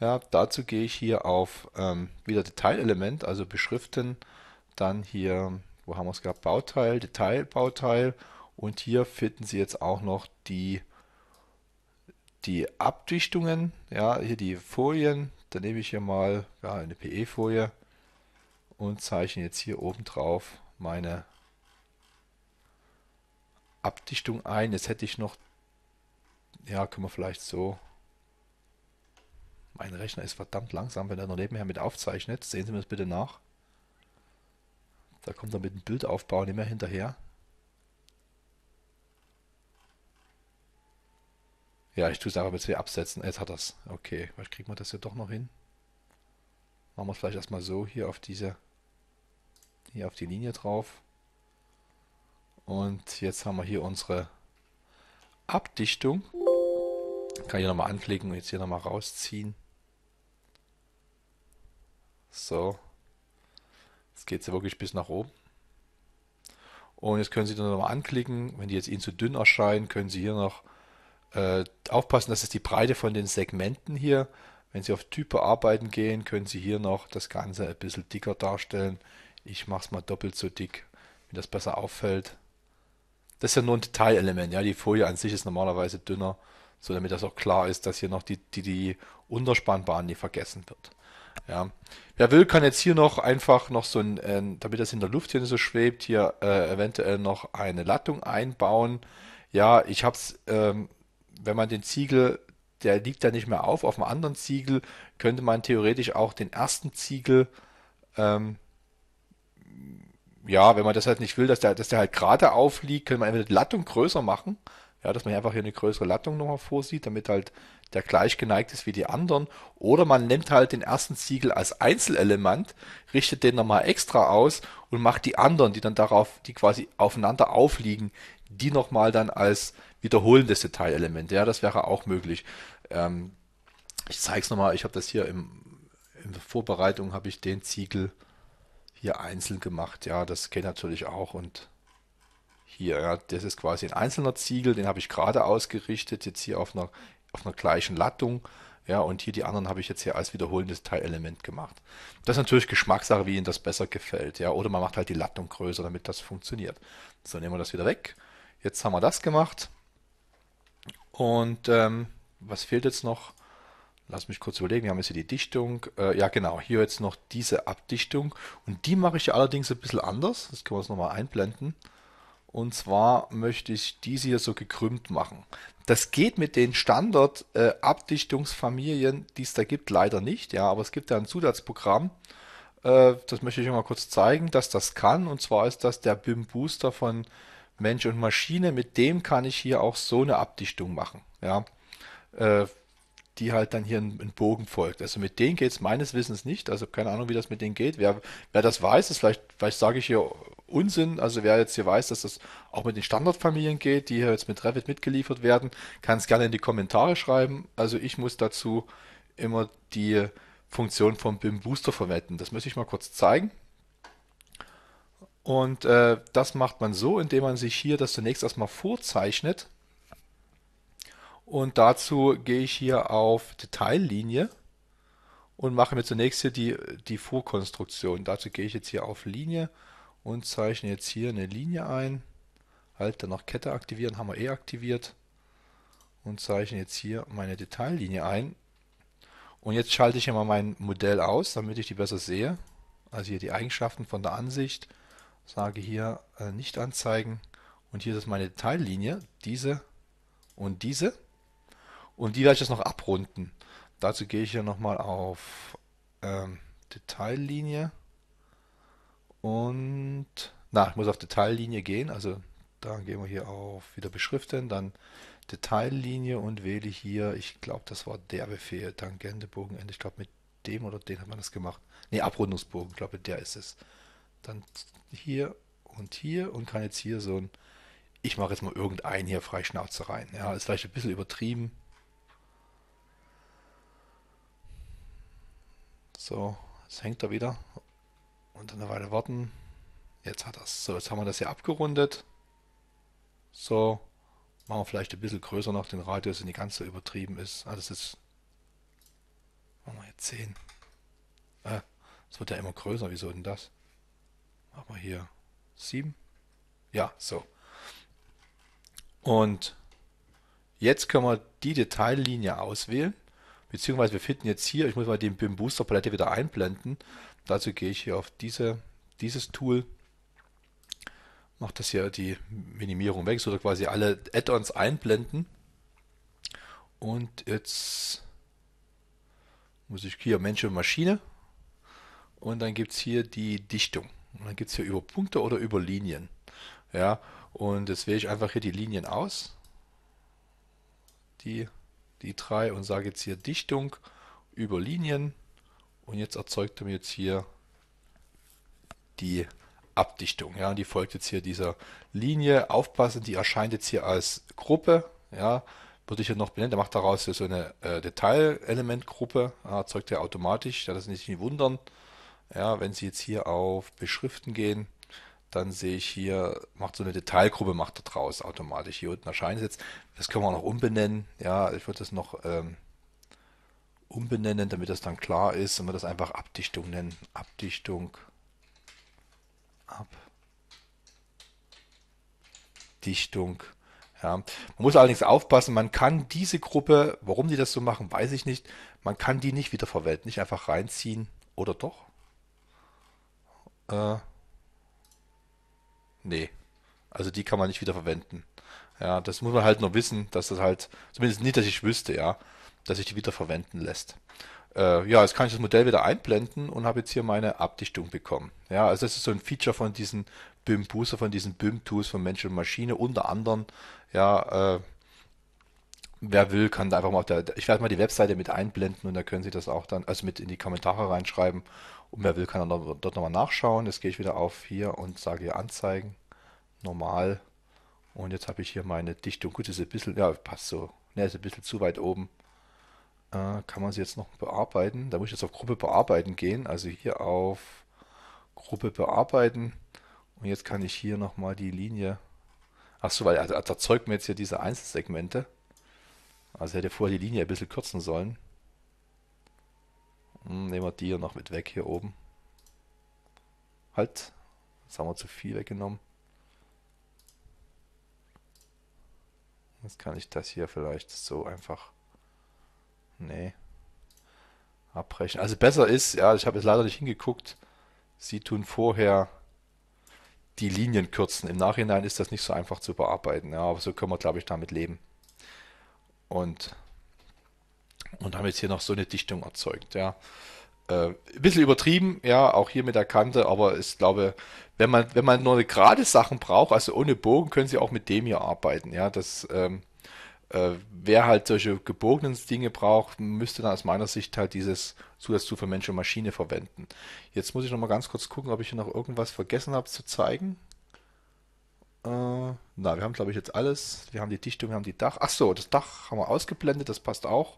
Ja, dazu gehe ich hier auf ähm, wieder Detailelement, also beschriften, dann hier wo haben wir es gehabt? Bauteil, Detail, Bauteil. Und hier finden Sie jetzt auch noch die, die Abdichtungen. Ja, hier die Folien. Da nehme ich hier mal ja, eine PE-Folie und zeichne jetzt hier oben drauf meine Abdichtung ein. Jetzt hätte ich noch, ja, können wir vielleicht so. Mein Rechner ist verdammt langsam, wenn er noch nebenher mit aufzeichnet. Sehen Sie mir das bitte nach. Da kommt er mit dem Bildaufbau nicht mehr hinterher. Ja, ich tue es einfach mit C absetzen. Jetzt hat das. Okay, vielleicht kriegen wir das ja doch noch hin. Machen wir es vielleicht erstmal so hier auf diese, hier auf die Linie drauf. Und jetzt haben wir hier unsere Abdichtung. Kann ich nochmal anklicken und jetzt hier nochmal rausziehen. So, Jetzt geht es ja wirklich bis nach oben. Und jetzt können Sie dann nochmal anklicken. Wenn die jetzt Ihnen zu dünn erscheinen, können Sie hier noch äh, aufpassen, dass es die Breite von den Segmenten hier. Wenn Sie auf Typ bearbeiten gehen, können Sie hier noch das Ganze ein bisschen dicker darstellen. Ich mache es mal doppelt so dick, wie das besser auffällt. Das ist ja nur ein Detailelement. Ja, die Folie an sich ist normalerweise dünner, so damit das auch klar ist, dass hier noch die, die, die Unterspannbahn nicht vergessen wird. Ja. Wer will, kann jetzt hier noch einfach noch so ein, äh, damit das in der Luft hier nicht so schwebt, hier äh, eventuell noch eine Lattung einbauen. Ja, ich habe es, ähm, wenn man den Ziegel, der liegt da nicht mehr auf, auf dem anderen Ziegel könnte man theoretisch auch den ersten Ziegel, ähm, ja, wenn man das halt nicht will, dass der, dass der halt gerade aufliegt, könnte man entweder die Lattung größer machen ja, dass man hier einfach hier eine größere Lattung nochmal vorsieht, damit halt der gleich geneigt ist wie die anderen. Oder man nimmt halt den ersten Ziegel als Einzelelement, richtet den nochmal extra aus und macht die anderen, die dann darauf, die quasi aufeinander aufliegen, die nochmal dann als wiederholendes Detailelement. Ja, das wäre auch möglich. Ähm, ich zeige es nochmal, ich habe das hier im, in der Vorbereitung habe ich den Ziegel hier einzeln gemacht. Ja, das geht natürlich auch und hier, ja, das ist quasi ein einzelner Ziegel, den habe ich gerade ausgerichtet, jetzt hier auf einer, auf einer gleichen Lattung. Ja, und hier die anderen habe ich jetzt hier als wiederholendes Teilelement gemacht. Das ist natürlich Geschmackssache, wie Ihnen das besser gefällt. Ja, oder man macht halt die Lattung größer, damit das funktioniert. So, nehmen wir das wieder weg. Jetzt haben wir das gemacht. Und ähm, was fehlt jetzt noch? Lass mich kurz überlegen, wir haben jetzt hier die Dichtung. Äh, ja, genau, hier jetzt noch diese Abdichtung. Und die mache ich allerdings ein bisschen anders. Das können wir uns nochmal einblenden. Und zwar möchte ich diese hier so gekrümmt machen. Das geht mit den Standard-Abdichtungsfamilien, äh, die es da gibt, leider nicht. Ja, aber es gibt ja ein Zusatzprogramm. Äh, das möchte ich euch mal kurz zeigen, dass das kann. Und zwar ist das der BIM Booster von Mensch und Maschine. Mit dem kann ich hier auch so eine Abdichtung machen. Ja, äh, die halt dann hier einen Bogen folgt. Also mit denen geht es meines Wissens nicht. Also keine Ahnung, wie das mit denen geht. Wer, wer das weiß, ist vielleicht, vielleicht sage ich hier Unsinn. Also wer jetzt hier weiß, dass das auch mit den Standardfamilien geht, die hier jetzt mit Revit mitgeliefert werden, kann es gerne in die Kommentare schreiben. Also ich muss dazu immer die Funktion vom BIM Booster verwenden. Das möchte ich mal kurz zeigen. Und äh, das macht man so, indem man sich hier das zunächst erstmal vorzeichnet. Und dazu gehe ich hier auf Detaillinie und mache mir zunächst hier die, die Vorkonstruktion. Dazu gehe ich jetzt hier auf Linie und zeichne jetzt hier eine Linie ein. Halt danach Kette aktivieren, haben wir eh aktiviert. Und zeichne jetzt hier meine Detaillinie ein. Und jetzt schalte ich hier mal mein Modell aus, damit ich die besser sehe. Also hier die Eigenschaften von der Ansicht. Sage hier äh, nicht anzeigen. Und hier ist meine Detaillinie. Diese und diese. Und die werde ich jetzt noch abrunden. Dazu gehe ich hier nochmal auf ähm, Detaillinie. Und, na, ich muss auf Detaillinie gehen. Also da gehen wir hier auf wieder beschriften, dann Detaillinie und wähle hier, ich glaube, das war der Befehl, Tangentebogenende, Ich glaube, mit dem oder den hat man das gemacht. Ne, Abrundungsbogen, ich glaube, der ist es. Dann hier und hier und kann jetzt hier so ein, ich mache jetzt mal irgendeinen hier frei Schnauze rein. Ja, ist vielleicht ein bisschen übertrieben. So, es hängt da wieder. Und dann eine Weile warten. Jetzt hat das. So, jetzt haben wir das hier abgerundet. So, machen wir vielleicht ein bisschen größer noch den Radius, wenn die ganze übertrieben ist. Ah, das ist. Machen wir jetzt 10. Äh, es wird ja immer größer. Wieso denn das? Machen wir hier 7. Ja, so. Und jetzt können wir die Detaillinie auswählen. Beziehungsweise wir finden jetzt hier, ich muss mal den BIM Booster Palette wieder einblenden. Dazu gehe ich hier auf diese, dieses Tool, mache das hier die Minimierung weg, so quasi alle Add-ons einblenden. Und jetzt muss ich hier Mensch und Maschine und dann gibt es hier die Dichtung. Und dann gibt es hier über Punkte oder über Linien. Ja, und jetzt wähle ich einfach hier die Linien aus. Die, die drei und sage jetzt hier Dichtung über Linien. Und jetzt erzeugt er mir jetzt hier die Abdichtung. Ja, die folgt jetzt hier dieser Linie. Aufpassen, die erscheint jetzt hier als Gruppe. Ja, würde ich hier noch benennen. Der macht daraus so eine äh, Detailelementgruppe. Ja, erzeugt er automatisch. Ja, das nicht wundern. Ja, wenn Sie jetzt hier auf Beschriften gehen, dann sehe ich hier, macht so eine Detailgruppe, macht er draus automatisch. Hier unten erscheint es jetzt. Das können wir auch noch umbenennen. Ja, ich würde das noch ähm, umbenennen, damit das dann klar ist und wir das einfach Abdichtung nennen. Abdichtung. Abdichtung. Ja. Man muss allerdings aufpassen, man kann diese Gruppe, warum die das so machen, weiß ich nicht. Man kann die nicht wiederverwenden, nicht einfach reinziehen oder doch? Äh, nee. Also die kann man nicht wiederverwenden. Ja, das muss man halt nur wissen, dass das halt, zumindest nicht, dass ich wüsste, ja dass sich die wieder verwenden lässt. Äh, ja, jetzt kann ich das Modell wieder einblenden und habe jetzt hier meine Abdichtung bekommen. Ja, also das ist so ein Feature von diesen BIM Booster, von diesen BIM Tools von Mensch und Maschine, unter anderem, ja, äh, Wer will, kann da einfach mal auf der, ich werde mal die Webseite mit einblenden und da können Sie das auch dann, also mit in die Kommentare reinschreiben. Und wer will, kann dann dort nochmal nachschauen. Jetzt gehe ich wieder auf hier und sage hier anzeigen, normal. Und jetzt habe ich hier meine Dichtung. Gut, ist ein bisschen, ja, passt so. Ne, ist ein bisschen zu weit oben. Äh, kann man sie jetzt noch bearbeiten? Da muss ich jetzt auf Gruppe bearbeiten gehen. Also hier auf Gruppe bearbeiten. Und jetzt kann ich hier nochmal die Linie. Achso, weil er, erzeugt mir jetzt hier diese Einzelsegmente. Also hätte vorher die Linie ein bisschen kürzen sollen. Hm, nehmen wir die hier noch mit weg hier oben. Halt. Jetzt haben wir zu viel weggenommen. Jetzt kann ich das hier vielleicht so einfach Nee. Abbrechen. Also besser ist, ja, ich habe jetzt leider nicht hingeguckt. Sie tun vorher die Linien kürzen. Im Nachhinein ist das nicht so einfach zu bearbeiten. Ja, aber so können wir, glaube ich, damit leben. Und, und haben jetzt hier noch so eine Dichtung erzeugt. Ja. Äh, ein bisschen übertrieben, ja, auch hier mit der Kante, aber ich glaube, wenn man, wenn man nur eine gerade Sachen braucht, also ohne Bogen, können sie auch mit dem hier arbeiten. Ja, das ähm, äh, wer halt solche gebogenen Dinge braucht, müsste dann aus meiner Sicht halt dieses Zusatz zu für Mensch und Maschine verwenden. Jetzt muss ich noch mal ganz kurz gucken, ob ich hier noch irgendwas vergessen habe zu zeigen. Äh, na, wir haben glaube ich jetzt alles. Wir haben die Dichtung, wir haben die Dach. Ach so, das Dach haben wir ausgeblendet, das passt auch.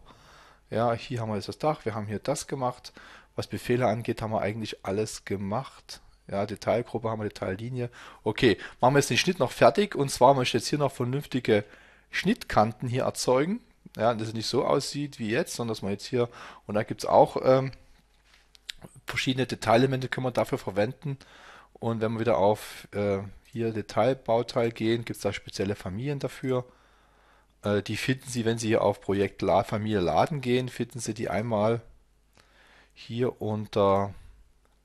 Ja, hier haben wir jetzt das Dach, wir haben hier das gemacht. Was Befehle angeht, haben wir eigentlich alles gemacht. Ja, Detailgruppe haben wir, Detaillinie. Okay, machen wir jetzt den Schnitt noch fertig. Und zwar möchte ich jetzt hier noch vernünftige Schnittkanten hier erzeugen. Ja, dass es nicht so aussieht wie jetzt, sondern dass man jetzt hier, und da gibt es auch ähm, verschiedene Detailelemente, können wir dafür verwenden. Und wenn wir wieder auf äh, hier Detailbauteil gehen, gibt es da spezielle Familien dafür. Äh, die finden Sie, wenn Sie hier auf Projekt La Familie Laden gehen, finden Sie die einmal hier unter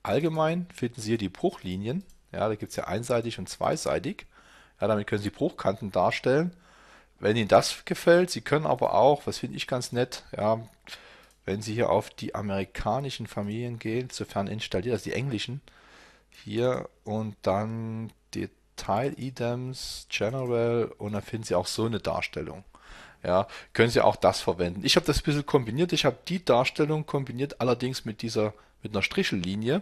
Allgemein, finden Sie hier die Bruchlinien. Ja, da gibt es ja einseitig und zweiseitig. Ja, damit können Sie Bruchkanten darstellen wenn Ihnen das gefällt, Sie können aber auch, was finde ich ganz nett, ja, wenn Sie hier auf die amerikanischen Familien gehen, sofern installiert, also die englischen, hier und dann detail idems General und dann finden Sie auch so eine Darstellung. Ja, können Sie auch das verwenden. Ich habe das ein bisschen kombiniert. Ich habe die Darstellung kombiniert, allerdings mit dieser, mit einer Strichellinie.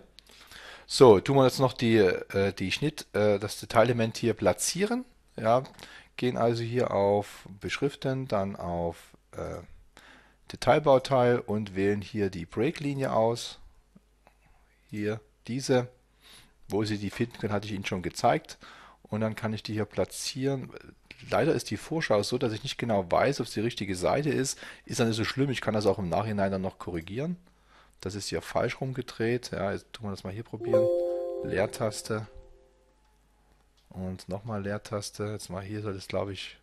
So, tun wir jetzt noch die, äh, die Schnitt, äh, das Detailement hier platzieren. Ja, gehen also hier auf Beschriften, dann auf äh, Detailbauteil und wählen hier die Break-Linie aus. Hier diese, wo Sie die finden können, hatte ich Ihnen schon gezeigt. Und dann kann ich die hier platzieren. Leider ist die Vorschau so, dass ich nicht genau weiß, ob es die richtige Seite ist. Ist dann nicht so schlimm, ich kann das auch im Nachhinein dann noch korrigieren. Das ist hier falsch rumgedreht. Ja, jetzt tun wir das mal hier probieren. Leertaste. Und nochmal Leertaste. Jetzt mal hier soll es, glaube ich.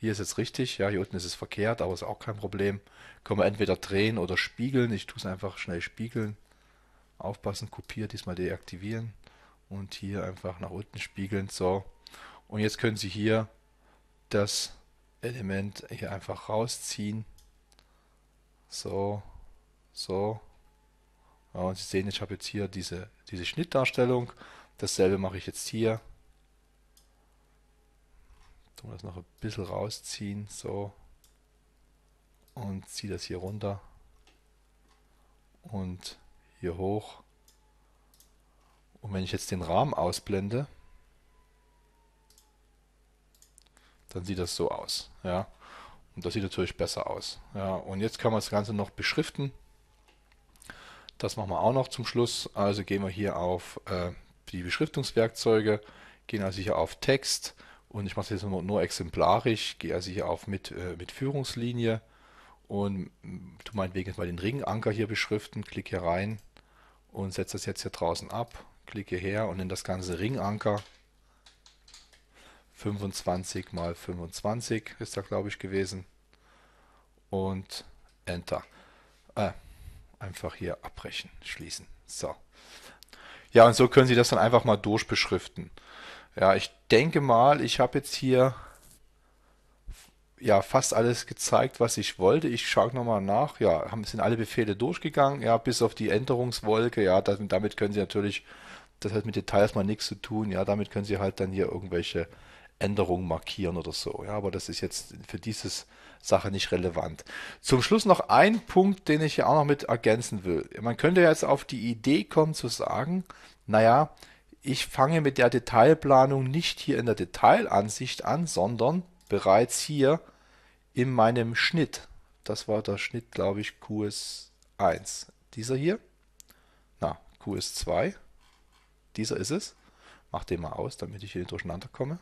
Hier ist jetzt richtig. Ja, hier unten ist es verkehrt, aber ist auch kein Problem. Können wir entweder drehen oder spiegeln. Ich tue es einfach schnell spiegeln. Aufpassen, kopieren, diesmal deaktivieren. Und hier einfach nach unten spiegeln. So. Und jetzt können Sie hier das Element hier einfach rausziehen. So, so. Ja, und Sie sehen, ich habe jetzt hier diese, diese Schnittdarstellung. Dasselbe mache ich jetzt hier. Tun das noch ein bisschen rausziehen, so. Und ziehe das hier runter. Und hier hoch. Und wenn ich jetzt den Rahmen ausblende, dann sieht das so aus. Ja. Und das sieht natürlich besser aus. Ja, und jetzt kann man das Ganze noch beschriften. Das machen wir auch noch zum Schluss. Also gehen wir hier auf äh, die Beschriftungswerkzeuge, gehen also hier auf Text und ich mache es jetzt nur, nur, exemplarisch, gehe also hier auf mit, äh, mit Führungslinie und tu mm, meinetwegen jetzt mal den Ringanker hier beschriften, klicke hier rein und setze das jetzt hier draußen ab, klicke her und nenne das Ganze Ringanker. 25 mal 25 ist da glaube ich gewesen und Enter. Äh, einfach hier abbrechen, schließen. So. Ja, und so können Sie das dann einfach mal durchbeschriften. Ja, ich denke mal, ich habe jetzt hier ja fast alles gezeigt, was ich wollte. Ich schaue nochmal nach. Ja, haben sind alle Befehle durchgegangen. Ja, bis auf die Änderungswolke. Ja, das, damit können Sie natürlich, das hat mit Details mal nichts zu tun. Ja, damit können Sie halt dann hier irgendwelche Änderungen markieren oder so. Ja, aber das ist jetzt für dieses Sache nicht relevant. Zum Schluss noch ein Punkt, den ich hier auch noch mit ergänzen will. Man könnte jetzt auf die Idee kommen zu sagen, naja, ich fange mit der Detailplanung nicht hier in der Detailansicht an, sondern bereits hier in meinem Schnitt. Das war der Schnitt, glaube ich, QS1. Dieser hier. Na, QS2. Dieser ist es. Mach den mal aus, damit ich hier durcheinander komme.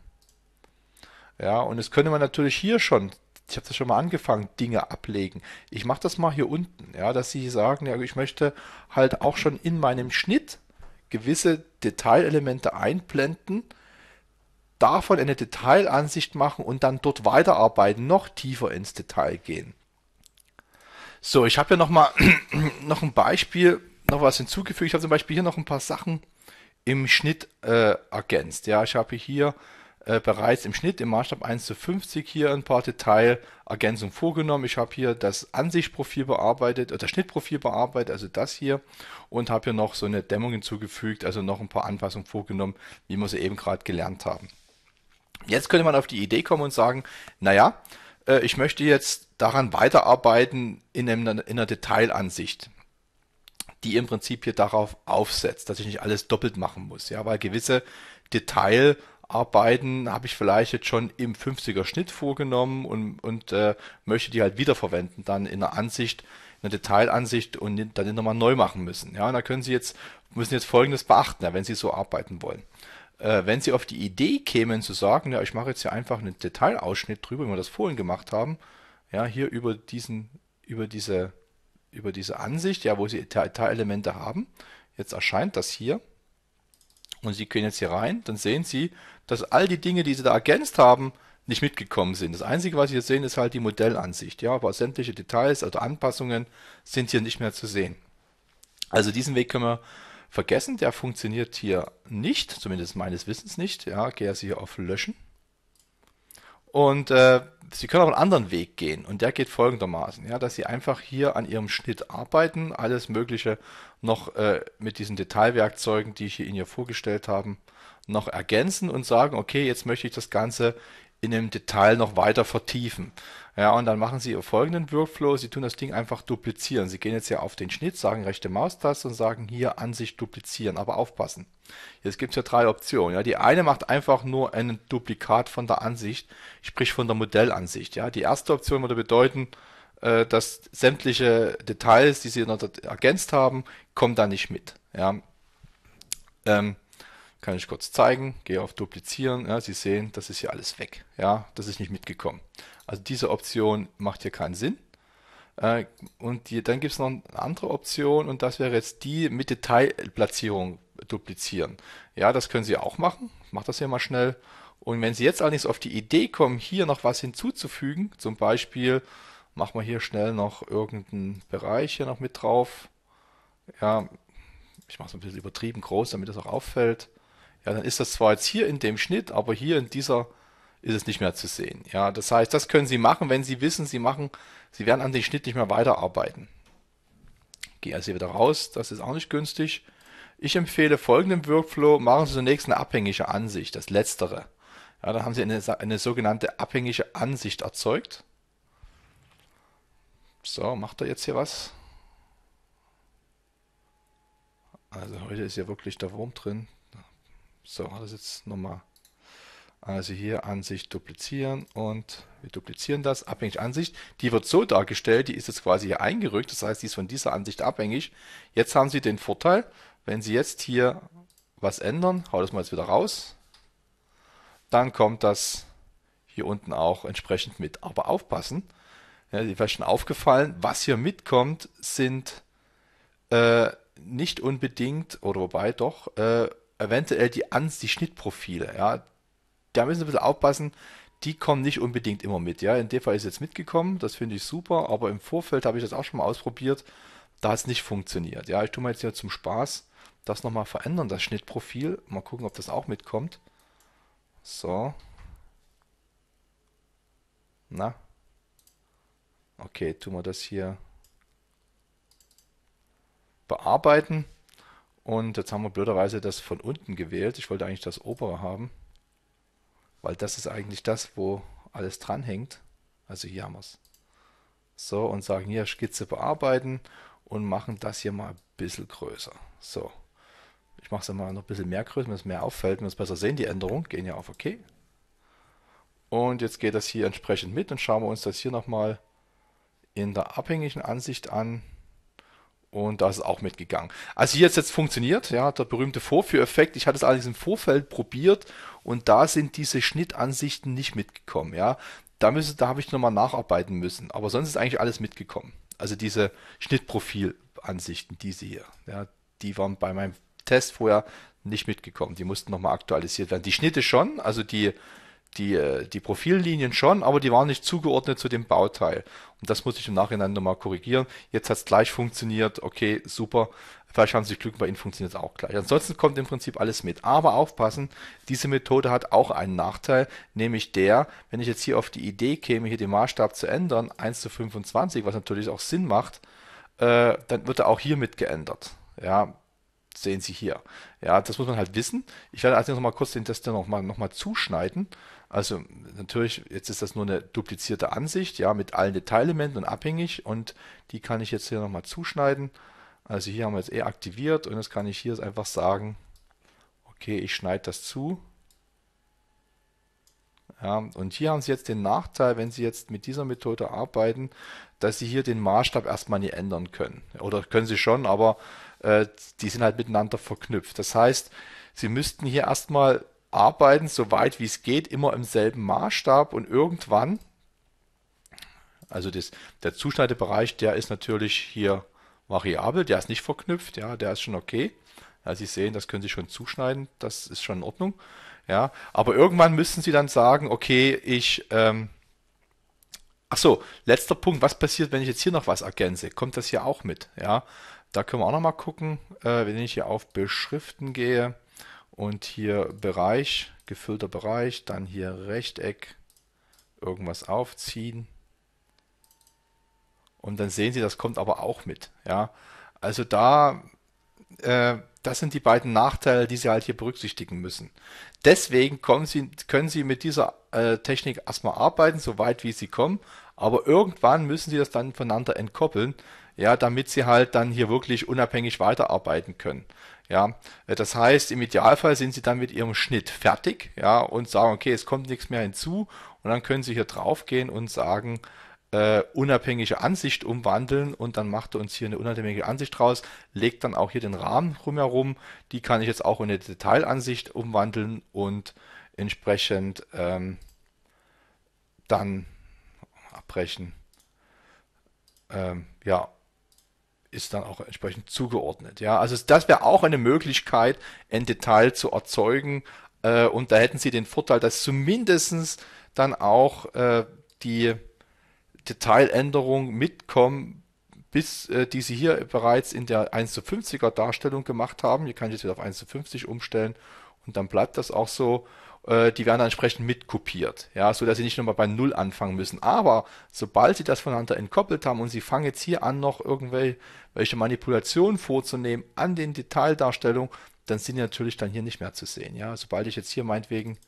Ja, und jetzt könnte man natürlich hier schon ich habe das schon mal angefangen, Dinge ablegen. Ich mache das mal hier unten, ja, dass sie sagen, ja, ich möchte halt auch schon in meinem Schnitt gewisse Detailelemente einblenden, davon eine Detailansicht machen und dann dort weiterarbeiten, noch tiefer ins Detail gehen. So, ich habe hier nochmal noch ein Beispiel, noch was hinzugefügt. Ich habe zum Beispiel hier noch ein paar Sachen im Schnitt äh, ergänzt. Ja, ich habe hier äh, bereits im Schnitt im Maßstab 1 zu 50 hier ein paar Detailergänzungen vorgenommen. Ich habe hier das Ansichtprofil bearbeitet, äh, das Schnittprofil bearbeitet, also das hier, und habe hier noch so eine Dämmung hinzugefügt, also noch ein paar Anpassungen vorgenommen, wie wir sie eben gerade gelernt haben. Jetzt könnte man auf die Idee kommen und sagen, naja, äh, ich möchte jetzt daran weiterarbeiten in, einem, in einer Detailansicht die im Prinzip hier darauf aufsetzt, dass ich nicht alles doppelt machen muss, ja, weil gewisse Detail Arbeiten habe ich vielleicht jetzt schon im 50er Schnitt vorgenommen und, und äh, möchte die halt wiederverwenden, dann in der Ansicht, in der Detailansicht und dann nochmal neu machen müssen. Ja, und da können Sie jetzt, müssen jetzt Folgendes beachten, ja, wenn Sie so arbeiten wollen. Äh, wenn Sie auf die Idee kämen zu sagen, ja, ich mache jetzt hier einfach einen Detailausschnitt drüber, wie wir das vorhin gemacht haben, ja, hier über diesen, über diese, über diese Ansicht, ja, wo Sie Detailelemente haben, jetzt erscheint das hier, und Sie gehen jetzt hier rein, dann sehen Sie, dass all die Dinge, die Sie da ergänzt haben, nicht mitgekommen sind. Das Einzige, was Sie hier sehen, ist halt die Modellansicht. Ja, aber sämtliche Details, also Anpassungen, sind hier nicht mehr zu sehen. Also diesen Weg können wir vergessen. Der funktioniert hier nicht, zumindest meines Wissens nicht. Ja, gehe jetzt also hier auf Löschen. Und äh, sie können auch einen anderen Weg gehen. Und der geht folgendermaßen, ja, dass sie einfach hier an ihrem Schnitt arbeiten, alles Mögliche noch äh, mit diesen Detailwerkzeugen, die ich hier Ihnen hier vorgestellt habe, noch ergänzen und sagen, okay, jetzt möchte ich das Ganze in dem Detail noch weiter vertiefen. Ja, und dann machen Sie folgenden Workflow. Sie tun das Ding einfach duplizieren. Sie gehen jetzt hier auf den Schnitt, sagen rechte Maustaste und sagen hier Ansicht duplizieren. Aber aufpassen. Jetzt gibt es ja drei Optionen. Ja, die eine macht einfach nur ein Duplikat von der Ansicht, sprich von der Modellansicht. Ja, die erste Option würde bedeuten, äh, dass sämtliche Details, die Sie noch ergänzt haben, kommen da nicht mit. Ja. Ähm, kann ich kurz zeigen. Gehe auf Duplizieren. Ja, Sie sehen, das ist hier alles weg. Ja, das ist nicht mitgekommen. Also diese Option macht hier keinen Sinn. Äh, und die, dann gibt es noch eine andere Option und das wäre jetzt die mit Detailplatzierung duplizieren. Ja, das können Sie auch machen. Ich mache das hier mal schnell. Und wenn Sie jetzt allerdings auf die Idee kommen, hier noch was hinzuzufügen, zum Beispiel machen wir hier schnell noch irgendeinen Bereich hier noch mit drauf. Ja, ich mache es ein bisschen übertrieben groß, damit das auch auffällt. Ja, dann ist das zwar jetzt hier in dem Schnitt, aber hier in dieser ist es nicht mehr zu sehen. Ja, das heißt, das können Sie machen, wenn Sie wissen, Sie machen, Sie werden an den Schnitt nicht mehr weiterarbeiten. Gehe also wieder raus, das ist auch nicht günstig. Ich empfehle folgenden Workflow, machen Sie zunächst eine abhängige Ansicht, das letztere. Ja, dann haben Sie eine, eine sogenannte abhängige Ansicht erzeugt. So, macht er jetzt hier was? Also heute ist ja wirklich der Wurm drin. So, hat das jetzt nochmal also hier Ansicht duplizieren und wir duplizieren das, abhängig Ansicht. Die wird so dargestellt, die ist jetzt quasi hier eingerückt, das heißt, die ist von dieser Ansicht abhängig. Jetzt haben Sie den Vorteil, wenn Sie jetzt hier was ändern, hau das mal jetzt wieder raus, dann kommt das hier unten auch entsprechend mit. Aber aufpassen, ja, die wäre schon aufgefallen, was hier mitkommt, sind äh, nicht unbedingt, oder wobei doch, äh, eventuell die, Ans die Schnittprofile. Ja, da müssen wir ein bisschen aufpassen, die kommen nicht unbedingt immer mit. Ja, in dem Fall ist jetzt mitgekommen, das finde ich super, aber im Vorfeld habe ich das auch schon mal ausprobiert, da hat es nicht funktioniert. Ja, ich tue mir jetzt hier zum Spaß das nochmal verändern, das Schnittprofil. Mal gucken, ob das auch mitkommt. So. Na. Okay, tun wir das hier bearbeiten. Und jetzt haben wir blöderweise das von unten gewählt. Ich wollte eigentlich das obere haben. Weil das ist eigentlich das, wo alles dranhängt. Also hier haben wir es. So, und sagen hier Skizze bearbeiten und machen das hier mal ein bisschen größer. So. Ich mache es mal noch ein bisschen mehr größer, wenn es mehr auffällt, wenn wir es besser sehen, die Änderung. Gehen ja auf OK. Und jetzt geht das hier entsprechend mit und schauen wir uns das hier nochmal in der abhängigen Ansicht an. Und da ist es auch mitgegangen. Also hier hat es jetzt funktioniert, ja, der berühmte Vorführeffekt. Ich hatte es allerdings im Vorfeld probiert und da sind diese Schnittansichten nicht mitgekommen, ja. Da, müsste, da habe ich nochmal nacharbeiten müssen. Aber sonst ist eigentlich alles mitgekommen. Also diese Schnittprofilansichten, diese hier, ja, die waren bei meinem Test vorher nicht mitgekommen. Die mussten nochmal aktualisiert werden. Die Schnitte schon, also die, die, äh, die Profillinien schon, aber die waren nicht zugeordnet zu dem Bauteil. Und das muss ich im Nachhinein nochmal korrigieren. Jetzt hat es gleich funktioniert, okay, super. Vielleicht haben sie Glück, bei Ihnen funktioniert es auch gleich. Ansonsten kommt im Prinzip alles mit. Aber aufpassen, diese Methode hat auch einen Nachteil, nämlich der, wenn ich jetzt hier auf die Idee käme, hier den Maßstab zu ändern, 1 zu 25, was natürlich auch Sinn macht, äh, dann wird er auch hier mit geändert. Ja, sehen Sie hier. Ja, das muss man halt wissen. Ich werde also nochmal kurz den Test nochmal noch mal zuschneiden. Also natürlich, jetzt ist das nur eine duplizierte Ansicht, ja, mit allen Detailementen und abhängig und die kann ich jetzt hier nochmal zuschneiden. Also hier haben wir jetzt eh aktiviert und jetzt kann ich hier einfach sagen, okay, ich schneide das zu. Ja, und hier haben Sie jetzt den Nachteil, wenn Sie jetzt mit dieser Methode arbeiten, dass Sie hier den Maßstab erstmal nicht ändern können. Oder können Sie schon, aber äh, die sind halt miteinander verknüpft. Das heißt, Sie müssten hier erstmal arbeiten, so weit wie es geht, immer im selben Maßstab und irgendwann, also das, der Zuschneidebereich, der ist natürlich hier variabel, der ist nicht verknüpft, ja, der ist schon okay. Ja, Sie sehen, das können Sie schon zuschneiden, das ist schon in Ordnung. Ja, aber irgendwann müssen Sie dann sagen, okay, ich, ähm, ach so, letzter Punkt, was passiert, wenn ich jetzt hier noch was ergänze? Kommt das hier auch mit? Ja, da können wir auch noch mal gucken, äh, wenn ich hier auf Beschriften gehe und hier Bereich, gefüllter Bereich, dann hier Rechteck, irgendwas aufziehen. Und dann sehen Sie, das kommt aber auch mit. Ja, also da, äh, das sind die beiden Nachteile, die Sie halt hier berücksichtigen müssen. Deswegen Sie, können Sie mit dieser äh, Technik erstmal arbeiten, so weit wie Sie kommen. Aber irgendwann müssen Sie das dann voneinander entkoppeln, ja, damit Sie halt dann hier wirklich unabhängig weiterarbeiten können. Ja, äh, das heißt, im Idealfall sind Sie dann mit Ihrem Schnitt fertig, ja, und sagen, okay, es kommt nichts mehr hinzu, und dann können Sie hier drauf gehen und sagen, äh, unabhängige Ansicht umwandeln und dann macht er uns hier eine unabhängige Ansicht raus, legt dann auch hier den Rahmen drumherum, die kann ich jetzt auch in eine Detailansicht umwandeln und entsprechend ähm, dann abbrechen. Ähm, ja, ist dann auch entsprechend zugeordnet. Ja, also das wäre auch eine Möglichkeit, ein Detail zu erzeugen. Äh, und da hätten Sie den Vorteil, dass zumindest dann auch äh, die Detailänderung mitkommen, bis äh, die Sie hier bereits in der 1 zu 50er Darstellung gemacht haben. Hier kann ich jetzt wieder auf 1 zu 50 umstellen und dann bleibt das auch so. Äh, die werden dann entsprechend mitkopiert, ja, so dass sie nicht nochmal bei Null anfangen müssen. Aber sobald sie das voneinander entkoppelt haben und sie fangen jetzt hier an, noch irgendwelche Manipulationen vorzunehmen an den Detaildarstellungen, dann sind die natürlich dann hier nicht mehr zu sehen, ja. Sobald ich jetzt hier meinetwegen,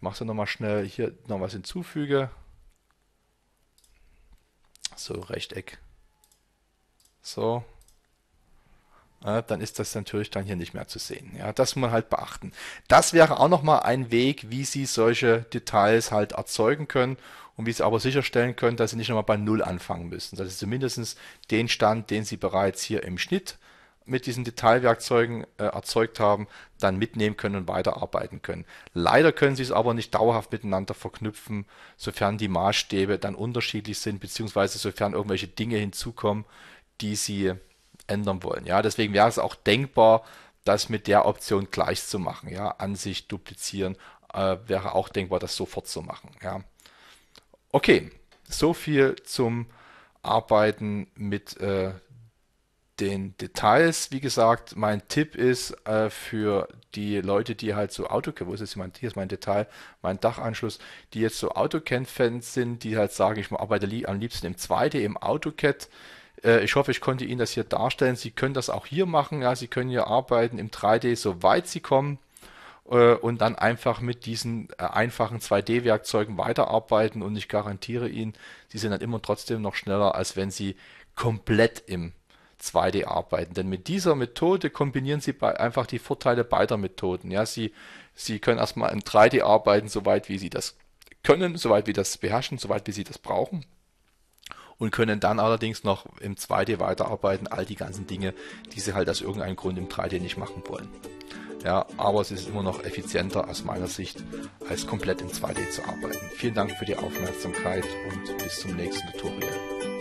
machst du nochmal schnell hier noch was hinzufüge. So, Rechteck. So, ja, dann ist das natürlich dann hier nicht mehr zu sehen. Ja, das muss man halt beachten. Das wäre auch nochmal ein Weg, wie Sie solche Details halt erzeugen können und wie Sie aber sicherstellen können, dass Sie nicht nochmal bei Null anfangen müssen. Dass Sie zumindest den Stand, den Sie bereits hier im Schnitt mit diesen Detailwerkzeugen äh, erzeugt haben, dann mitnehmen können und weiterarbeiten können. Leider können Sie es aber nicht dauerhaft miteinander verknüpfen, sofern die Maßstäbe dann unterschiedlich sind, beziehungsweise sofern irgendwelche Dinge hinzukommen, die Sie ändern wollen. Ja, deswegen wäre es auch denkbar, das mit der Option gleich zu machen. Ja, Ansicht duplizieren äh, wäre auch denkbar, das sofort zu machen. Ja, okay, so viel zum Arbeiten mit äh, den Details. Wie gesagt, mein Tipp ist äh, für die Leute, die halt so AutoCAD, wo ist jetzt hier ist mein Detail, mein Dachanschluss, die jetzt so AutoCAD-Fans sind, die halt sagen, ich arbeite li am liebsten im 2D, im AutoCAD. Äh, ich hoffe, ich konnte Ihnen das hier darstellen. Sie können das auch hier machen. Ja, Sie können hier arbeiten im 3D, soweit Sie kommen äh, und dann einfach mit diesen äh, einfachen 2D-Werkzeugen weiterarbeiten. Und ich garantiere Ihnen, Sie sind dann immer trotzdem noch schneller, als wenn Sie komplett im 2D arbeiten. Denn mit dieser Methode kombinieren Sie einfach die Vorteile beider Methoden. Ja, Sie, Sie können erstmal im 3D arbeiten, soweit wie Sie das können, soweit wie das beherrschen, soweit wie Sie das brauchen und können dann allerdings noch im 2D weiterarbeiten, all die ganzen Dinge, die sie halt aus irgendeinem Grund im 3D nicht machen wollen. Ja, aber es ist immer noch effizienter aus meiner Sicht, als komplett in 2D zu arbeiten. Vielen Dank für die Aufmerksamkeit und bis zum nächsten Tutorial.